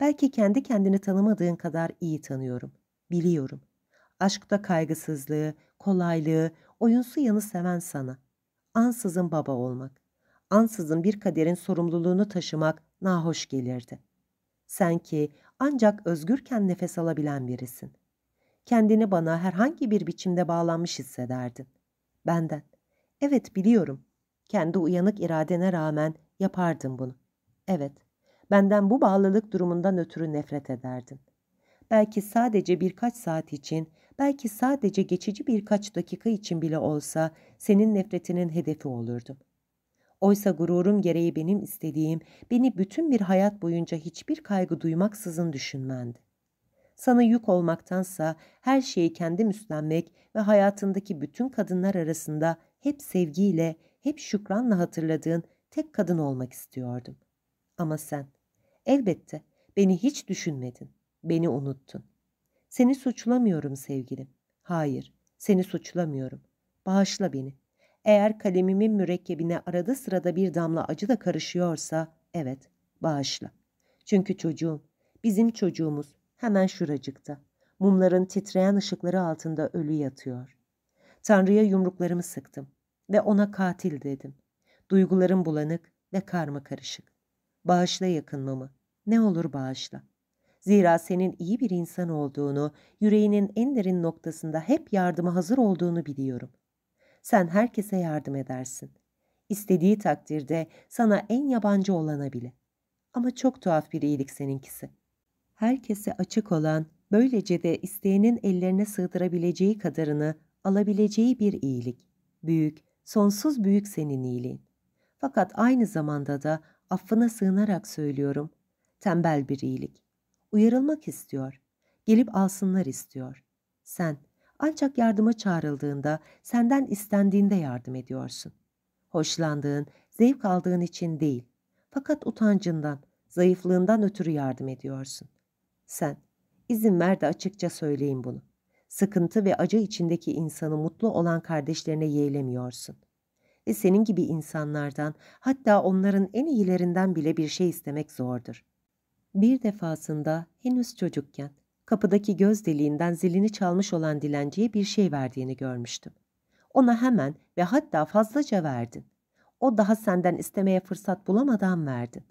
[SPEAKER 1] Belki kendi kendini tanımadığın kadar iyi tanıyorum. Biliyorum aşkta kaygısızlığı, kolaylığı, oyunsu yanı seven sana. Ansızın baba olmak, ansızın bir kaderin sorumluluğunu taşımak nahoş gelirdi. Sen ki ancak özgürken nefes alabilen birisin. Kendini bana herhangi bir biçimde bağlanmış hissederdin. Benden. Evet biliyorum. Kendi uyanık iradene rağmen yapardın bunu. Evet. Benden bu bağlılık durumundan ötürü nefret ederdin. Belki sadece birkaç saat için belki sadece geçici birkaç dakika için bile olsa senin nefretinin hedefi olurdum. Oysa gururum gereği benim istediğim, beni bütün bir hayat boyunca hiçbir kaygı duymaksızın düşünmendi. Sana yük olmaktansa her şeyi kendim üstlenmek ve hayatındaki bütün kadınlar arasında hep sevgiyle, hep şükranla hatırladığın tek kadın olmak istiyordum. Ama sen, elbette beni hiç düşünmedin, beni unuttun. Seni suçlamıyorum sevgilim. Hayır, seni suçlamıyorum. Bağışla beni. Eğer kalemimin mürekkebine arada sırada bir damla acı da karışıyorsa, evet, bağışla. Çünkü çocuğum, bizim çocuğumuz hemen şuracıkta. Mumların titreyen ışıkları altında ölü yatıyor. Tanrı'ya yumruklarımı sıktım ve ona katil dedim. Duygularım bulanık ve karma karışık. Bağışla yakınmamı. Ne olur bağışla. Zira senin iyi bir insan olduğunu, yüreğinin en derin noktasında hep yardıma hazır olduğunu biliyorum. Sen herkese yardım edersin. İstediği takdirde sana en yabancı olana bile. Ama çok tuhaf bir iyilik seninkisi. Herkese açık olan, böylece de isteyenin ellerine sığdırabileceği kadarını alabileceği bir iyilik. Büyük, sonsuz büyük senin iyiliğin. Fakat aynı zamanda da affına sığınarak söylüyorum, tembel bir iyilik. Uyarılmak istiyor. Gelip alsınlar istiyor. Sen ancak yardıma çağrıldığında, senden istendiğinde yardım ediyorsun. Hoşlandığın, zevk aldığın için değil, fakat utancından, zayıflığından ötürü yardım ediyorsun. Sen, izin ver de açıkça söyleyeyim bunu. Sıkıntı ve acı içindeki insanı mutlu olan kardeşlerine yeğlemiyorsun. Ve senin gibi insanlardan, hatta onların en iyilerinden bile bir şey istemek zordur. Bir defasında henüz çocukken kapıdaki göz deliğinden zilini çalmış olan dilenciye bir şey verdiğini görmüştüm. Ona hemen ve hatta fazlaca verdin. O daha senden istemeye fırsat bulamadan verdin.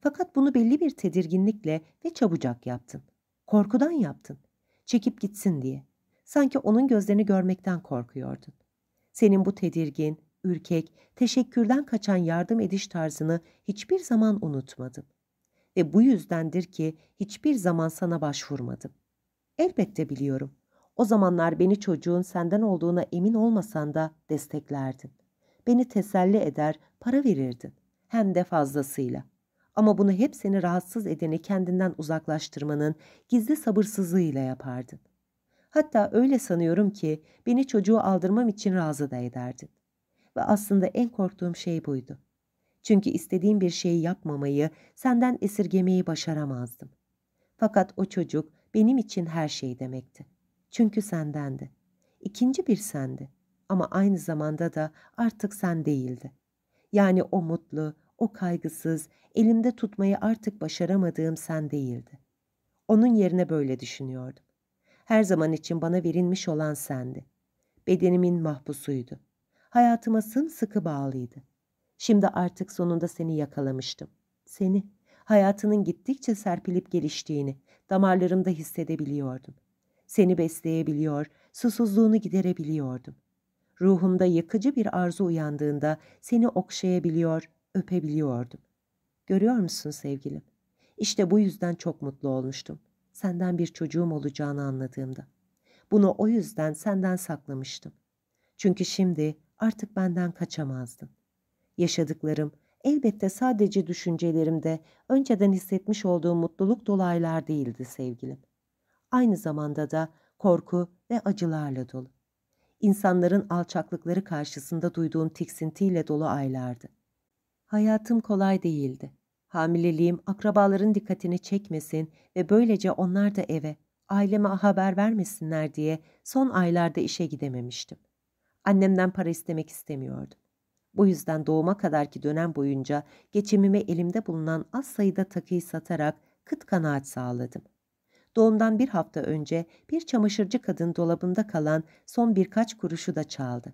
[SPEAKER 1] Fakat bunu belli bir tedirginlikle ve çabucak yaptın. Korkudan yaptın. Çekip gitsin diye. Sanki onun gözlerini görmekten korkuyordun. Senin bu tedirgin, ürkek, teşekkürden kaçan yardım ediş tarzını hiçbir zaman unutmadım.'' ve bu yüzdendir ki hiçbir zaman sana başvurmadım. Elbette biliyorum. O zamanlar beni çocuğun senden olduğuna emin olmasan da desteklerdin. Beni teselli eder, para verirdin. Hem de fazlasıyla. Ama bunu hep seni rahatsız edeni kendinden uzaklaştırmanın gizli sabırsızlığıyla yapardın. Hatta öyle sanıyorum ki beni çocuğu aldırmam için razı da ederdin. Ve aslında en korktuğum şey buydu. Çünkü istediğim bir şeyi yapmamayı, senden esirgemeyi başaramazdım. Fakat o çocuk benim için her şey demekti. Çünkü sendendi. İkinci bir sendi. Ama aynı zamanda da artık sen değildi. Yani o mutlu, o kaygısız, elimde tutmayı artık başaramadığım sen değildi. Onun yerine böyle düşünüyordum. Her zaman için bana verilmiş olan sendi. Bedenimin mahpusuydu. Hayatıma sımsıkı bağlıydı. Şimdi artık sonunda seni yakalamıştım. Seni, hayatının gittikçe serpilip geliştiğini damarlarımda hissedebiliyordum. Seni besleyebiliyor, susuzluğunu giderebiliyordum. Ruhumda yıkıcı bir arzu uyandığında seni okşayabiliyor, öpebiliyordum. Görüyor musun sevgilim? İşte bu yüzden çok mutlu olmuştum. Senden bir çocuğum olacağını anladığımda. Bunu o yüzden senden saklamıştım. Çünkü şimdi artık benden kaçamazdın. Yaşadıklarım elbette sadece düşüncelerimde önceden hissetmiş olduğum mutluluk dolaylar değildi sevgilim. Aynı zamanda da korku ve acılarla dolu. İnsanların alçaklıkları karşısında duyduğum tiksintiyle dolu aylardı. Hayatım kolay değildi. Hamileliğim akrabaların dikkatini çekmesin ve böylece onlar da eve, aileme haber vermesinler diye son aylarda işe gidememiştim. Annemden para istemek istemiyordum. Bu yüzden doğuma kadarki dönem boyunca geçimime elimde bulunan az sayıda takıyı satarak kıt kanaat sağladım. Doğumdan bir hafta önce bir çamaşırcı kadın dolabında kalan son birkaç kuruşu da çaldı.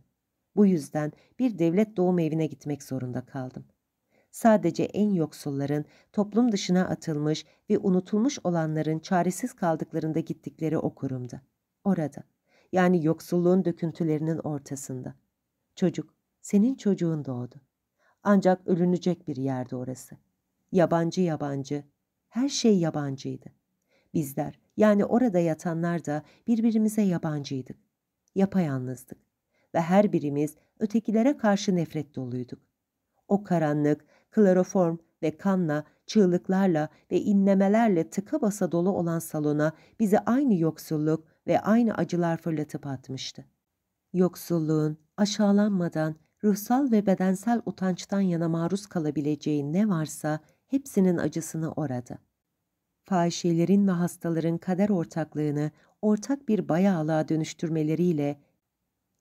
[SPEAKER 1] Bu yüzden bir devlet doğum evine gitmek zorunda kaldım. Sadece en yoksulların, toplum dışına atılmış ve unutulmuş olanların çaresiz kaldıklarında gittikleri o kurumda. Orada. Yani yoksulluğun döküntülerinin ortasında. Çocuk, senin çocuğun doğdu. Ancak ölünecek bir yerde orası. Yabancı yabancı. Her şey yabancıydı. Bizler yani orada yatanlar da birbirimize yabancıydık. Yapayalnızdık. Ve her birimiz ötekilere karşı nefret doluyduk. O karanlık, kloroform ve kanla, çığlıklarla ve inlemelerle tıka basa dolu olan salona bizi aynı yoksulluk ve aynı acılar fırlatıp atmıştı. Yoksulluğun aşağılanmadan ruhsal ve bedensel utançtan yana maruz kalabileceği ne varsa hepsinin acısını oradı. Fahişelerin ve hastaların kader ortaklığını ortak bir bayağılığa dönüştürmeleriyle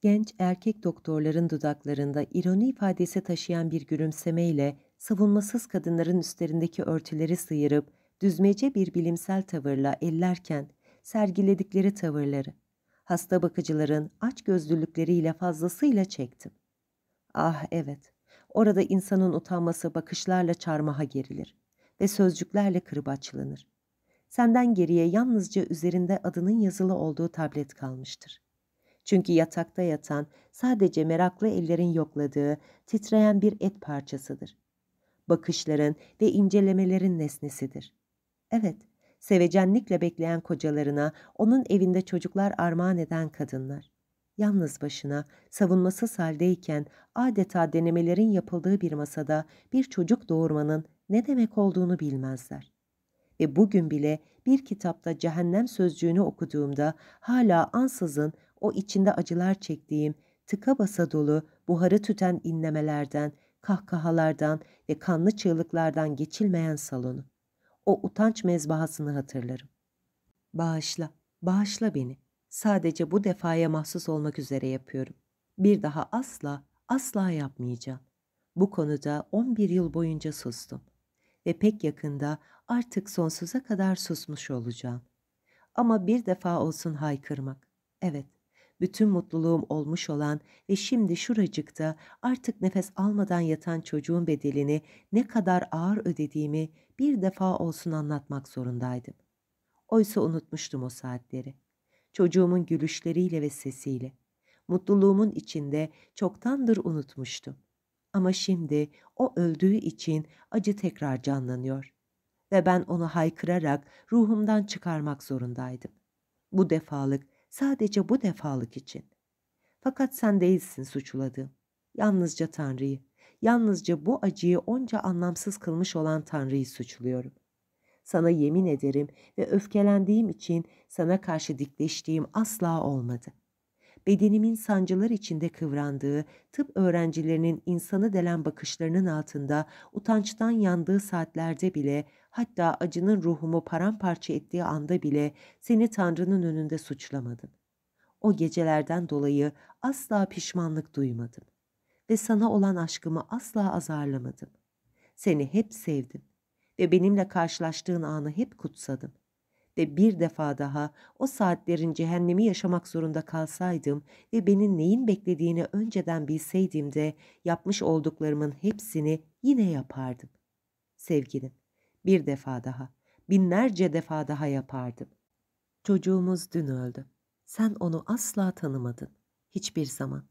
[SPEAKER 1] genç erkek doktorların dudaklarında ironi ifadesi taşıyan bir gülümsemeyle savunmasız kadınların üstlerindeki örtüleri sıyırıp düzmece bir bilimsel tavırla ellerken sergiledikleri tavırları hasta bakıcıların aç gözlülükleriyle fazlasıyla çektim. Ah evet, orada insanın utanması bakışlarla çarmıha gerilir ve sözcüklerle kırbaçlanır. Senden geriye yalnızca üzerinde adının yazılı olduğu tablet kalmıştır. Çünkü yatakta yatan sadece meraklı ellerin yokladığı, titreyen bir et parçasıdır. Bakışların ve incelemelerin nesnesidir. Evet, sevecenlikle bekleyen kocalarına, onun evinde çocuklar armağan eden kadınlar yalnız başına, savunmasız haldeyken adeta denemelerin yapıldığı bir masada bir çocuk doğurmanın ne demek olduğunu bilmezler. Ve bugün bile bir kitapta cehennem sözcüğünü okuduğumda hala ansızın o içinde acılar çektiğim, tıka basa dolu, buharı tüten inlemelerden, kahkahalardan ve kanlı çığlıklardan geçilmeyen salonu. O utanç mezbahasını hatırlarım. Bağışla, bağışla beni sadece bu defaya mahsus olmak üzere yapıyorum. Bir daha asla, asla yapmayacağım. Bu konuda 11 yıl boyunca sustum ve pek yakında artık sonsuza kadar susmuş olacağım. Ama bir defa olsun haykırmak. Evet, bütün mutluluğum olmuş olan ve şimdi şuracıkta artık nefes almadan yatan çocuğun bedelini ne kadar ağır ödediğimi bir defa olsun anlatmak zorundaydım. Oysa unutmuştum o saatleri çocuğumun gülüşleriyle ve sesiyle. Mutluluğumun içinde çoktandır unutmuştum. Ama şimdi o öldüğü için acı tekrar canlanıyor ve ben onu haykırarak ruhumdan çıkarmak zorundaydım. Bu defalık, sadece bu defalık için. Fakat sen değilsin suçladığım. Yalnızca Tanrı'yı, yalnızca bu acıyı onca anlamsız kılmış olan Tanrı'yı suçluyorum sana yemin ederim ve öfkelendiğim için sana karşı dikleştiğim asla olmadı. Bedenimin sancılar içinde kıvrandığı, tıp öğrencilerinin insanı delen bakışlarının altında utançtan yandığı saatlerde bile, hatta acının ruhumu paramparça ettiği anda bile seni Tanrı'nın önünde suçlamadım. O gecelerden dolayı asla pişmanlık duymadım ve sana olan aşkımı asla azarlamadım. Seni hep sevdim ve benimle karşılaştığın anı hep kutsadım. Ve bir defa daha o saatlerin cehennemi yaşamak zorunda kalsaydım ve beni neyin beklediğini önceden bilseydim de yapmış olduklarımın hepsini yine yapardım. Sevgilim, bir defa daha, binlerce defa daha yapardım. Çocuğumuz dün öldü. Sen onu asla tanımadın. Hiçbir zaman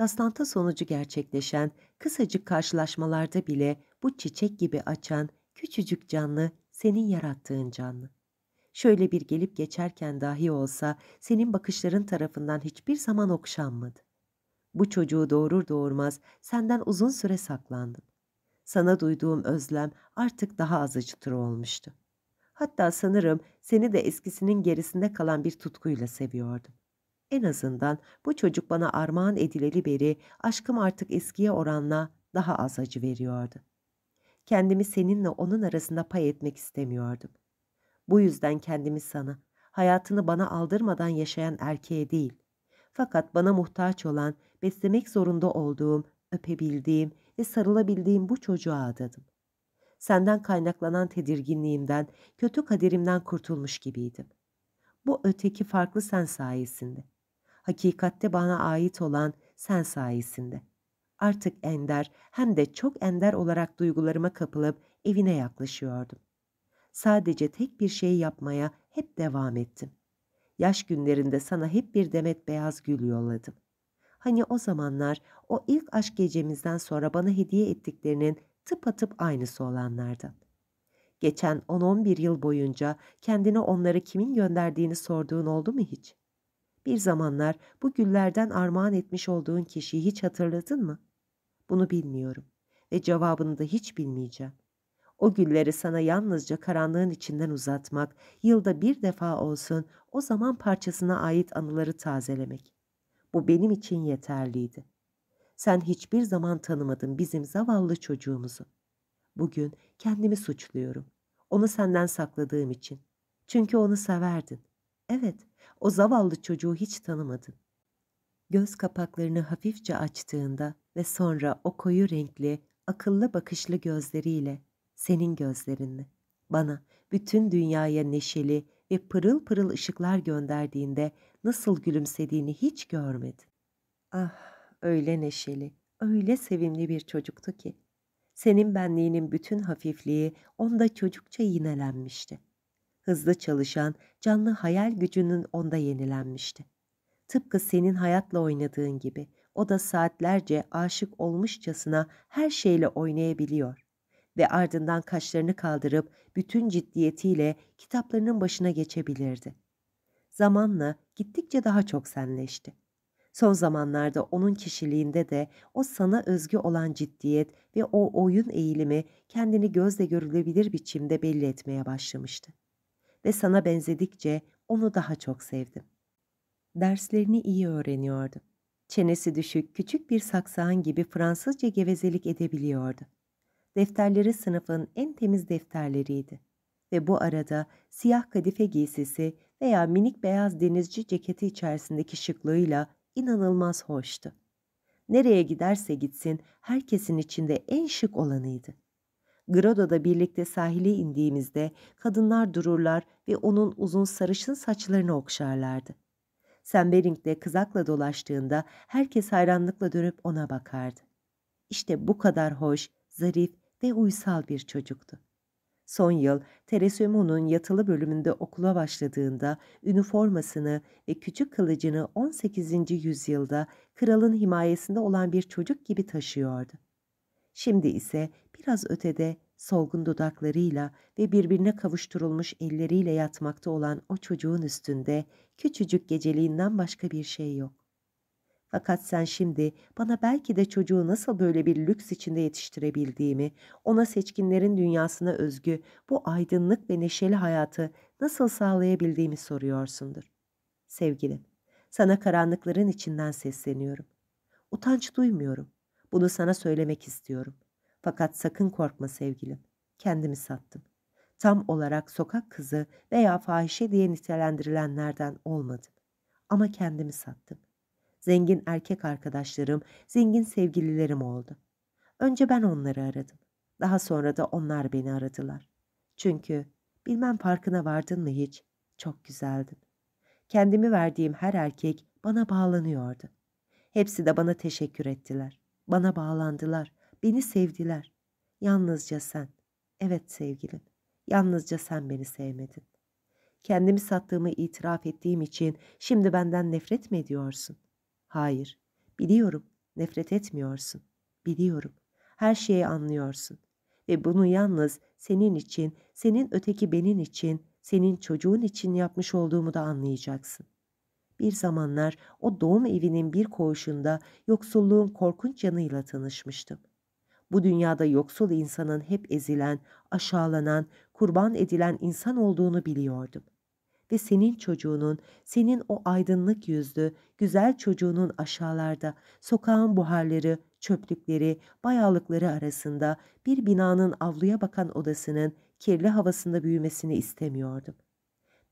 [SPEAKER 1] rastlantı sonucu gerçekleşen kısacık karşılaşmalarda bile bu çiçek gibi açan Küçücük canlı, senin yarattığın canlı. Şöyle bir gelip geçerken dahi olsa senin bakışların tarafından hiçbir zaman okşanmadı. Bu çocuğu doğurur doğurmaz senden uzun süre saklandım. Sana duyduğum özlem artık daha az acıtır olmuştu. Hatta sanırım seni de eskisinin gerisinde kalan bir tutkuyla seviyordum. En azından bu çocuk bana armağan edileli beri aşkım artık eskiye oranla daha az acı veriyordu. Kendimi seninle onun arasında pay etmek istemiyordum. Bu yüzden kendimi sana, hayatını bana aldırmadan yaşayan erkeğe değil, fakat bana muhtaç olan, beslemek zorunda olduğum, öpebildiğim ve sarılabildiğim bu çocuğa adadım. Senden kaynaklanan tedirginliğimden, kötü kaderimden kurtulmuş gibiydim. Bu öteki farklı sen sayesinde. Hakikatte bana ait olan sen sayesinde. Artık ender hem de çok ender olarak duygularıma kapılıp evine yaklaşıyordum. Sadece tek bir şey yapmaya hep devam ettim. Yaş günlerinde sana hep bir demet beyaz gül yolladım. Hani o zamanlar o ilk aşk gecemizden sonra bana hediye ettiklerinin tıpatıp aynısı olanlardan. Geçen 10-11 yıl boyunca kendine onları kimin gönderdiğini sorduğun oldu mu hiç? Bir zamanlar bu güllerden armağan etmiş olduğun kişiyi hiç hatırladın mı? Bunu bilmiyorum ve cevabını da hiç bilmeyeceğim. O gülleri sana yalnızca karanlığın içinden uzatmak, yılda bir defa olsun o zaman parçasına ait anıları tazelemek. Bu benim için yeterliydi. Sen hiçbir zaman tanımadın bizim zavallı çocuğumuzu. Bugün kendimi suçluyorum. Onu senden sakladığım için. Çünkü onu severdin. Evet, o zavallı çocuğu hiç tanımadın göz kapaklarını hafifçe açtığında ve sonra o koyu renkli, akıllı bakışlı gözleriyle, senin gözlerini, bana bütün dünyaya neşeli ve pırıl pırıl ışıklar gönderdiğinde nasıl gülümsediğini hiç görmedim. Ah, öyle neşeli, öyle sevimli bir çocuktu ki. Senin benliğinin bütün hafifliği onda çocukça yinelenmişti. Hızlı çalışan, canlı hayal gücünün onda yenilenmişti. Tıpkı senin hayatla oynadığın gibi o da saatlerce aşık olmuşçasına her şeyle oynayabiliyor ve ardından kaşlarını kaldırıp bütün ciddiyetiyle kitaplarının başına geçebilirdi. Zamanla gittikçe daha çok senleşti. Son zamanlarda onun kişiliğinde de o sana özgü olan ciddiyet ve o oyun eğilimi kendini gözle görülebilir biçimde belli etmeye başlamıştı. Ve sana benzedikçe onu daha çok sevdim derslerini iyi öğreniyordu. Çenesi düşük, küçük bir saksağın gibi Fransızca gevezelik edebiliyordu. Defterleri sınıfın en temiz defterleriydi. Ve bu arada siyah kadife giysisi veya minik beyaz denizci ceketi içerisindeki şıklığıyla inanılmaz hoştu. Nereye giderse gitsin herkesin içinde en şık olanıydı. Grado'da birlikte sahile indiğimizde kadınlar dururlar ve onun uzun sarışın saçlarını okşarlardı. Sam Bering'le kızakla dolaştığında herkes hayranlıkla dönüp ona bakardı. İşte bu kadar hoş, zarif ve uysal bir çocuktu. Son yıl Teresumo'nun yatılı bölümünde okula başladığında üniformasını ve küçük kılıcını 18. yüzyılda kralın himayesinde olan bir çocuk gibi taşıyordu. Şimdi ise biraz ötede solgun dudaklarıyla ve birbirine kavuşturulmuş elleriyle yatmakta olan o çocuğun üstünde küçücük geceliğinden başka bir şey yok. Fakat sen şimdi bana belki de çocuğu nasıl böyle bir lüks içinde yetiştirebildiğimi, ona seçkinlerin dünyasına özgü bu aydınlık ve neşeli hayatı nasıl sağlayabildiğimi soruyorsundur. Sevgilim, sana karanlıkların içinden sesleniyorum. Utanç duymuyorum. Bunu sana söylemek istiyorum.'' Fakat sakın korkma sevgilim. Kendimi sattım. Tam olarak sokak kızı veya fahişe diye nitelendirilenlerden olmadım. Ama kendimi sattım. Zengin erkek arkadaşlarım, zengin sevgililerim oldu. Önce ben onları aradım. Daha sonra da onlar beni aradılar. Çünkü bilmem farkına vardın mı hiç? Çok güzeldin. Kendimi verdiğim her erkek bana bağlanıyordu. Hepsi de bana teşekkür ettiler. Bana bağlandılar. Beni sevdiler. Yalnızca sen. Evet sevgilim. Yalnızca sen beni sevmedin. Kendimi sattığımı itiraf ettiğim için şimdi benden nefret mi ediyorsun? Hayır. Biliyorum. Nefret etmiyorsun. Biliyorum. Her şeyi anlıyorsun. Ve bunu yalnız senin için, senin öteki benin için, senin çocuğun için yapmış olduğumu da anlayacaksın. Bir zamanlar o doğum evinin bir koğuşunda yoksulluğun korkunç yanıyla tanışmıştım bu dünyada yoksul insanın hep ezilen, aşağılanan, kurban edilen insan olduğunu biliyordum. Ve senin çocuğunun, senin o aydınlık yüzlü, güzel çocuğunun aşağılarda, sokağın buharları, çöplükleri, bayalıkları arasında bir binanın avluya bakan odasının kirli havasında büyümesini istemiyordum.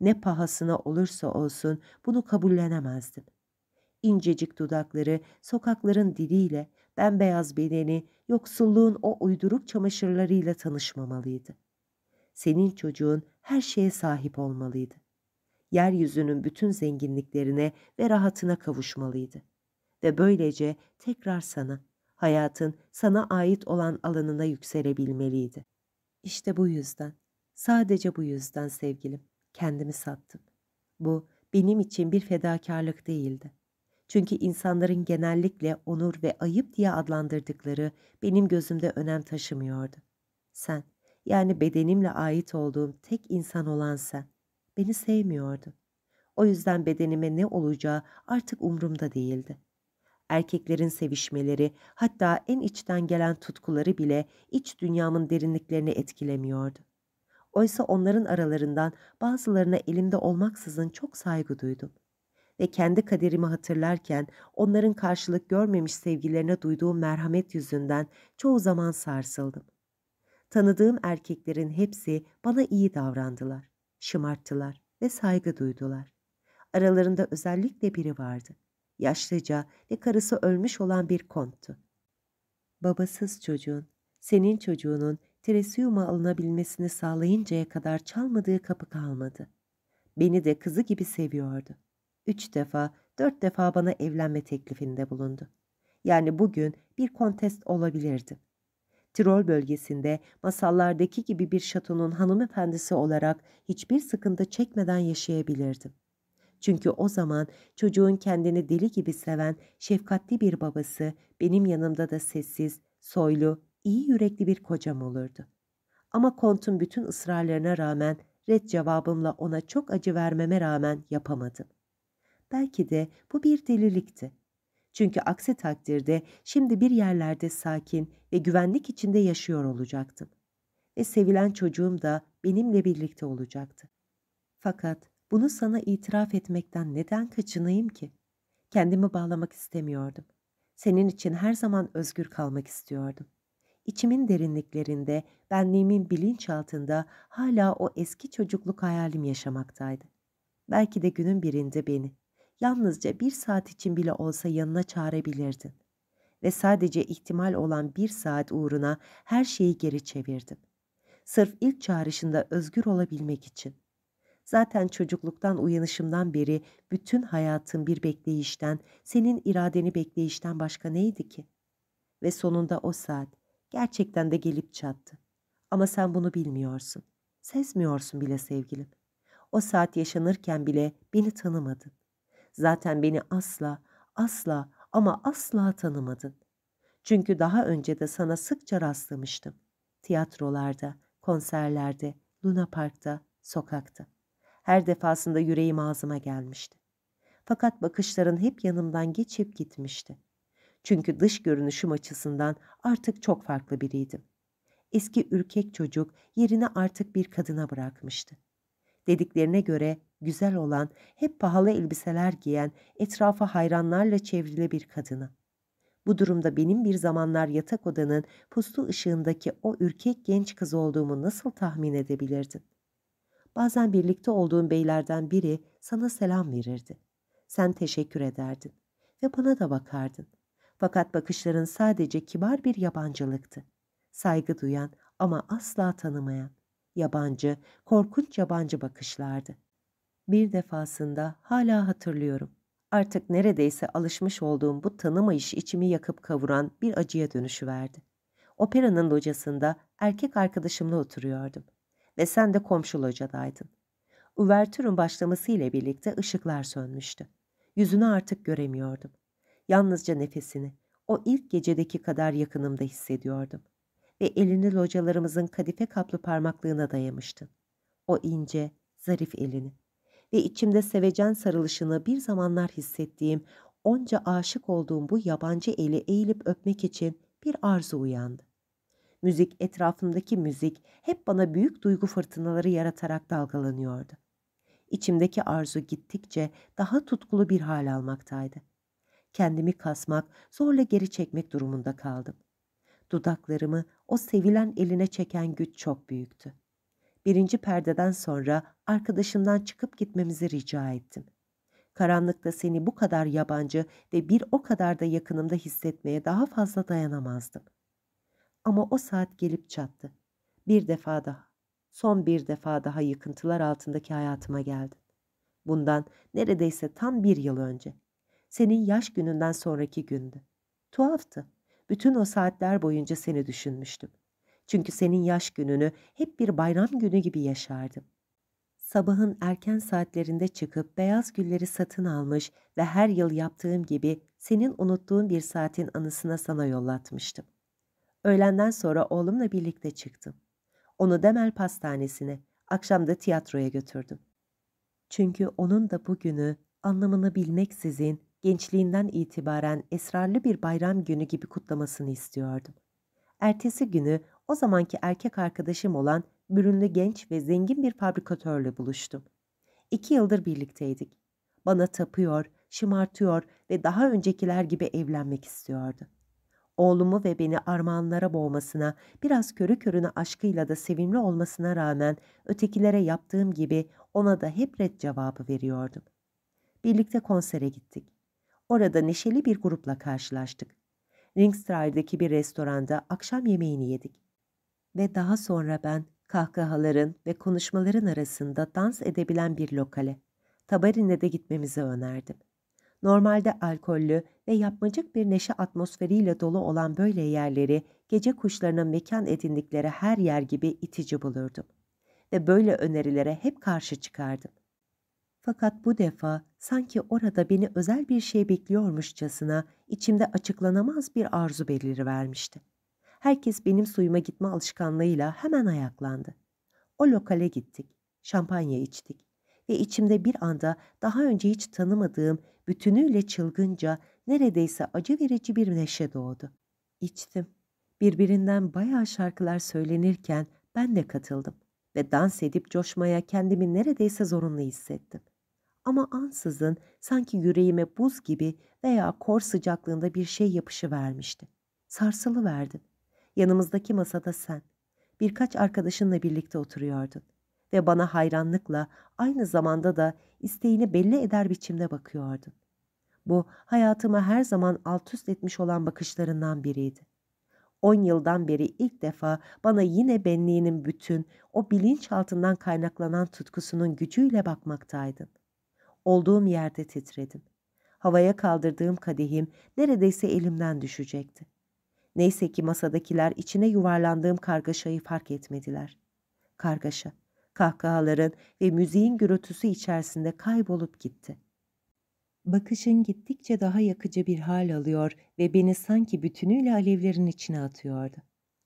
[SPEAKER 1] Ne pahasına olursa olsun bunu kabullenemezdim.'' İncecik dudakları sokakların diliyle, bembeyaz bedeni, yoksulluğun o uyduruk çamaşırlarıyla tanışmamalıydı. Senin çocuğun her şeye sahip olmalıydı. Yeryüzünün bütün zenginliklerine ve rahatına kavuşmalıydı. Ve böylece tekrar sana, hayatın sana ait olan alanına yükselebilmeliydi. İşte bu yüzden, sadece bu yüzden sevgilim, kendimi sattım. Bu benim için bir fedakarlık değildi. Çünkü insanların genellikle onur ve ayıp diye adlandırdıkları benim gözümde önem taşımıyordu. Sen, yani bedenimle ait olduğum tek insan olan sen, beni sevmiyordu. O yüzden bedenime ne olacağı artık umrumda değildi. Erkeklerin sevişmeleri, hatta en içten gelen tutkuları bile iç dünyamın derinliklerini etkilemiyordu. Oysa onların aralarından bazılarına elimde olmaksızın çok saygı duydum ve kendi kaderimi hatırlarken onların karşılık görmemiş sevgilerine duyduğum merhamet yüzünden çoğu zaman sarsıldım. Tanıdığım erkeklerin hepsi bana iyi davrandılar, şımarttılar ve saygı duydular. Aralarında özellikle biri vardı. Yaşlıca ve karısı ölmüş olan bir konttu. Babasız çocuğun, senin çocuğunun Tresium'a alınabilmesini sağlayıncaya kadar çalmadığı kapı kalmadı. Beni de kızı gibi seviyordu üç defa, dört defa bana evlenme teklifinde bulundu. Yani bugün bir kontest olabilirdi. Tirol bölgesinde masallardaki gibi bir şatonun hanımefendisi olarak hiçbir sıkıntı çekmeden yaşayabilirdim. Çünkü o zaman çocuğun kendini deli gibi seven, şefkatli bir babası, benim yanımda da sessiz, soylu, iyi yürekli bir kocam olurdu. Ama kontun bütün ısrarlarına rağmen red cevabımla ona çok acı vermeme rağmen yapamadım. Belki de bu bir delilikti. Çünkü aksi takdirde şimdi bir yerlerde sakin ve güvenlik içinde yaşıyor olacaktım. Ve sevilen çocuğum da benimle birlikte olacaktı. Fakat bunu sana itiraf etmekten neden kaçınayım ki? Kendimi bağlamak istemiyordum. Senin için her zaman özgür kalmak istiyordum. İçimin derinliklerinde, benliğimin bilinçaltında hala o eski çocukluk hayalim yaşamaktaydı. Belki de günün birinde beni, yalnızca bir saat için bile olsa yanına çağırabilirdin. Ve sadece ihtimal olan bir saat uğruna her şeyi geri çevirdim. Sırf ilk çağrışında özgür olabilmek için. Zaten çocukluktan uyanışımdan beri bütün hayatım bir bekleyişten, senin iradeni bekleyişten başka neydi ki? Ve sonunda o saat gerçekten de gelip çattı. Ama sen bunu bilmiyorsun. Sezmiyorsun bile sevgilim. O saat yaşanırken bile beni tanımadın. Zaten beni asla, asla ama asla tanımadın. Çünkü daha önce de sana sıkça rastlamıştım. Tiyatrolarda, konserlerde, Luna Park'ta, sokakta. Her defasında yüreğim ağzıma gelmişti. Fakat bakışların hep yanımdan geçip gitmişti. Çünkü dış görünüşüm açısından artık çok farklı biriydim. Eski ürkek çocuk yerini artık bir kadına bırakmıştı. Dediklerine göre güzel olan, hep pahalı elbiseler giyen, etrafa hayranlarla çevrili bir kadını. Bu durumda benim bir zamanlar yatak odanın puslu ışığındaki o ürkek genç kız olduğumu nasıl tahmin edebilirdin? Bazen birlikte olduğun beylerden biri sana selam verirdi. Sen teşekkür ederdin ve bana da bakardın. Fakat bakışların sadece kibar bir yabancılıktı. Saygı duyan ama asla tanımayan yabancı, korkunç yabancı bakışlardı. Bir defasında hala hatırlıyorum. Artık neredeyse alışmış olduğum bu tanımayış içimi yakıp kavuran bir acıya dönüşüverdi. Operanın locasında erkek arkadaşımla oturuyordum. Ve sen de komşu locadaydın. Üvertürün başlamasıyla birlikte ışıklar sönmüştü. Yüzünü artık göremiyordum. Yalnızca nefesini, o ilk gecedeki kadar yakınımda hissediyordum ve elini localarımızın kadife kaplı parmaklığına dayamıştı. O ince, zarif elini ve içimde sevecen sarılışını bir zamanlar hissettiğim, onca aşık olduğum bu yabancı eli eğilip öpmek için bir arzu uyandı. Müzik, etrafımdaki müzik hep bana büyük duygu fırtınaları yaratarak dalgalanıyordu. İçimdeki arzu gittikçe daha tutkulu bir hal almaktaydı. Kendimi kasmak, zorla geri çekmek durumunda kaldım. Dudaklarımı o sevilen eline çeken güç çok büyüktü. Birinci perdeden sonra arkadaşımdan çıkıp gitmemizi rica ettim. Karanlıkta seni bu kadar yabancı ve bir o kadar da yakınımda hissetmeye daha fazla dayanamazdım. Ama o saat gelip çattı. Bir defa daha, son bir defa daha yıkıntılar altındaki hayatıma geldi. Bundan neredeyse tam bir yıl önce. Senin yaş gününden sonraki gündü. Tuhaftı. Bütün o saatler boyunca seni düşünmüştüm. Çünkü senin yaş gününü hep bir bayram günü gibi yaşardım. Sabahın erken saatlerinde çıkıp beyaz gülleri satın almış ve her yıl yaptığım gibi senin unuttuğun bir saatin anısına sana yollatmıştım. Öğlenden sonra oğlumla birlikte çıktım. Onu Demel Pastanesi'ne, akşam da tiyatroya götürdüm. Çünkü onun da bu günü anlamını bilmeksizin gençliğinden itibaren esrarlı bir bayram günü gibi kutlamasını istiyordum. Ertesi günü o zamanki erkek arkadaşım olan bürünlü genç ve zengin bir fabrikatörle buluştum. İki yıldır birlikteydik. Bana tapıyor, şımartıyor ve daha öncekiler gibi evlenmek istiyordu. Oğlumu ve beni armağanlara boğmasına, biraz körü körüne aşkıyla da sevimli olmasına rağmen ötekilere yaptığım gibi ona da hep red cevabı veriyordum. Birlikte konsere gittik. Orada neşeli bir grupla karşılaştık. Ringstride'deki bir restoranda akşam yemeğini yedik. Ve daha sonra ben kahkahaların ve konuşmaların arasında dans edebilen bir lokale, Tabarin'e de gitmemizi önerdim. Normalde alkollü ve yapmacık bir neşe atmosferiyle dolu olan böyle yerleri gece kuşlarının mekan edindikleri her yer gibi itici bulurdum. Ve böyle önerilere hep karşı çıkardım. Fakat bu defa sanki orada beni özel bir şey bekliyormuşçasına içimde açıklanamaz bir arzu vermişti. Herkes benim suyuma gitme alışkanlığıyla hemen ayaklandı. O lokale gittik, şampanya içtik ve içimde bir anda daha önce hiç tanımadığım bütünüyle çılgınca neredeyse acı verici bir neşe doğdu. İçtim. Birbirinden bayağı şarkılar söylenirken ben de katıldım ve dans edip coşmaya kendimi neredeyse zorunlu hissettim ama ansızın sanki yüreğime buz gibi veya kor sıcaklığında bir şey yapışı vermişti. Sarsılı verdim. Yanımızdaki masada sen, birkaç arkadaşınla birlikte oturuyordun ve bana hayranlıkla aynı zamanda da isteğini belli eder biçimde bakıyordun. Bu hayatıma her zaman alt üst etmiş olan bakışlarından biriydi. On yıldan beri ilk defa bana yine benliğinin bütün, o bilinç altından kaynaklanan tutkusunun gücüyle bakmaktaydın. Olduğum yerde titredim. Havaya kaldırdığım kadehim neredeyse elimden düşecekti. Neyse ki masadakiler içine yuvarlandığım kargaşayı fark etmediler. Kargaşa, kahkahaların ve müziğin gürültüsü içerisinde kaybolup gitti.'' bakışın gittikçe daha yakıcı bir hal alıyor ve beni sanki bütünüyle alevlerin içine atıyordu.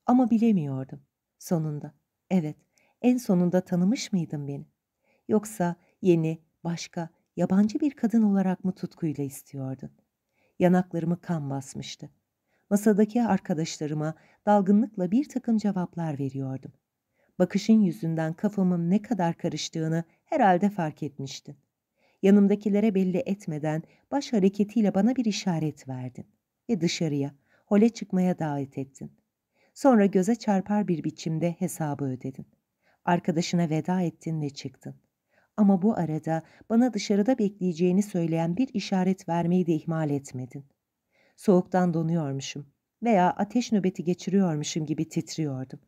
[SPEAKER 1] Ama bilemiyordum. Sonunda, evet, en sonunda tanımış mıydım beni? Yoksa yeni, başka, yabancı bir kadın olarak mı tutkuyla istiyordun? Yanaklarımı kan basmıştı. Masadaki arkadaşlarıma dalgınlıkla bir takım cevaplar veriyordum. Bakışın yüzünden kafamın ne kadar karıştığını herhalde fark etmiştin. Yanımdakilere belli etmeden baş hareketiyle bana bir işaret verdin ve dışarıya, hole çıkmaya davet ettin. Sonra göze çarpar bir biçimde hesabı ödedin. Arkadaşına veda ettin ve çıktın.'' Ama bu arada bana dışarıda bekleyeceğini söyleyen bir işaret vermeyi de ihmal etmedin. Soğuktan donuyormuşum veya ateş nöbeti geçiriyormuşum gibi titriyordum.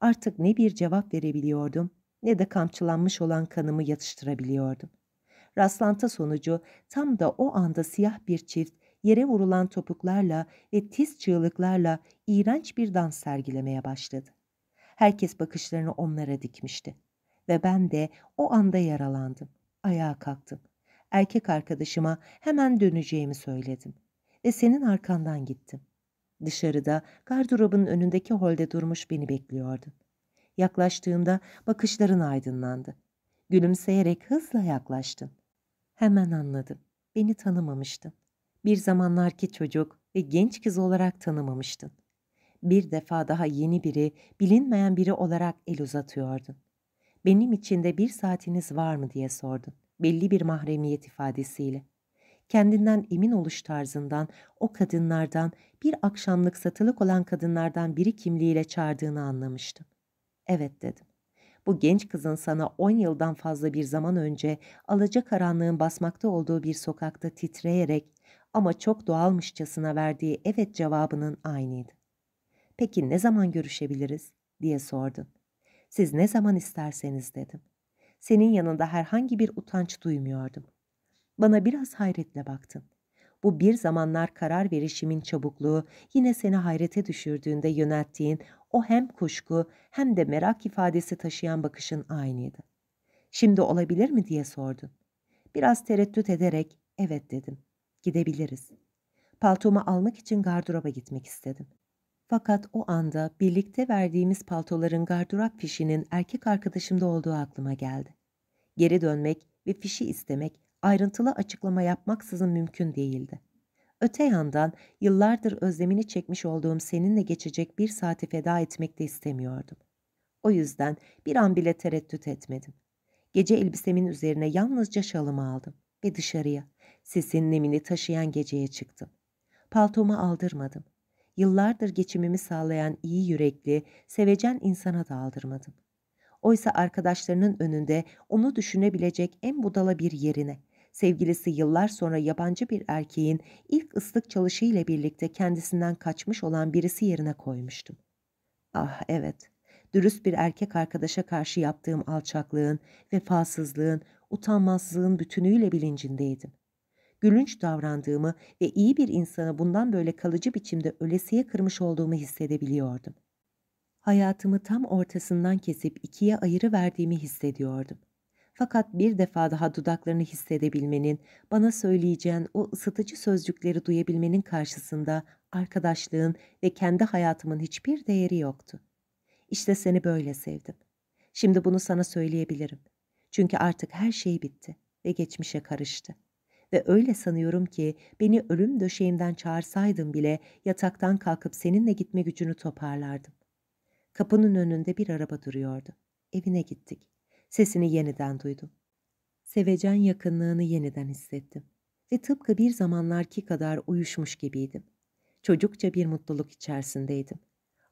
[SPEAKER 1] Artık ne bir cevap verebiliyordum ne de kamçılanmış olan kanımı yatıştırabiliyordum. Rastlantı sonucu tam da o anda siyah bir çift yere vurulan topuklarla ve tiz çığlıklarla iğrenç bir dans sergilemeye başladı. Herkes bakışlarını onlara dikmişti ve ben de o anda yaralandım. Ayağa kalktım. Erkek arkadaşıma hemen döneceğimi söyledim ve senin arkandan gittim. Dışarıda gardırobun önündeki holde durmuş beni bekliyordun. Yaklaştığımda bakışların aydınlandı. Gülümseyerek hızla yaklaştın. Hemen anladım. Beni tanımamıştın. Bir zamanlar ki çocuk ve genç kız olarak tanımamıştın. Bir defa daha yeni biri, bilinmeyen biri olarak el uzatıyordun benim için de bir saatiniz var mı diye sordu. Belli bir mahremiyet ifadesiyle. Kendinden emin oluş tarzından, o kadınlardan, bir akşamlık satılık olan kadınlardan biri kimliğiyle çağırdığını anlamıştım. Evet dedim. Bu genç kızın sana on yıldan fazla bir zaman önce karanlığın basmakta olduğu bir sokakta titreyerek ama çok doğalmışçasına verdiği evet cevabının aynıydı. Peki ne zaman görüşebiliriz diye sordun. Siz ne zaman isterseniz dedim. Senin yanında herhangi bir utanç duymuyordum. Bana biraz hayretle baktın. Bu bir zamanlar karar verişimin çabukluğu yine seni hayrete düşürdüğünde yönelttiğin o hem kuşku hem de merak ifadesi taşıyan bakışın aynıydı. Şimdi olabilir mi diye sordun. Biraz tereddüt ederek evet dedim. Gidebiliriz. Paltomu almak için gardıroba gitmek istedim. Fakat o anda birlikte verdiğimiz paltoların gardırop fişinin erkek arkadaşımda olduğu aklıma geldi. Geri dönmek ve fişi istemek ayrıntılı açıklama yapmaksızın mümkün değildi. Öte yandan yıllardır özlemini çekmiş olduğum seninle geçecek bir saati feda etmek de istemiyordum. O yüzden bir an bile tereddüt etmedim. Gece elbisemin üzerine yalnızca şalımı aldım ve dışarıya, sesin nemini taşıyan geceye çıktım. Paltomu aldırmadım yıllardır geçimimi sağlayan iyi yürekli, sevecen insana da aldırmadım. Oysa arkadaşlarının önünde onu düşünebilecek en budala bir yerine, sevgilisi yıllar sonra yabancı bir erkeğin ilk ıslık çalışıyla birlikte kendisinden kaçmış olan birisi yerine koymuştum. Ah evet, dürüst bir erkek arkadaşa karşı yaptığım alçaklığın, vefasızlığın, utanmazlığın bütünüyle bilincindeydim gülünç davrandığımı ve iyi bir insana bundan böyle kalıcı biçimde ölesiye kırmış olduğumu hissedebiliyordum. Hayatımı tam ortasından kesip ikiye ayırıverdiğimi hissediyordum. Fakat bir defa daha dudaklarını hissedebilmenin, bana söyleyeceğin o ısıtıcı sözcükleri duyabilmenin karşısında arkadaşlığın ve kendi hayatımın hiçbir değeri yoktu. İşte seni böyle sevdim. Şimdi bunu sana söyleyebilirim. Çünkü artık her şey bitti ve geçmişe karıştı.'' ve öyle sanıyorum ki beni ölüm döşeğimden çağırsaydın bile yataktan kalkıp seninle gitme gücünü toparlardım. Kapının önünde bir araba duruyordu. Evine gittik. Sesini yeniden duydum. Sevecen yakınlığını yeniden hissettim ve tıpkı bir zamanlarki kadar uyuşmuş gibiydim. Çocukça bir mutluluk içerisindeydim.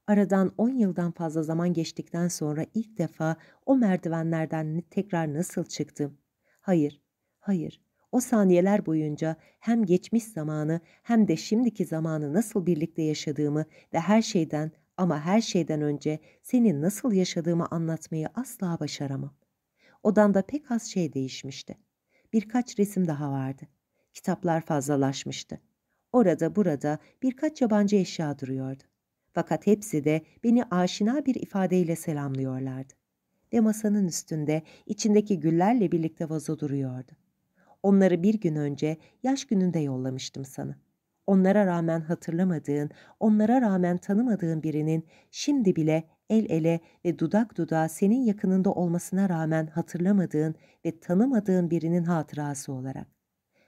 [SPEAKER 1] Aradan on yıldan fazla zaman geçtikten sonra ilk defa o merdivenlerden tekrar nasıl çıktım? Hayır, hayır, o saniyeler boyunca hem geçmiş zamanı hem de şimdiki zamanı nasıl birlikte yaşadığımı ve her şeyden ama her şeyden önce senin nasıl yaşadığımı anlatmayı asla başaramam. Odamda pek az şey değişmişti. Birkaç resim daha vardı. Kitaplar fazlalaşmıştı. Orada burada birkaç yabancı eşya duruyordu. Fakat hepsi de beni aşina bir ifadeyle selamlıyorlardı. Ve masanın üstünde içindeki güllerle birlikte vazo duruyordu. Onları bir gün önce yaş gününde yollamıştım sana. Onlara rağmen hatırlamadığın, onlara rağmen tanımadığın birinin şimdi bile el ele ve dudak dudağa senin yakınında olmasına rağmen hatırlamadığın ve tanımadığın birinin hatırası olarak.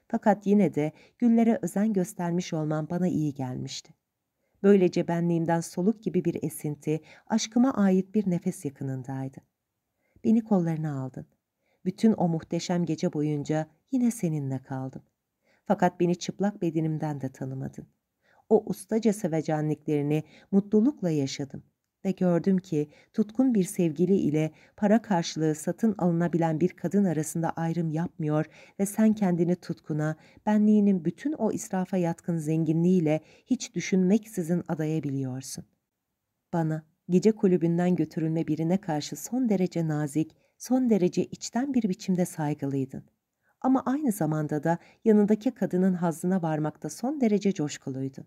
[SPEAKER 1] Fakat yine de güllere özen göstermiş olman bana iyi gelmişti. Böylece benliğimden soluk gibi bir esinti, aşkıma ait bir nefes yakınındaydı. Beni kollarına aldın bütün o muhteşem gece boyunca yine seninle kaldım. Fakat beni çıplak bedenimden de tanımadın. O ustaca sevecenliklerini mutlulukla yaşadım ve gördüm ki tutkun bir sevgili ile para karşılığı satın alınabilen bir kadın arasında ayrım yapmıyor ve sen kendini tutkuna, benliğinin bütün o israfa yatkın zenginliğiyle hiç düşünmeksizin adayabiliyorsun. Bana gece kulübünden götürülme birine karşı son derece nazik son derece içten bir biçimde saygılıydın. Ama aynı zamanda da yanındaki kadının hazzına varmakta son derece coşkuluydun.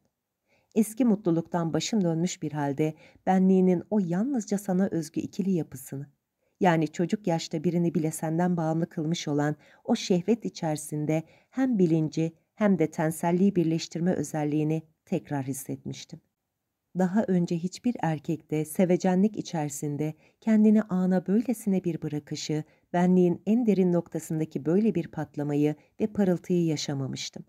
[SPEAKER 1] Eski mutluluktan başım dönmüş bir halde benliğinin o yalnızca sana özgü ikili yapısını, yani çocuk yaşta birini bile senden bağımlı kılmış olan o şehvet içerisinde hem bilinci hem de tenselliği birleştirme özelliğini tekrar hissetmiştim daha önce hiçbir erkekte sevecenlik içerisinde kendini ana böylesine bir bırakışı, benliğin en derin noktasındaki böyle bir patlamayı ve parıltıyı yaşamamıştım.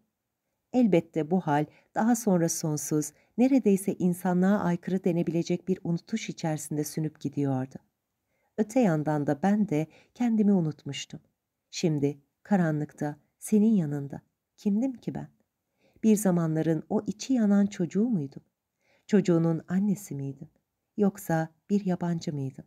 [SPEAKER 1] Elbette bu hal daha sonra sonsuz, neredeyse insanlığa aykırı denebilecek bir unutuş içerisinde sünüp gidiyordu. Öte yandan da ben de kendimi unutmuştum. Şimdi karanlıkta, senin yanında kimdim ki ben? Bir zamanların o içi yanan çocuğu muydum? Çocuğunun annesi miydin, Yoksa bir yabancı mıydın?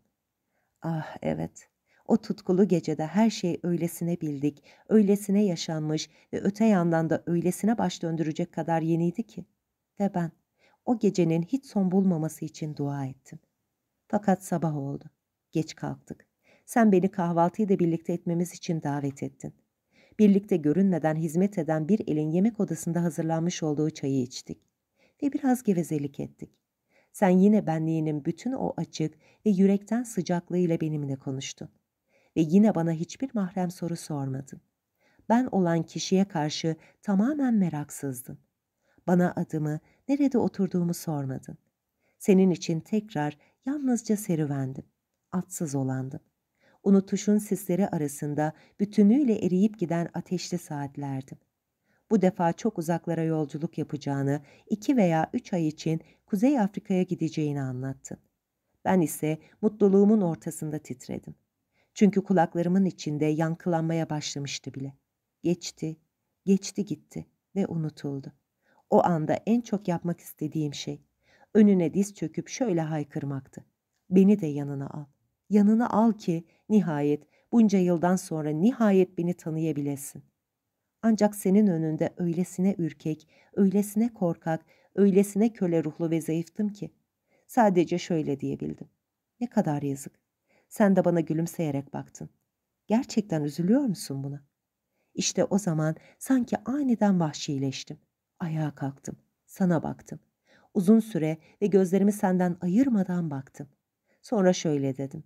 [SPEAKER 1] Ah evet, o tutkulu gecede her şey öylesine bildik, öylesine yaşanmış ve öte yandan da öylesine baş döndürecek kadar yeniydi ki. Ve ben o gecenin hiç son bulmaması için dua ettim. Fakat sabah oldu. Geç kalktık. Sen beni kahvaltıyı da birlikte etmemiz için davet ettin. Birlikte görünmeden hizmet eden bir elin yemek odasında hazırlanmış olduğu çayı içtik ve biraz gevezelik ettik. Sen yine benliğinin bütün o açık ve yürekten sıcaklığıyla benimle konuştun. Ve yine bana hiçbir mahrem soru sormadın. Ben olan kişiye karşı tamamen meraksızdın. Bana adımı, nerede oturduğumu sormadın. Senin için tekrar yalnızca serüvendim. Atsız olandım. Unutuşun sisleri arasında bütünüyle eriyip giden ateşli saatlerdim bu defa çok uzaklara yolculuk yapacağını, iki veya üç ay için Kuzey Afrika'ya gideceğini anlattı. Ben ise mutluluğumun ortasında titredim. Çünkü kulaklarımın içinde yankılanmaya başlamıştı bile. Geçti, geçti gitti ve unutuldu. O anda en çok yapmak istediğim şey, önüne diz çöküp şöyle haykırmaktı. Beni de yanına al. Yanına al ki nihayet bunca yıldan sonra nihayet beni tanıyabilesin.'' Ancak senin önünde öylesine ürkek, öylesine korkak, öylesine köle ruhlu ve zayıftım ki. Sadece şöyle diyebildim. Ne kadar yazık. Sen de bana gülümseyerek baktın. Gerçekten üzülüyor musun buna? İşte o zaman sanki aniden vahşileştim. Ayağa kalktım. Sana baktım. Uzun süre ve gözlerimi senden ayırmadan baktım. Sonra şöyle dedim.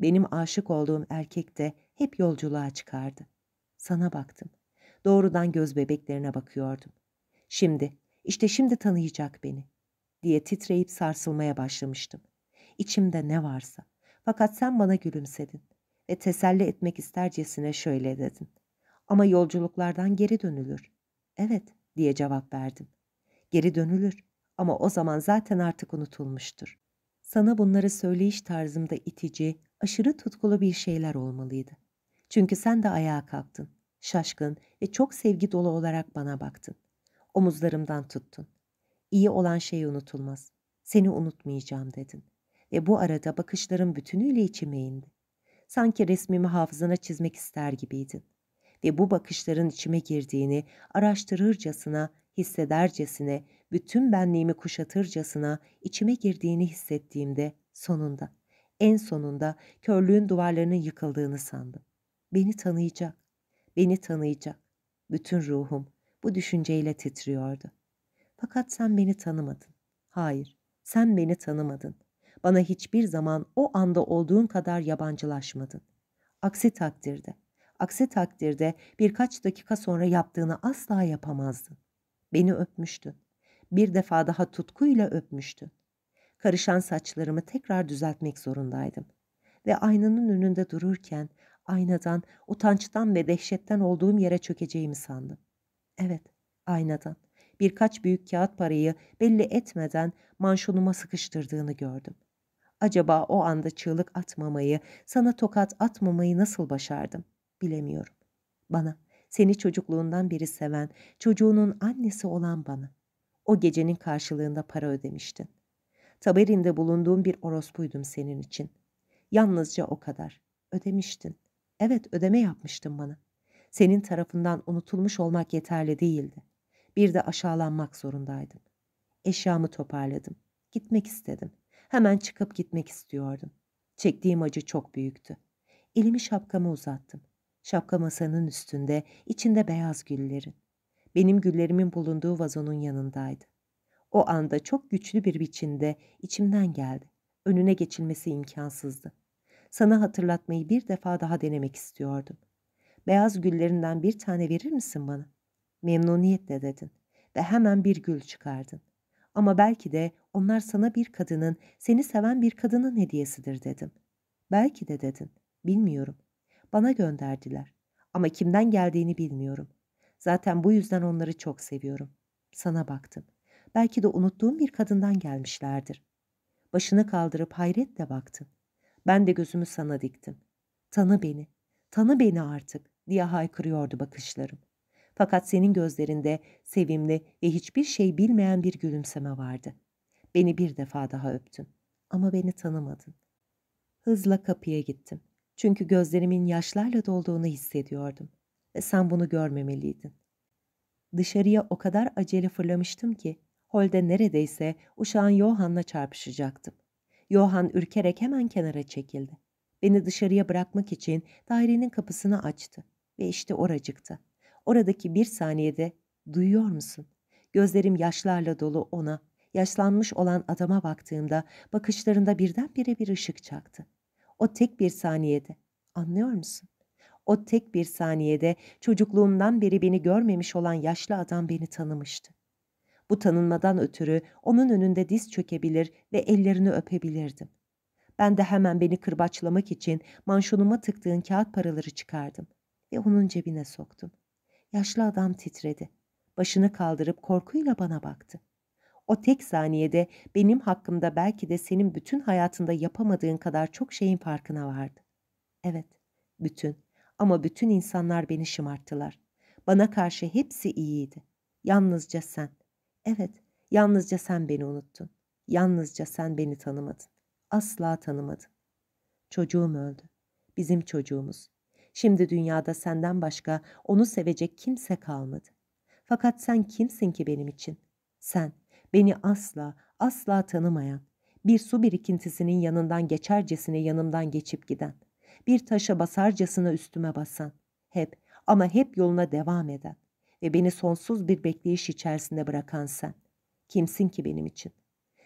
[SPEAKER 1] Benim aşık olduğum erkek de hep yolculuğa çıkardı. Sana baktım.'' Doğrudan göz bebeklerine bakıyordum. Şimdi, işte şimdi tanıyacak beni diye titreyip sarsılmaya başlamıştım. İçimde ne varsa. Fakat sen bana gülümsedin ve teselli etmek istercesine şöyle dedin. Ama yolculuklardan geri dönülür. Evet diye cevap verdim. Geri dönülür ama o zaman zaten artık unutulmuştur. Sana bunları söyleyiş tarzımda itici, aşırı tutkulu bir şeyler olmalıydı. Çünkü sen de ayağa kalktın şaşkın ve çok sevgi dolu olarak bana baktın. Omuzlarımdan tuttun. İyi olan şey unutulmaz. Seni unutmayacağım dedin. Ve bu arada bakışların bütünüyle içime indi. Sanki resmimi hafızana çizmek ister gibiydin. Ve bu bakışların içime girdiğini araştırırcasına, hissedercesine, bütün benliğimi kuşatırcasına içime girdiğini hissettiğimde sonunda, en sonunda körlüğün duvarlarının yıkıldığını sandım. Beni tanıyacak beni tanıyacak. Bütün ruhum bu düşünceyle titriyordu. Fakat sen beni tanımadın. Hayır, sen beni tanımadın. Bana hiçbir zaman o anda olduğun kadar yabancılaşmadın. Aksi takdirde, aksi takdirde birkaç dakika sonra yaptığını asla yapamazdın. Beni öpmüştün. Bir defa daha tutkuyla öpmüştün. Karışan saçlarımı tekrar düzeltmek zorundaydım. Ve aynanın önünde dururken aynadan, utançtan ve dehşetten olduğum yere çökeceğimi sandım. Evet, aynadan. Birkaç büyük kağıt parayı belli etmeden manşonuma sıkıştırdığını gördüm. Acaba o anda çığlık atmamayı, sana tokat atmamayı nasıl başardım? Bilemiyorum. Bana, seni çocukluğundan beri seven, çocuğunun annesi olan bana. O gecenin karşılığında para ödemiştin. Taberin'de bulunduğum bir orospuydum senin için. Yalnızca o kadar. Ödemiştin. Evet ödeme yapmıştın bana. Senin tarafından unutulmuş olmak yeterli değildi. Bir de aşağılanmak zorundaydım. Eşyamı toparladım. Gitmek istedim. Hemen çıkıp gitmek istiyordum. Çektiğim acı çok büyüktü. Elimi şapkama uzattım. Şapka masanın üstünde, içinde beyaz güllerin. Benim güllerimin bulunduğu vazonun yanındaydı. O anda çok güçlü bir biçimde içimden geldi. Önüne geçilmesi imkansızdı. Sana hatırlatmayı bir defa daha denemek istiyordum. Beyaz güllerinden bir tane verir misin bana? Memnuniyetle dedin ve hemen bir gül çıkardın. Ama belki de onlar sana bir kadının, seni seven bir kadının hediyesidir dedim. Belki de dedin, bilmiyorum. Bana gönderdiler ama kimden geldiğini bilmiyorum. Zaten bu yüzden onları çok seviyorum. Sana baktım. Belki de unuttuğum bir kadından gelmişlerdir. Başını kaldırıp hayretle baktın. Ben de gözümü sana diktim. Tanı beni, tanı beni artık diye haykırıyordu bakışlarım. Fakat senin gözlerinde sevimli ve hiçbir şey bilmeyen bir gülümseme vardı. Beni bir defa daha öptün ama beni tanımadın. Hızla kapıya gittim. Çünkü gözlerimin yaşlarla dolduğunu hissediyordum. Ve sen bunu görmemeliydin. Dışarıya o kadar acele fırlamıştım ki holde neredeyse uşağın Johan'la çarpışacaktım. Johan ürkerek hemen kenara çekildi. Beni dışarıya bırakmak için dairenin kapısını açtı ve işte oracıkta. Oradaki bir saniyede duyuyor musun? Gözlerim yaşlarla dolu ona, yaşlanmış olan adama baktığımda bakışlarında birdenbire bir ışık çaktı. O tek bir saniyede, anlıyor musun? O tek bir saniyede çocukluğumdan beri beni görmemiş olan yaşlı adam beni tanımıştı. Bu tanınmadan ötürü onun önünde diz çökebilir ve ellerini öpebilirdim. Ben de hemen beni kırbaçlamak için manşonuma tıktığın kağıt paraları çıkardım ve onun cebine soktum. Yaşlı adam titredi. Başını kaldırıp korkuyla bana baktı. O tek saniyede benim hakkımda belki de senin bütün hayatında yapamadığın kadar çok şeyin farkına vardı. Evet, bütün ama bütün insanlar beni şımarttılar. Bana karşı hepsi iyiydi. Yalnızca sen. Evet, yalnızca sen beni unuttun. Yalnızca sen beni tanımadın. Asla tanımadın. Çocuğum öldü. Bizim çocuğumuz. Şimdi dünyada senden başka onu sevecek kimse kalmadı. Fakat sen kimsin ki benim için? Sen, beni asla, asla tanımayan, bir su birikintisinin yanından geçercesine yanımdan geçip giden, bir taşa basarcasına üstüme basan, hep ama hep yoluna devam eden, ve beni sonsuz bir bekleyiş içerisinde bırakan sen. Kimsin ki benim için?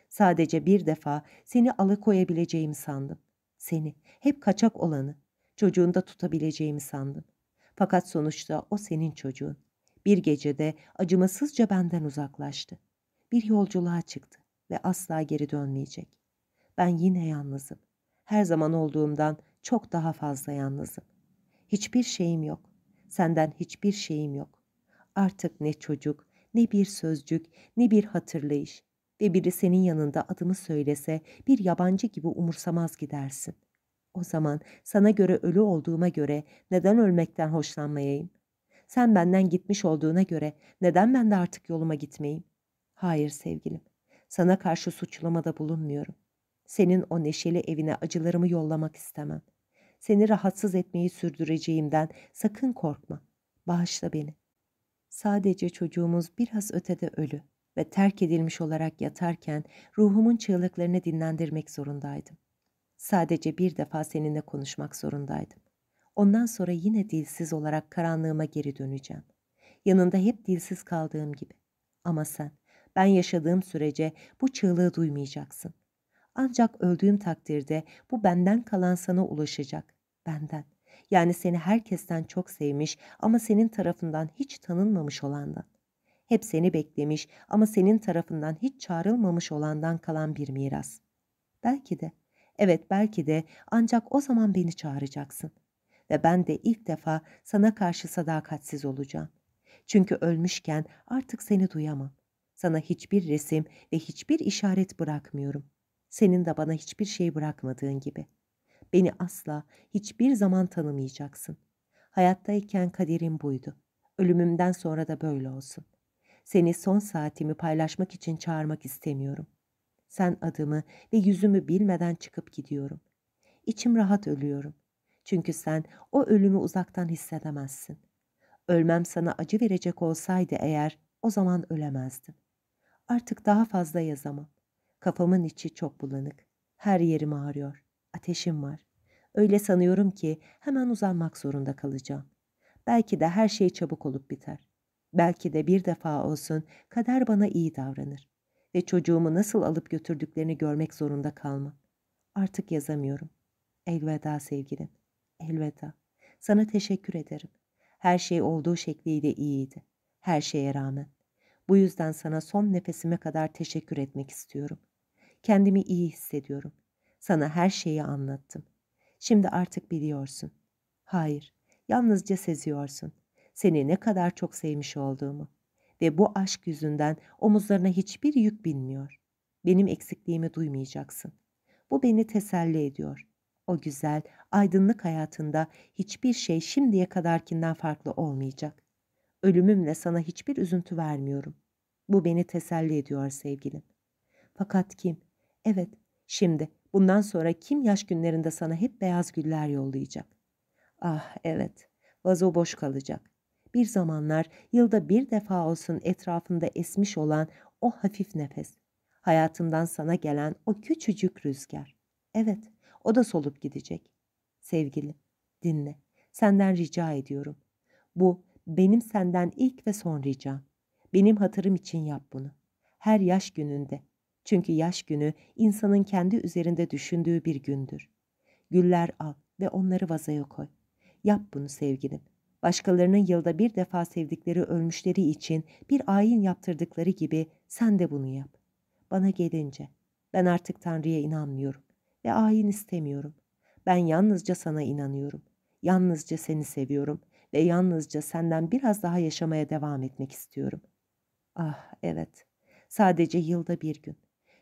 [SPEAKER 1] Sadece bir defa seni alıkoyabileceğimi sandım. Seni, hep kaçak olanı, çocuğunda tutabileceğimi sandım. Fakat sonuçta o senin çocuğun. Bir gecede acımasızca benden uzaklaştı. Bir yolculuğa çıktı ve asla geri dönmeyecek. Ben yine yalnızım. Her zaman olduğumdan çok daha fazla yalnızım. Hiçbir şeyim yok. Senden hiçbir şeyim yok. Artık ne çocuk, ne bir sözcük, ne bir hatırlayış ve biri senin yanında adını söylese bir yabancı gibi umursamaz gidersin. O zaman sana göre ölü olduğuma göre neden ölmekten hoşlanmayayım? Sen benden gitmiş olduğuna göre neden ben de artık yoluma gitmeyeyim? Hayır sevgilim, sana karşı suçlamada bulunmuyorum. Senin o neşeli evine acılarımı yollamak istemem. Seni rahatsız etmeyi sürdüreceğimden sakın korkma. Bağışla beni. Sadece çocuğumuz biraz ötede ölü ve terk edilmiş olarak yatarken ruhumun çığlıklarını dinlendirmek zorundaydım. Sadece bir defa seninle konuşmak zorundaydım. Ondan sonra yine dilsiz olarak karanlığıma geri döneceğim. Yanında hep dilsiz kaldığım gibi. Ama sen, ben yaşadığım sürece bu çığlığı duymayacaksın. Ancak öldüğüm takdirde bu benden kalan sana ulaşacak, benden.'' Yani seni herkesten çok sevmiş ama senin tarafından hiç tanınmamış olandan. Hep seni beklemiş ama senin tarafından hiç çağrılmamış olandan kalan bir miras. Belki de, evet belki de ancak o zaman beni çağıracaksın. Ve ben de ilk defa sana karşı sadakatsiz olacağım. Çünkü ölmüşken artık seni duyamam. Sana hiçbir resim ve hiçbir işaret bırakmıyorum. Senin de bana hiçbir şey bırakmadığın gibi.'' Beni asla, hiçbir zaman tanımayacaksın. Hayattayken kaderim buydu. Ölümümden sonra da böyle olsun. Seni son saatimi paylaşmak için çağırmak istemiyorum. Sen adımı ve yüzümü bilmeden çıkıp gidiyorum. İçim rahat ölüyorum. Çünkü sen o ölümü uzaktan hissedemezsin. Ölmem sana acı verecek olsaydı eğer o zaman ölemezdim. Artık daha fazla yazamam. Kafamın içi çok bulanık. Her yerim ağrıyor ateşim var. Öyle sanıyorum ki hemen uzanmak zorunda kalacağım. Belki de her şey çabuk olup biter. Belki de bir defa olsun kader bana iyi davranır ve çocuğumu nasıl alıp götürdüklerini görmek zorunda kalmam. Artık yazamıyorum. Elveda sevgilim. Elveda. Sana teşekkür ederim. Her şey olduğu şekliyle iyiydi. Her şeye rağmen. Bu yüzden sana son nefesime kadar teşekkür etmek istiyorum. Kendimi iyi hissediyorum. Sana her şeyi anlattım. Şimdi artık biliyorsun. Hayır, yalnızca seziyorsun. Seni ne kadar çok sevmiş olduğumu. Ve bu aşk yüzünden omuzlarına hiçbir yük binmiyor. Benim eksikliğimi duymayacaksın. Bu beni teselli ediyor. O güzel, aydınlık hayatında hiçbir şey şimdiye kadarkinden farklı olmayacak. Ölümümle sana hiçbir üzüntü vermiyorum. Bu beni teselli ediyor sevgilim. Fakat kim? Evet, şimdi Bundan sonra kim yaş günlerinde sana hep beyaz güller yollayacak. Ah evet, vazo boş kalacak. Bir zamanlar yılda bir defa olsun etrafında esmiş olan o hafif nefes. Hayatından sana gelen o küçücük rüzgar. Evet, o da solup gidecek. Sevgilim, dinle. Senden rica ediyorum. Bu benim senden ilk ve son ricam. Benim hatırım için yap bunu. Her yaş gününde çünkü yaş günü insanın kendi üzerinde düşündüğü bir gündür. Güller al ve onları vazaya koy. Yap bunu sevgilim. Başkalarının yılda bir defa sevdikleri ölmüşleri için bir ayin yaptırdıkları gibi sen de bunu yap. Bana gelince ben artık Tanrı'ya inanmıyorum ve ayin istemiyorum. Ben yalnızca sana inanıyorum. Yalnızca seni seviyorum ve yalnızca senden biraz daha yaşamaya devam etmek istiyorum. Ah evet, sadece yılda bir gün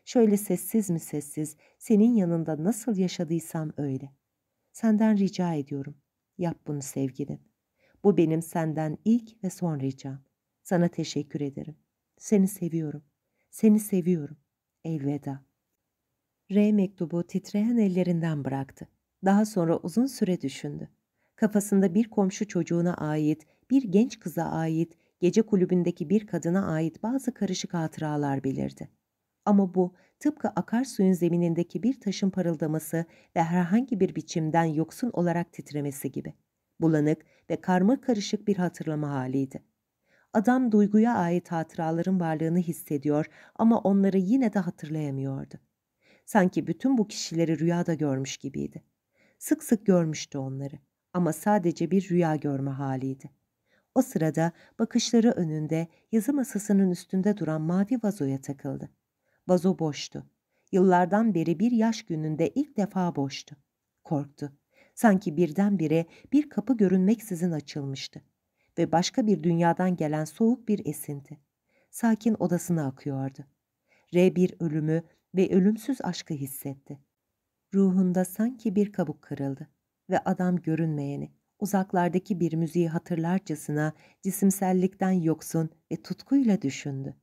[SPEAKER 1] Şöyle sessiz mi sessiz, senin yanında nasıl yaşadıysam öyle. Senden rica ediyorum. Yap bunu sevgilim. Bu benim senden ilk ve son ricam. Sana teşekkür ederim. Seni seviyorum. Seni seviyorum. Elveda. R mektubu titreyen ellerinden bıraktı. Daha sonra uzun süre düşündü. Kafasında bir komşu çocuğuna ait, bir genç kıza ait, gece kulübündeki bir kadına ait bazı karışık hatıralar belirdi. Ama bu tıpkı akarsuyun zeminindeki bir taşın parıldaması ve herhangi bir biçimden yoksun olarak titremesi gibi. Bulanık ve karma karışık bir hatırlama haliydi. Adam duyguya ait hatıraların varlığını hissediyor ama onları yine de hatırlayamıyordu. Sanki bütün bu kişileri rüyada görmüş gibiydi. Sık sık görmüştü onları ama sadece bir rüya görme haliydi. O sırada bakışları önünde yazı masasının üstünde duran mavi vazoya takıldı. Vazo boştu. Yıllardan beri bir yaş gününde ilk defa boştu. Korktu. Sanki birdenbire bir kapı görünmeksizin açılmıştı. Ve başka bir dünyadan gelen soğuk bir esinti. Sakin odasına akıyordu. R bir ölümü ve ölümsüz aşkı hissetti. Ruhunda sanki bir kabuk kırıldı ve adam görünmeyeni, uzaklardaki bir müziği hatırlarcasına cisimsellikten yoksun ve tutkuyla düşündü.